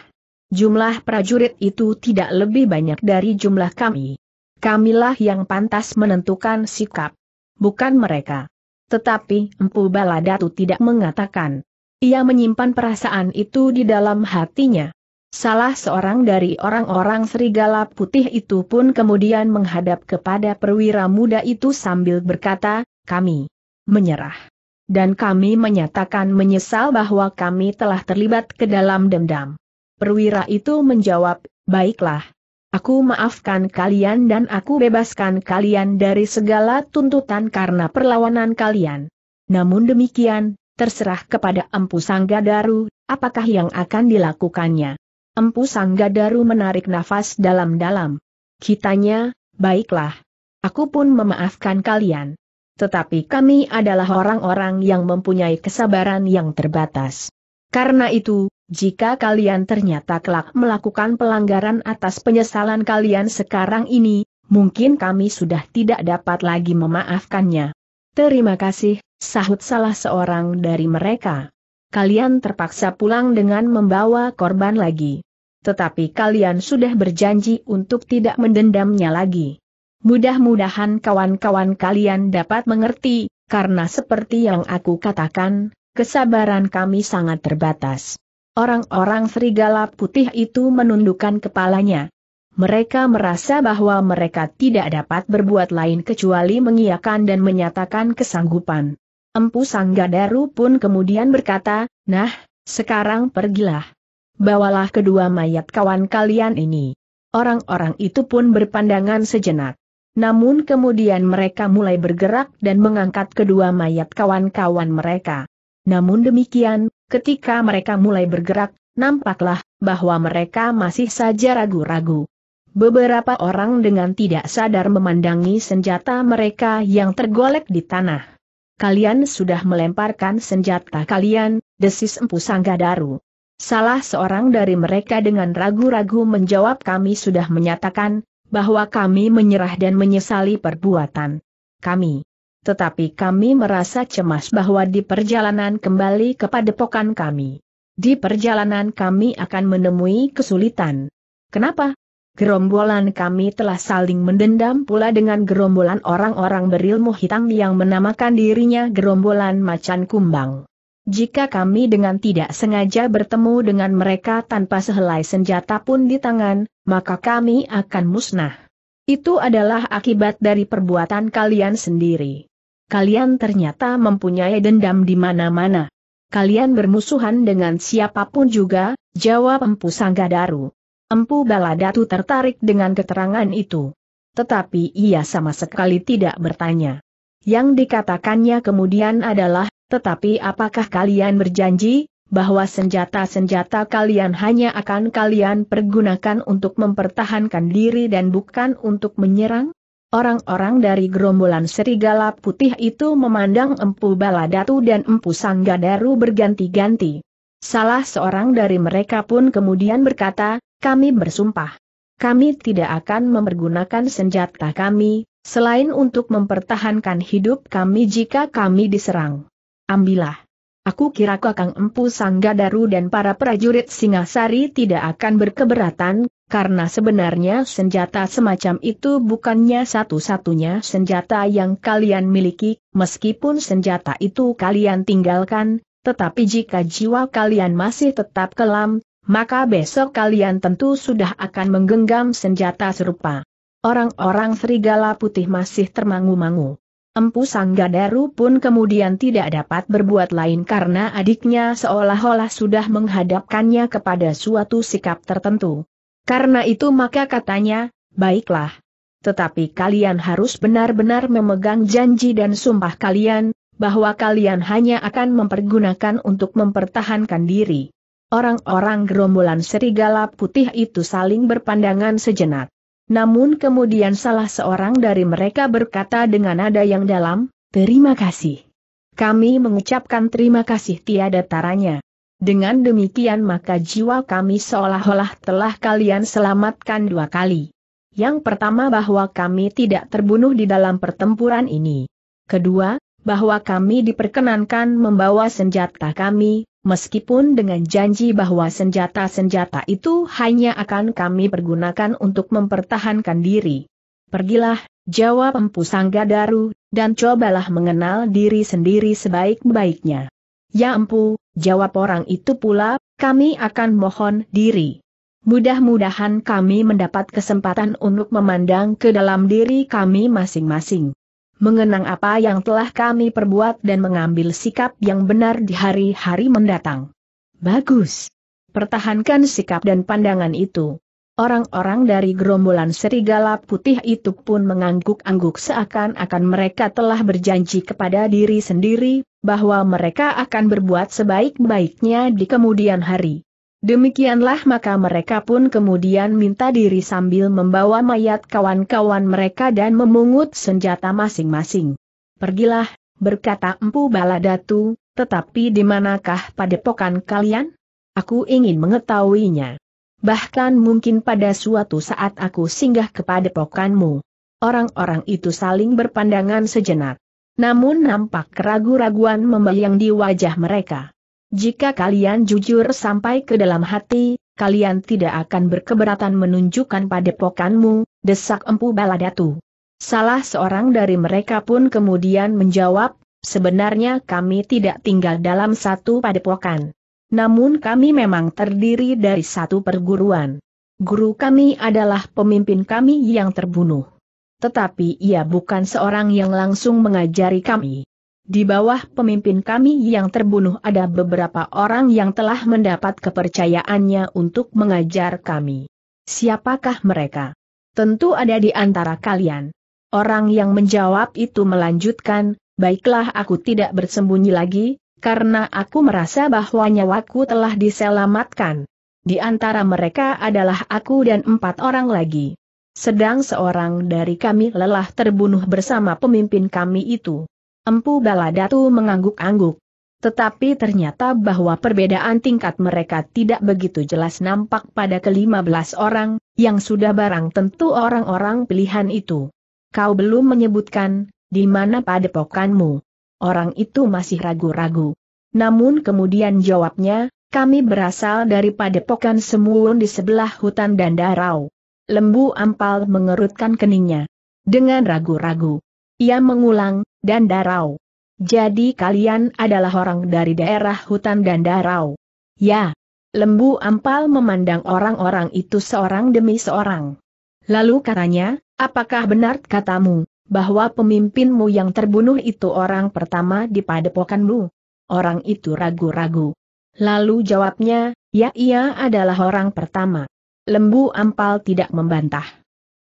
Jumlah prajurit itu tidak lebih banyak dari jumlah kami. Kamilah yang pantas menentukan sikap. Bukan mereka. Tetapi Empu Baladatu tidak mengatakan. Ia menyimpan perasaan itu di dalam hatinya. Salah seorang dari orang-orang serigala putih itu pun kemudian menghadap kepada perwira muda itu sambil berkata, kami menyerah. Dan kami menyatakan menyesal bahwa kami telah terlibat ke dalam dendam. Perwira itu menjawab, baiklah. Aku maafkan kalian dan aku bebaskan kalian dari segala tuntutan karena perlawanan kalian. Namun demikian, terserah kepada Empu Sanggadaru, apakah yang akan dilakukannya. Empu Sanggadaru menarik nafas dalam-dalam. Kitanya, baiklah. Aku pun memaafkan kalian. Tetapi kami adalah orang-orang yang mempunyai kesabaran yang terbatas. Karena itu, jika kalian ternyata kelak melakukan pelanggaran atas penyesalan kalian sekarang ini, mungkin kami sudah tidak dapat lagi memaafkannya. Terima kasih, sahut salah seorang dari mereka kalian terpaksa pulang dengan membawa korban lagi. Tetapi kalian sudah berjanji untuk tidak mendendamnya lagi. Mudah-mudahan kawan-kawan kalian dapat mengerti, karena seperti yang aku katakan, kesabaran kami sangat terbatas. Orang-orang serigala putih itu menundukkan kepalanya. Mereka merasa bahwa mereka tidak dapat berbuat lain kecuali mengiyakan dan menyatakan kesanggupan. Empu Sanggadaru pun kemudian berkata, nah, sekarang pergilah. Bawalah kedua mayat kawan kalian ini. Orang-orang itu pun berpandangan sejenak. Namun kemudian mereka mulai bergerak dan mengangkat kedua mayat kawan-kawan mereka. Namun demikian, ketika mereka mulai bergerak, nampaklah bahwa mereka masih saja ragu-ragu. Beberapa orang dengan tidak sadar memandangi senjata mereka yang tergolek di tanah kalian sudah melemparkan senjata kalian, desis Empu Sanggadaru. Salah seorang dari mereka dengan ragu-ragu menjawab kami sudah menyatakan, bahwa kami menyerah dan menyesali perbuatan kami. Tetapi kami merasa cemas bahwa di perjalanan kembali kepada padepokan kami. Di perjalanan kami akan menemui kesulitan. Kenapa? Gerombolan kami telah saling mendendam pula dengan gerombolan orang-orang berilmu hitam yang menamakan dirinya gerombolan macan kumbang. Jika kami dengan tidak sengaja bertemu dengan mereka tanpa sehelai senjata pun di tangan, maka kami akan musnah. Itu adalah akibat dari perbuatan kalian sendiri. Kalian ternyata mempunyai dendam di mana-mana. Kalian bermusuhan dengan siapapun juga, jawab Empu Sanggadaru. Empu Baladatu tertarik dengan keterangan itu. Tetapi ia sama sekali tidak bertanya. Yang dikatakannya kemudian adalah, tetapi apakah kalian berjanji, bahwa senjata-senjata kalian hanya akan kalian pergunakan untuk mempertahankan diri dan bukan untuk menyerang? Orang-orang dari gerombolan serigala putih itu memandang Empu Baladatu dan Empu Sanggadaru berganti-ganti. Salah seorang dari mereka pun kemudian berkata, kami bersumpah. Kami tidak akan mempergunakan senjata kami, selain untuk mempertahankan hidup kami jika kami diserang. Ambillah. Aku kira Kakang Empu Sanggadaru dan para prajurit Singasari tidak akan berkeberatan, karena sebenarnya senjata semacam itu bukannya satu-satunya senjata yang kalian miliki, meskipun senjata itu kalian tinggalkan, tetapi jika jiwa kalian masih tetap kelam, maka besok kalian tentu sudah akan menggenggam senjata serupa. Orang-orang serigala putih masih termangu-mangu. Empu Sanggadaru pun kemudian tidak dapat berbuat lain karena adiknya seolah-olah sudah menghadapkannya kepada suatu sikap tertentu. Karena itu maka katanya, baiklah. Tetapi kalian harus benar-benar memegang janji dan sumpah kalian, bahwa kalian hanya akan mempergunakan untuk mempertahankan diri. Orang-orang gerombolan serigala putih itu saling berpandangan sejenak. Namun kemudian salah seorang dari mereka berkata dengan nada yang dalam, Terima kasih. Kami mengucapkan terima kasih tiada taranya. Dengan demikian maka jiwa kami seolah-olah telah kalian selamatkan dua kali. Yang pertama bahwa kami tidak terbunuh di dalam pertempuran ini. Kedua, bahwa kami diperkenankan membawa senjata kami, meskipun dengan janji bahwa senjata-senjata itu hanya akan kami pergunakan untuk mempertahankan diri. Pergilah, jawab Empu Sanggadaru, dan cobalah mengenal diri sendiri sebaik-baiknya. Ya Empu, jawab orang itu pula, kami akan mohon diri. Mudah-mudahan kami mendapat kesempatan untuk memandang ke dalam diri kami masing-masing mengenang apa yang telah kami perbuat dan mengambil sikap yang benar di hari-hari mendatang. Bagus. Pertahankan sikap dan pandangan itu. Orang-orang dari gerombolan serigala putih itu pun mengangguk-angguk seakan-akan mereka telah berjanji kepada diri sendiri, bahwa mereka akan berbuat sebaik-baiknya di kemudian hari. Demikianlah maka mereka pun kemudian minta diri sambil membawa mayat kawan-kawan mereka dan memungut senjata masing-masing. Pergilah, berkata Empu Baladatu, tetapi di manakah padepokan kalian? Aku ingin mengetahuinya. Bahkan mungkin pada suatu saat aku singgah kepada pokanmu. Orang-orang itu saling berpandangan sejenak. Namun nampak keraguan raguan membayang di wajah mereka. Jika kalian jujur sampai ke dalam hati, kalian tidak akan berkeberatan menunjukkan padepokanmu, desak Empu Baladatu. Salah seorang dari mereka pun kemudian menjawab, sebenarnya kami tidak tinggal dalam satu padepokan. Namun kami memang terdiri dari satu perguruan. Guru kami adalah pemimpin kami yang terbunuh. Tetapi ia bukan seorang yang langsung mengajari kami. Di bawah pemimpin kami yang terbunuh ada beberapa orang yang telah mendapat kepercayaannya untuk mengajar kami. Siapakah mereka? Tentu ada di antara kalian. Orang yang menjawab itu melanjutkan, baiklah aku tidak bersembunyi lagi, karena aku merasa bahwa nyawaku telah diselamatkan. Di antara mereka adalah aku dan empat orang lagi. Sedang seorang dari kami lelah terbunuh bersama pemimpin kami itu. Empu Baladatu mengangguk-angguk. Tetapi ternyata bahwa perbedaan tingkat mereka tidak begitu jelas nampak pada kelima belas orang, yang sudah barang tentu orang-orang pilihan itu. Kau belum menyebutkan, di mana padepokanmu. Orang itu masih ragu-ragu. Namun kemudian jawabnya, kami berasal dari padepokan Semuun di sebelah hutan dan darau. Lembu Ampal mengerutkan keningnya. Dengan ragu-ragu, ia mengulang, dan darau. Jadi kalian adalah orang dari daerah hutan dan darau. Ya. Lembu Ampal memandang orang-orang itu seorang demi seorang. Lalu katanya, apakah benar katamu, bahwa pemimpinmu yang terbunuh itu orang pertama di padepokanmu? Orang itu ragu-ragu. Lalu jawabnya, ya ia adalah orang pertama. Lembu Ampal tidak membantah.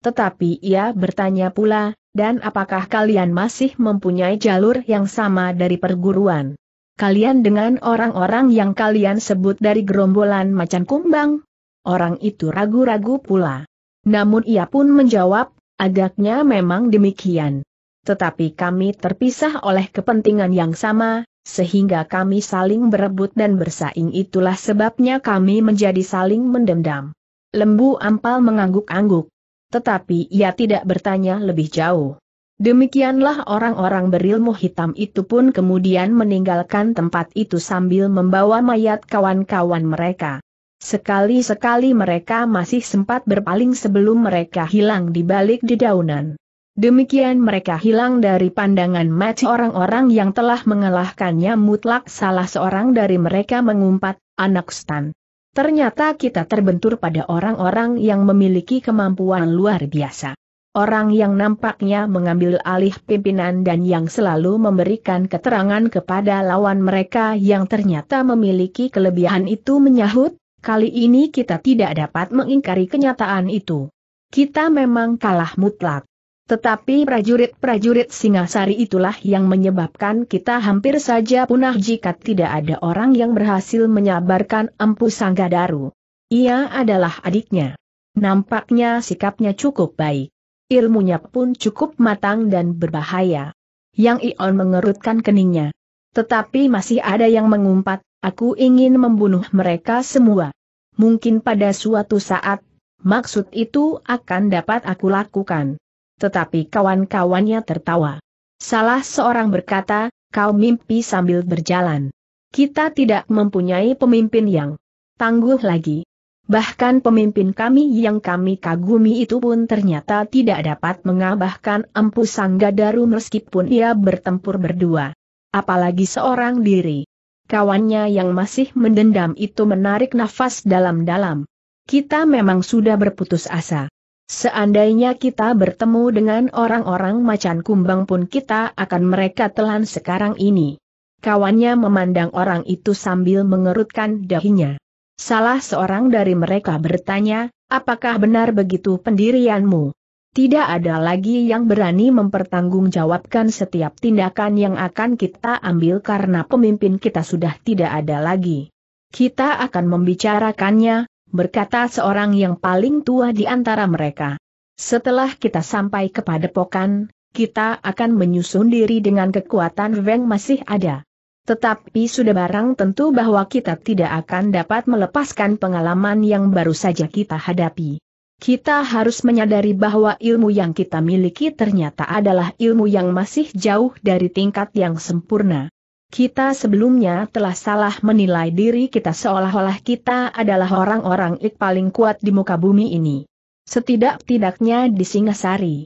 Tetapi ia bertanya pula, dan apakah kalian masih mempunyai jalur yang sama dari perguruan? Kalian dengan orang-orang yang kalian sebut dari gerombolan macan kumbang? Orang itu ragu-ragu pula. Namun ia pun menjawab, agaknya memang demikian. Tetapi kami terpisah oleh kepentingan yang sama, sehingga kami saling berebut dan bersaing itulah sebabnya kami menjadi saling mendendam. Lembu ampal mengangguk-angguk tetapi ia tidak bertanya lebih jauh. Demikianlah orang-orang berilmu hitam itu pun kemudian meninggalkan tempat itu sambil membawa mayat kawan-kawan mereka. Sekali-sekali mereka masih sempat berpaling sebelum mereka hilang di balik dedaunan. Demikian mereka hilang dari pandangan mata orang-orang yang telah mengalahkannya mutlak salah seorang dari mereka mengumpat, anak Stan. Ternyata kita terbentur pada orang-orang yang memiliki kemampuan luar biasa. Orang yang nampaknya mengambil alih pimpinan dan yang selalu memberikan keterangan kepada lawan mereka yang ternyata memiliki kelebihan itu menyahut, kali ini kita tidak dapat mengingkari kenyataan itu. Kita memang kalah mutlak. Tetapi prajurit-prajurit Singasari itulah yang menyebabkan kita hampir saja punah jika tidak ada orang yang berhasil menyabarkan Empu Sanggadaru. Ia adalah adiknya. Nampaknya sikapnya cukup baik. Ilmunya pun cukup matang dan berbahaya. Yang Ion mengerutkan keningnya. Tetapi masih ada yang mengumpat, aku ingin membunuh mereka semua. Mungkin pada suatu saat, maksud itu akan dapat aku lakukan tetapi kawan-kawannya tertawa. Salah seorang berkata, kau mimpi sambil berjalan. Kita tidak mempunyai pemimpin yang tangguh lagi. Bahkan pemimpin kami yang kami kagumi itu pun ternyata tidak dapat mengabahkan empu Sanggadaru meskipun ia bertempur berdua. Apalagi seorang diri. Kawannya yang masih mendendam itu menarik nafas dalam-dalam. Kita memang sudah berputus asa. Seandainya kita bertemu dengan orang-orang macan kumbang pun kita akan mereka telan sekarang ini. Kawannya memandang orang itu sambil mengerutkan dahinya. Salah seorang dari mereka bertanya, apakah benar begitu pendirianmu? Tidak ada lagi yang berani mempertanggungjawabkan setiap tindakan yang akan kita ambil karena pemimpin kita sudah tidak ada lagi. Kita akan membicarakannya, berkata seorang yang paling tua di antara mereka. Setelah kita sampai kepada pokan, kita akan menyusun diri dengan kekuatan Weng masih ada. Tetapi sudah barang tentu bahwa kita tidak akan dapat melepaskan pengalaman yang baru saja kita hadapi. Kita harus menyadari bahwa ilmu yang kita miliki ternyata adalah ilmu yang masih jauh dari tingkat yang sempurna. Kita sebelumnya telah salah menilai diri kita seolah-olah kita adalah orang-orang ik paling kuat di muka bumi ini. Setidak-tidaknya di Singasari.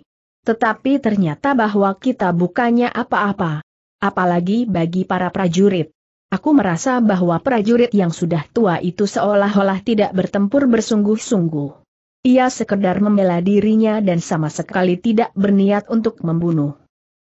Tetapi ternyata bahwa kita bukannya apa-apa. Apalagi bagi para prajurit. Aku merasa bahwa prajurit yang sudah tua itu seolah-olah tidak bertempur bersungguh-sungguh. Ia sekedar membela dirinya dan sama sekali tidak berniat untuk membunuh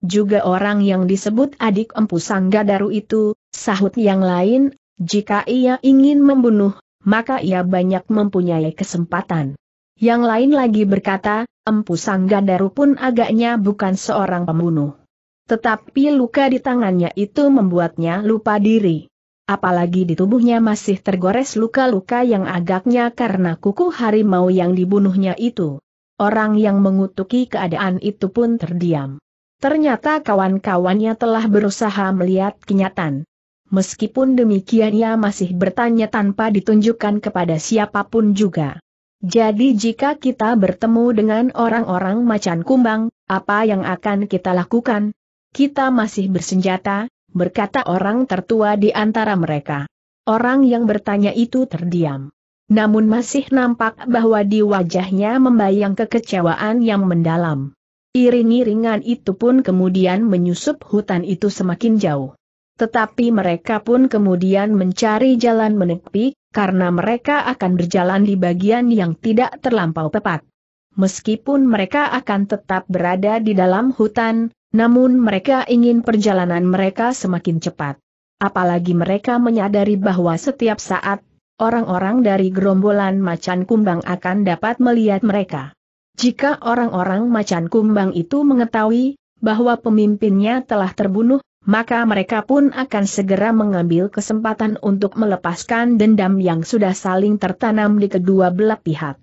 juga orang yang disebut adik Empu Sanggadaru itu, sahut yang lain, jika ia ingin membunuh, maka ia banyak mempunyai kesempatan. Yang lain lagi berkata, Empu Sanggadaru pun agaknya bukan seorang pembunuh. Tetapi luka di tangannya itu membuatnya lupa diri. Apalagi di tubuhnya masih tergores luka-luka yang agaknya karena kuku harimau yang dibunuhnya itu. Orang yang mengutuki keadaan itu pun terdiam. Ternyata kawan-kawannya telah berusaha melihat kenyataan. Meskipun demikian ia masih bertanya tanpa ditunjukkan kepada siapapun juga. Jadi jika kita bertemu dengan orang-orang macan kumbang, apa yang akan kita lakukan? Kita masih bersenjata, berkata orang tertua di antara mereka. Orang yang bertanya itu terdiam. Namun masih nampak bahwa di wajahnya membayang kekecewaan yang mendalam. Iring-iringan itu pun kemudian menyusup hutan itu semakin jauh. Tetapi mereka pun kemudian mencari jalan menepi, karena mereka akan berjalan di bagian yang tidak terlampau tepat. Meskipun mereka akan tetap berada di dalam hutan, namun mereka ingin perjalanan mereka semakin cepat. Apalagi mereka menyadari bahwa setiap saat, orang-orang dari gerombolan macan kumbang akan dapat melihat mereka. Jika orang-orang macan kumbang itu mengetahui bahwa pemimpinnya telah terbunuh, maka mereka pun akan segera mengambil kesempatan untuk melepaskan dendam yang sudah saling tertanam di kedua belah pihak.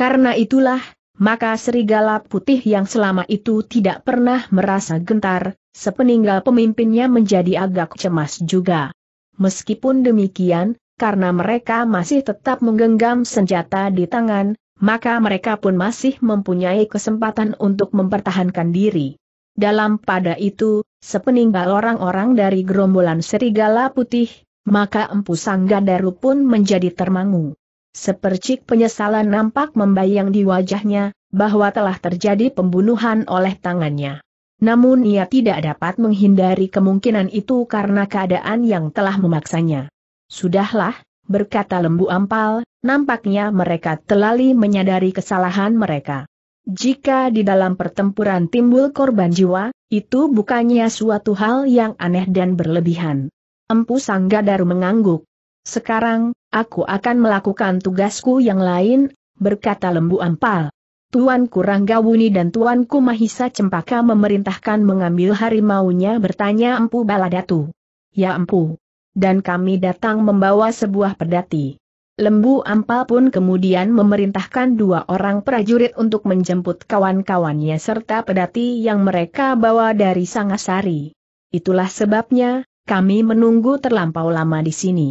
Karena itulah, maka serigala putih yang selama itu tidak pernah merasa gentar, sepeninggal pemimpinnya menjadi agak cemas juga. Meskipun demikian, karena mereka masih tetap menggenggam senjata di tangan, maka mereka pun masih mempunyai kesempatan untuk mempertahankan diri. Dalam pada itu, sepeninggal orang-orang dari gerombolan serigala putih, maka Empu Sanggadaru pun menjadi termangu. Sepercik penyesalan nampak membayang di wajahnya, bahwa telah terjadi pembunuhan oleh tangannya. Namun ia tidak dapat menghindari kemungkinan itu karena keadaan yang telah memaksanya. Sudahlah, berkata lembu ampal, nampaknya mereka telali menyadari kesalahan mereka. Jika di dalam pertempuran timbul korban jiwa, itu bukannya suatu hal yang aneh dan berlebihan. Empu Sanggadaru mengangguk. Sekarang, aku akan melakukan tugasku yang lain, berkata lembu ampal. Tuanku Ranggawuni dan Tuanku Mahisa Cempaka memerintahkan mengambil harimaunya bertanya Empu Baladatu. Ya Empu, dan kami datang membawa sebuah pedati. Lembu Ampal pun kemudian memerintahkan dua orang prajurit untuk menjemput kawan-kawannya serta pedati yang mereka bawa dari Sangasari. Itulah sebabnya, kami menunggu terlampau lama di sini.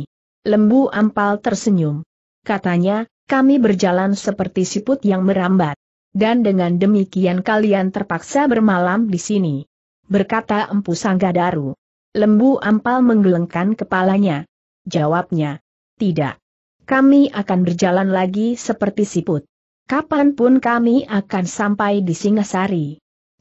Lembu Ampal tersenyum. Katanya, kami berjalan seperti siput yang merambat. Dan dengan demikian kalian terpaksa bermalam di sini. Berkata Empu Sanggadaru. Lembu ampal menggelengkan kepalanya. Jawabnya, tidak. Kami akan berjalan lagi seperti siput. Kapanpun kami akan sampai di Singasari.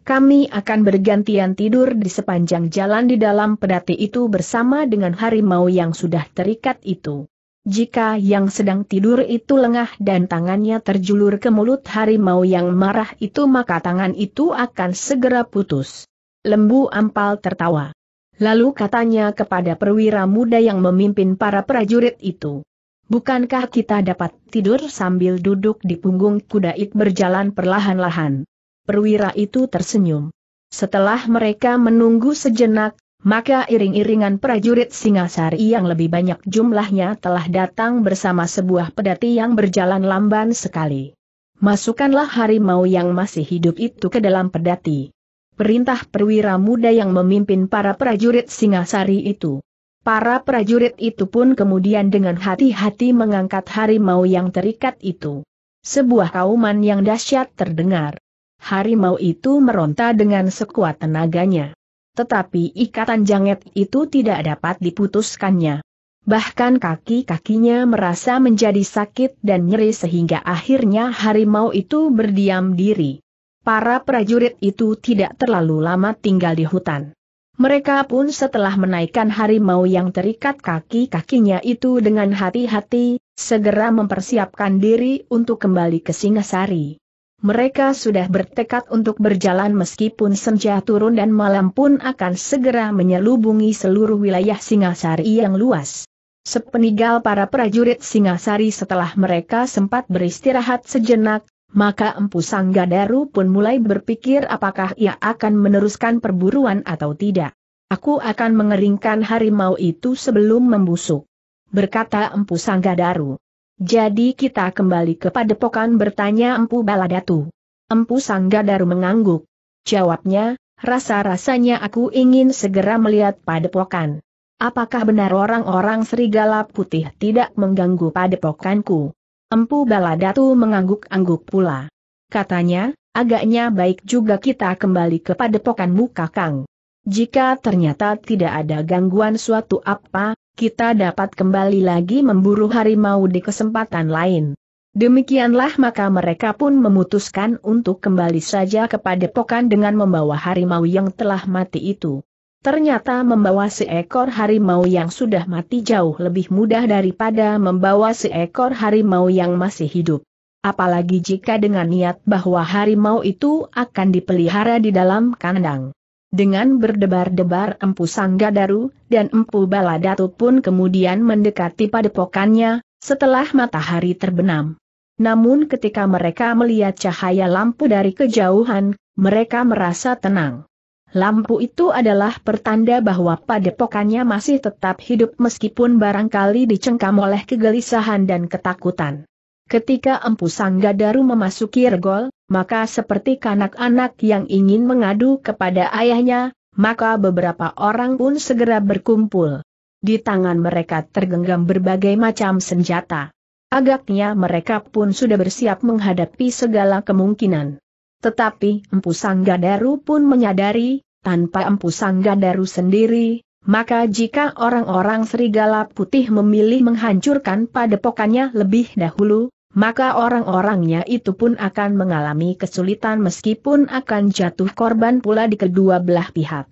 Kami akan bergantian tidur di sepanjang jalan di dalam pedati itu bersama dengan harimau yang sudah terikat itu. Jika yang sedang tidur itu lengah dan tangannya terjulur ke mulut harimau yang marah itu maka tangan itu akan segera putus. Lembu ampal tertawa. Lalu katanya kepada perwira muda yang memimpin para prajurit itu. Bukankah kita dapat tidur sambil duduk di punggung kuda ik berjalan perlahan-lahan? Perwira itu tersenyum. Setelah mereka menunggu sejenak, maka iring-iringan prajurit Singasari yang lebih banyak jumlahnya telah datang bersama sebuah pedati yang berjalan lamban sekali. Masukkanlah harimau yang masih hidup itu ke dalam pedati perintah perwira muda yang memimpin para prajurit Singasari itu. Para prajurit itu pun kemudian dengan hati-hati mengangkat harimau yang terikat itu. Sebuah kauman yang dahsyat terdengar. Harimau itu meronta dengan sekuat tenaganya. Tetapi ikatan janget itu tidak dapat diputuskannya. Bahkan kaki-kakinya merasa menjadi sakit dan nyeri sehingga akhirnya harimau itu berdiam diri para prajurit itu tidak terlalu lama tinggal di hutan. Mereka pun setelah menaikkan harimau yang terikat kaki-kakinya itu dengan hati-hati, segera mempersiapkan diri untuk kembali ke Singasari. Mereka sudah bertekad untuk berjalan meskipun senja turun dan malam pun akan segera menyelubungi seluruh wilayah Singasari yang luas. Sepeninggal para prajurit Singasari setelah mereka sempat beristirahat sejenak, maka Empu Sanggadaru pun mulai berpikir apakah ia akan meneruskan perburuan atau tidak. Aku akan mengeringkan harimau itu sebelum membusuk. Berkata Empu Sanggadaru. Jadi kita kembali ke padepokan bertanya Empu Baladatu. Empu Sanggadaru mengangguk. Jawabnya, rasa-rasanya aku ingin segera melihat padepokan. Apakah benar orang-orang serigala putih tidak mengganggu padepokanku? Empu Baladatu mengangguk-angguk pula. Katanya, agaknya baik juga kita kembali ke padepokanmu kakang. Jika ternyata tidak ada gangguan suatu apa, kita dapat kembali lagi memburu harimau di kesempatan lain. Demikianlah maka mereka pun memutuskan untuk kembali saja kepada padepokan dengan membawa harimau yang telah mati itu ternyata membawa seekor harimau yang sudah mati jauh lebih mudah daripada membawa seekor harimau yang masih hidup. Apalagi jika dengan niat bahwa harimau itu akan dipelihara di dalam kandang. Dengan berdebar-debar Empu Sanggadaru, dan Empu Baladatu pun kemudian mendekati padepokannya, setelah matahari terbenam. Namun ketika mereka melihat cahaya lampu dari kejauhan, mereka merasa tenang. Lampu itu adalah pertanda bahwa padepokannya masih tetap hidup meskipun barangkali dicengkam oleh kegelisahan dan ketakutan. Ketika Empu Sanggadaru memasuki regol, maka seperti kanak-anak yang ingin mengadu kepada ayahnya, maka beberapa orang pun segera berkumpul. Di tangan mereka tergenggam berbagai macam senjata. Agaknya mereka pun sudah bersiap menghadapi segala kemungkinan. Tetapi Empu Sanggadaru pun menyadari, tanpa Empu Sanggadaru sendiri, maka jika orang-orang serigala putih memilih menghancurkan padepokannya lebih dahulu, maka orang-orangnya itu pun akan mengalami kesulitan meskipun akan jatuh korban pula di kedua belah pihak.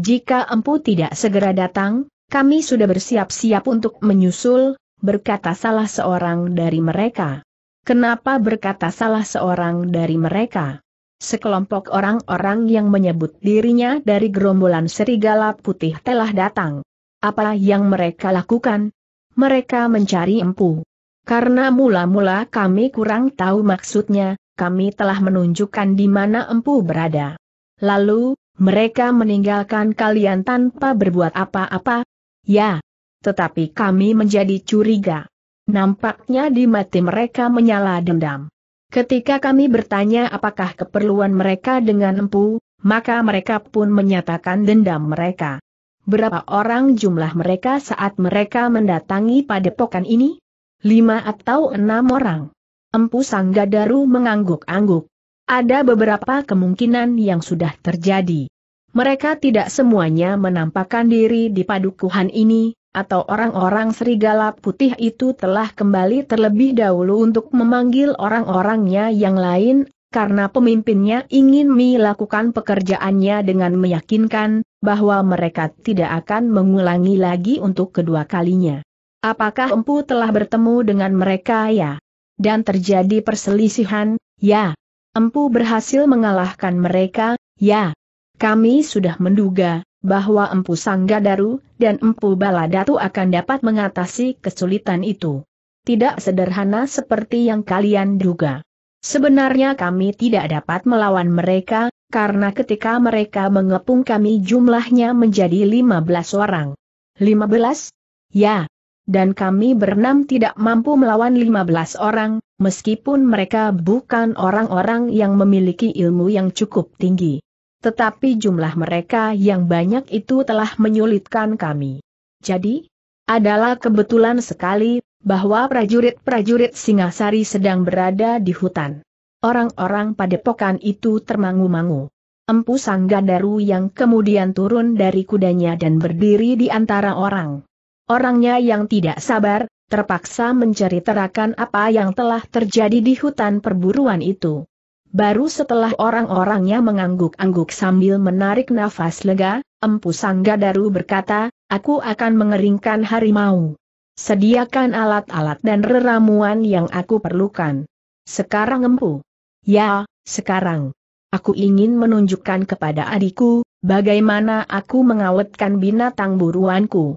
Jika empu tidak segera datang, kami sudah bersiap-siap untuk menyusul, berkata salah seorang dari mereka. Kenapa berkata salah seorang dari mereka? Sekelompok orang-orang yang menyebut dirinya dari gerombolan serigala putih telah datang. Apa yang mereka lakukan? Mereka mencari empu. Karena mula-mula kami kurang tahu maksudnya, kami telah menunjukkan di mana empu berada. Lalu, mereka meninggalkan kalian tanpa berbuat apa-apa? Ya. Tetapi kami menjadi curiga. Nampaknya di mati mereka menyala dendam. Ketika kami bertanya apakah keperluan mereka dengan empu, maka mereka pun menyatakan dendam mereka. Berapa orang jumlah mereka saat mereka mendatangi padepokan ini? Lima atau enam orang. Empu Sanggadaru mengangguk-angguk. Ada beberapa kemungkinan yang sudah terjadi. Mereka tidak semuanya menampakkan diri di padukuhan ini, atau orang-orang serigala putih itu telah kembali terlebih dahulu untuk memanggil orang-orangnya yang lain, karena pemimpinnya ingin melakukan pekerjaannya dengan meyakinkan bahwa mereka tidak akan mengulangi lagi untuk kedua kalinya. Apakah Empu telah bertemu dengan mereka ya? Dan terjadi perselisihan, ya. Empu berhasil mengalahkan mereka, ya. Kami sudah menduga, bahwa Empu Sanggadaru dan Empu Baladatu akan dapat mengatasi kesulitan itu. Tidak sederhana seperti yang kalian duga. Sebenarnya kami tidak dapat melawan mereka, karena ketika mereka mengepung kami jumlahnya menjadi 15 orang. 15? Ya. Dan kami berenam tidak mampu melawan 15 orang, meskipun mereka bukan orang-orang yang memiliki ilmu yang cukup tinggi tetapi jumlah mereka yang banyak itu telah menyulitkan kami. Jadi, adalah kebetulan sekali bahwa prajurit-prajurit Singasari sedang berada di hutan. Orang-orang padepokan itu termangu-mangu. Empu Sanggadaru yang kemudian turun dari kudanya dan berdiri di antara orang. Orangnya yang tidak sabar, terpaksa menceritakan apa yang telah terjadi di hutan perburuan itu. Baru setelah orang-orangnya mengangguk-angguk sambil menarik nafas lega, Empu Sangga Daru berkata, aku akan mengeringkan harimau. Sediakan alat-alat dan reramuan yang aku perlukan. Sekarang Empu. Ya, sekarang. Aku ingin menunjukkan kepada adikku, bagaimana aku mengawetkan binatang buruanku.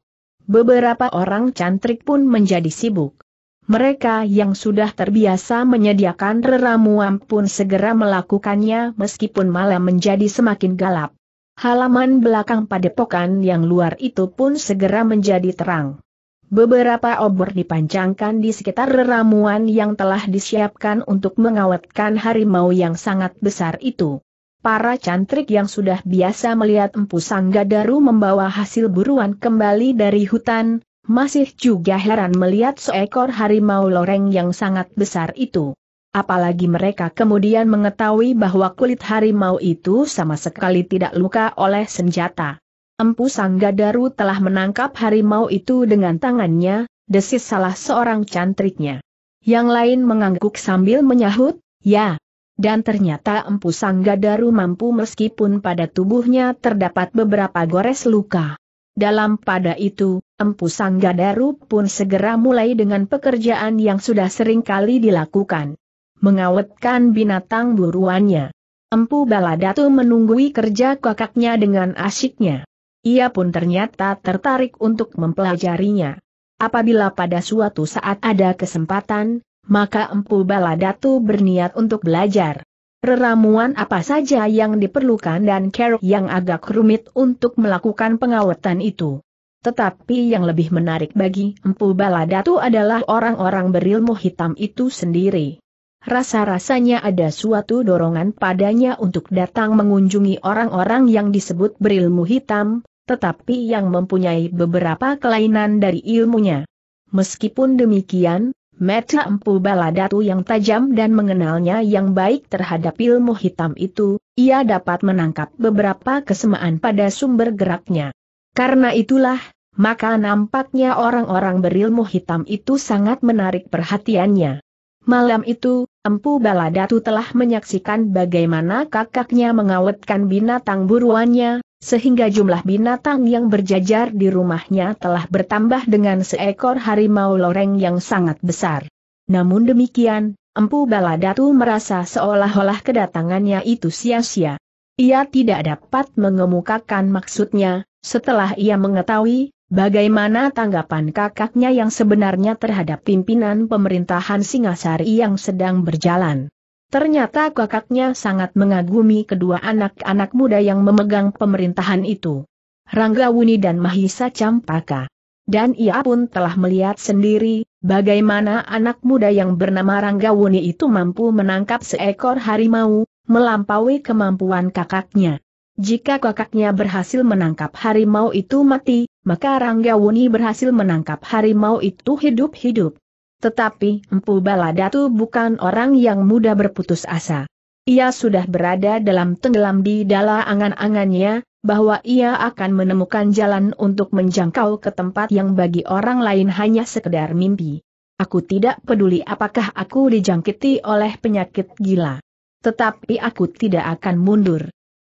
Beberapa orang cantrik pun menjadi sibuk mereka yang sudah terbiasa menyediakan reramuan pun segera melakukannya meskipun malam menjadi semakin gelap. Halaman belakang padepokan yang luar itu pun segera menjadi terang. Beberapa obor dipancangkan di sekitar ramuan yang telah disiapkan untuk mengawetkan harimau yang sangat besar itu. Para cantrik yang sudah biasa melihat Empu sanggadaru membawa hasil buruan kembali dari hutan, masih juga heran melihat seekor harimau loreng yang sangat besar itu. Apalagi mereka kemudian mengetahui bahwa kulit harimau itu sama sekali tidak luka oleh senjata. Empu Sanggadaru telah menangkap harimau itu dengan tangannya, desis salah seorang cantriknya. Yang lain mengangguk sambil menyahut, ya. Dan ternyata Empu Sanggadaru mampu meskipun pada tubuhnya terdapat beberapa gores luka. Dalam pada itu, Empu Sanggadaru pun segera mulai dengan pekerjaan yang sudah sering kali dilakukan. Mengawetkan binatang buruannya. Empu Baladatu menunggui kerja kakaknya dengan asyiknya. Ia pun ternyata tertarik untuk mempelajarinya. Apabila pada suatu saat ada kesempatan, maka Empu Baladatu berniat untuk belajar. Reramuan apa saja yang diperlukan dan kerok yang agak rumit untuk melakukan pengawetan itu. Tetapi yang lebih menarik bagi Empu Baladatu adalah orang-orang berilmu hitam itu sendiri. Rasa-rasanya ada suatu dorongan padanya untuk datang mengunjungi orang-orang yang disebut berilmu hitam, tetapi yang mempunyai beberapa kelainan dari ilmunya. Meskipun demikian, Mata empu baladatu yang tajam dan mengenalnya yang baik terhadap ilmu hitam itu, ia dapat menangkap beberapa kesemaan pada sumber geraknya. Karena itulah, maka nampaknya orang-orang berilmu hitam itu sangat menarik perhatiannya. Malam itu, Empu Baladatu telah menyaksikan bagaimana kakaknya mengawetkan binatang buruannya, sehingga jumlah binatang yang berjajar di rumahnya telah bertambah dengan seekor harimau loreng yang sangat besar. Namun demikian, Empu Baladatu merasa seolah-olah kedatangannya itu sia-sia. Ia tidak dapat mengemukakan maksudnya, setelah ia mengetahui, bagaimana tanggapan kakaknya yang sebenarnya terhadap pimpinan pemerintahan Singasari yang sedang berjalan. Ternyata kakaknya sangat mengagumi kedua anak-anak muda yang memegang pemerintahan itu. Ranggawuni dan Mahisa Campaka dan ia pun telah melihat sendiri, bagaimana anak muda yang bernama Ranggawuni itu mampu menangkap seekor harimau, melampaui kemampuan kakaknya. Jika kakaknya berhasil menangkap harimau itu mati, maka Ranggawuni berhasil menangkap harimau itu hidup-hidup. Tetapi Empu Baladatu bukan orang yang mudah berputus asa. Ia sudah berada dalam tenggelam di dalam angan-angannya, bahwa ia akan menemukan jalan untuk menjangkau ke tempat yang bagi orang lain hanya sekedar mimpi. Aku tidak peduli apakah aku dijangkiti oleh penyakit gila. Tetapi aku tidak akan mundur.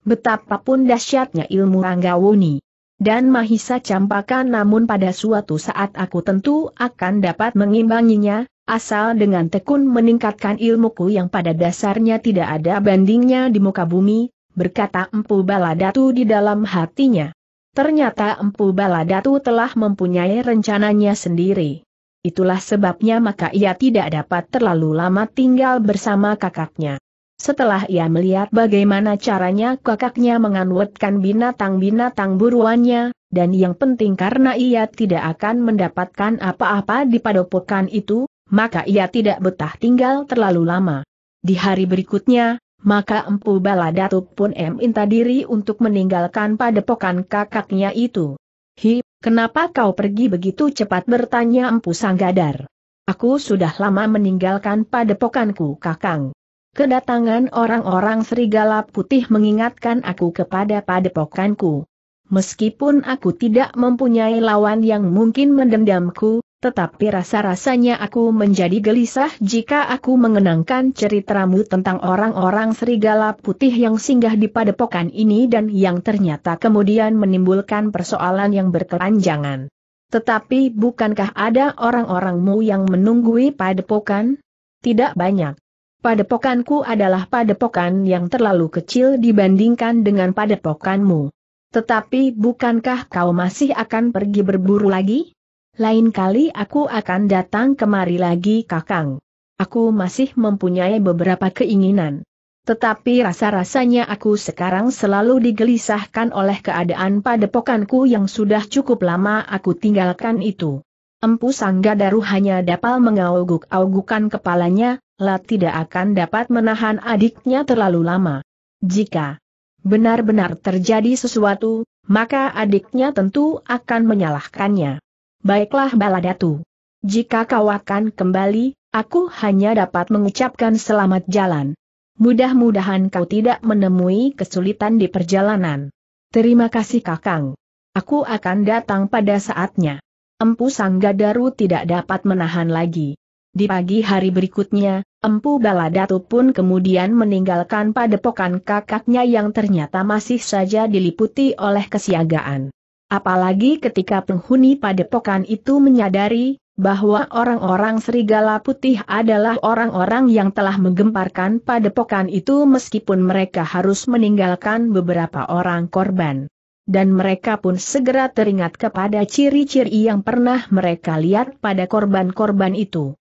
Betapapun dahsyatnya ilmu Ranggawuni dan Mahisa Campaka namun pada suatu saat aku tentu akan dapat mengimbanginya, asal dengan tekun meningkatkan ilmuku yang pada dasarnya tidak ada bandingnya di muka bumi, berkata Empu Baladatu di dalam hatinya. Ternyata Empu Baladatu telah mempunyai rencananya sendiri. Itulah sebabnya maka ia tidak dapat terlalu lama tinggal bersama kakaknya. Setelah ia melihat bagaimana caranya kakaknya menganwetkan binatang-binatang buruannya, dan yang penting karena ia tidak akan mendapatkan apa-apa di padepokan itu, maka ia tidak betah tinggal terlalu lama. Di hari berikutnya, maka Empu Baladatu pun minta diri untuk meninggalkan padepokan kakaknya itu. Hi, kenapa kau pergi begitu cepat bertanya Empu Sanggadar. Aku sudah lama meninggalkan padepokanku kakang. Kedatangan orang-orang serigala putih mengingatkan aku kepada padepokanku. Meskipun aku tidak mempunyai lawan yang mungkin mendendamku, tetapi rasa-rasanya aku menjadi gelisah jika aku mengenangkan ceritamu tentang orang-orang serigala putih yang singgah di padepokan ini dan yang ternyata kemudian menimbulkan persoalan yang berkelanjangan. Tetapi bukankah ada orang-orangmu yang menunggui padepokan? Tidak banyak. Padepokanku adalah padepokan yang terlalu kecil dibandingkan dengan padepokanmu. Tetapi bukankah kau masih akan pergi berburu lagi? Lain kali aku akan datang kemari lagi kakang. Aku masih mempunyai beberapa keinginan. Tetapi rasa-rasanya aku sekarang selalu digelisahkan oleh keadaan padepokanku yang sudah cukup lama aku tinggalkan itu. Empu Sangga Daru hanya dapat mengauguk-augukan kepalanya, lah tidak akan dapat menahan adiknya terlalu lama. Jika benar-benar terjadi sesuatu, maka adiknya tentu akan menyalahkannya. Baiklah Baladatu. Jika kau akan kembali, aku hanya dapat mengucapkan selamat jalan. Mudah-mudahan kau tidak menemui kesulitan di perjalanan. Terima kasih Kakang. Aku akan datang pada saatnya. Empu Sanggadaru tidak dapat menahan lagi. Di pagi hari berikutnya, Empu Baladatu pun kemudian meninggalkan padepokan kakaknya yang ternyata masih saja diliputi oleh kesiagaan. Apalagi ketika penghuni padepokan itu menyadari bahwa orang-orang serigala putih adalah orang-orang yang telah menggemparkan padepokan itu meskipun mereka harus meninggalkan beberapa orang korban. Dan mereka pun segera teringat kepada ciri-ciri yang pernah mereka lihat pada korban-korban itu.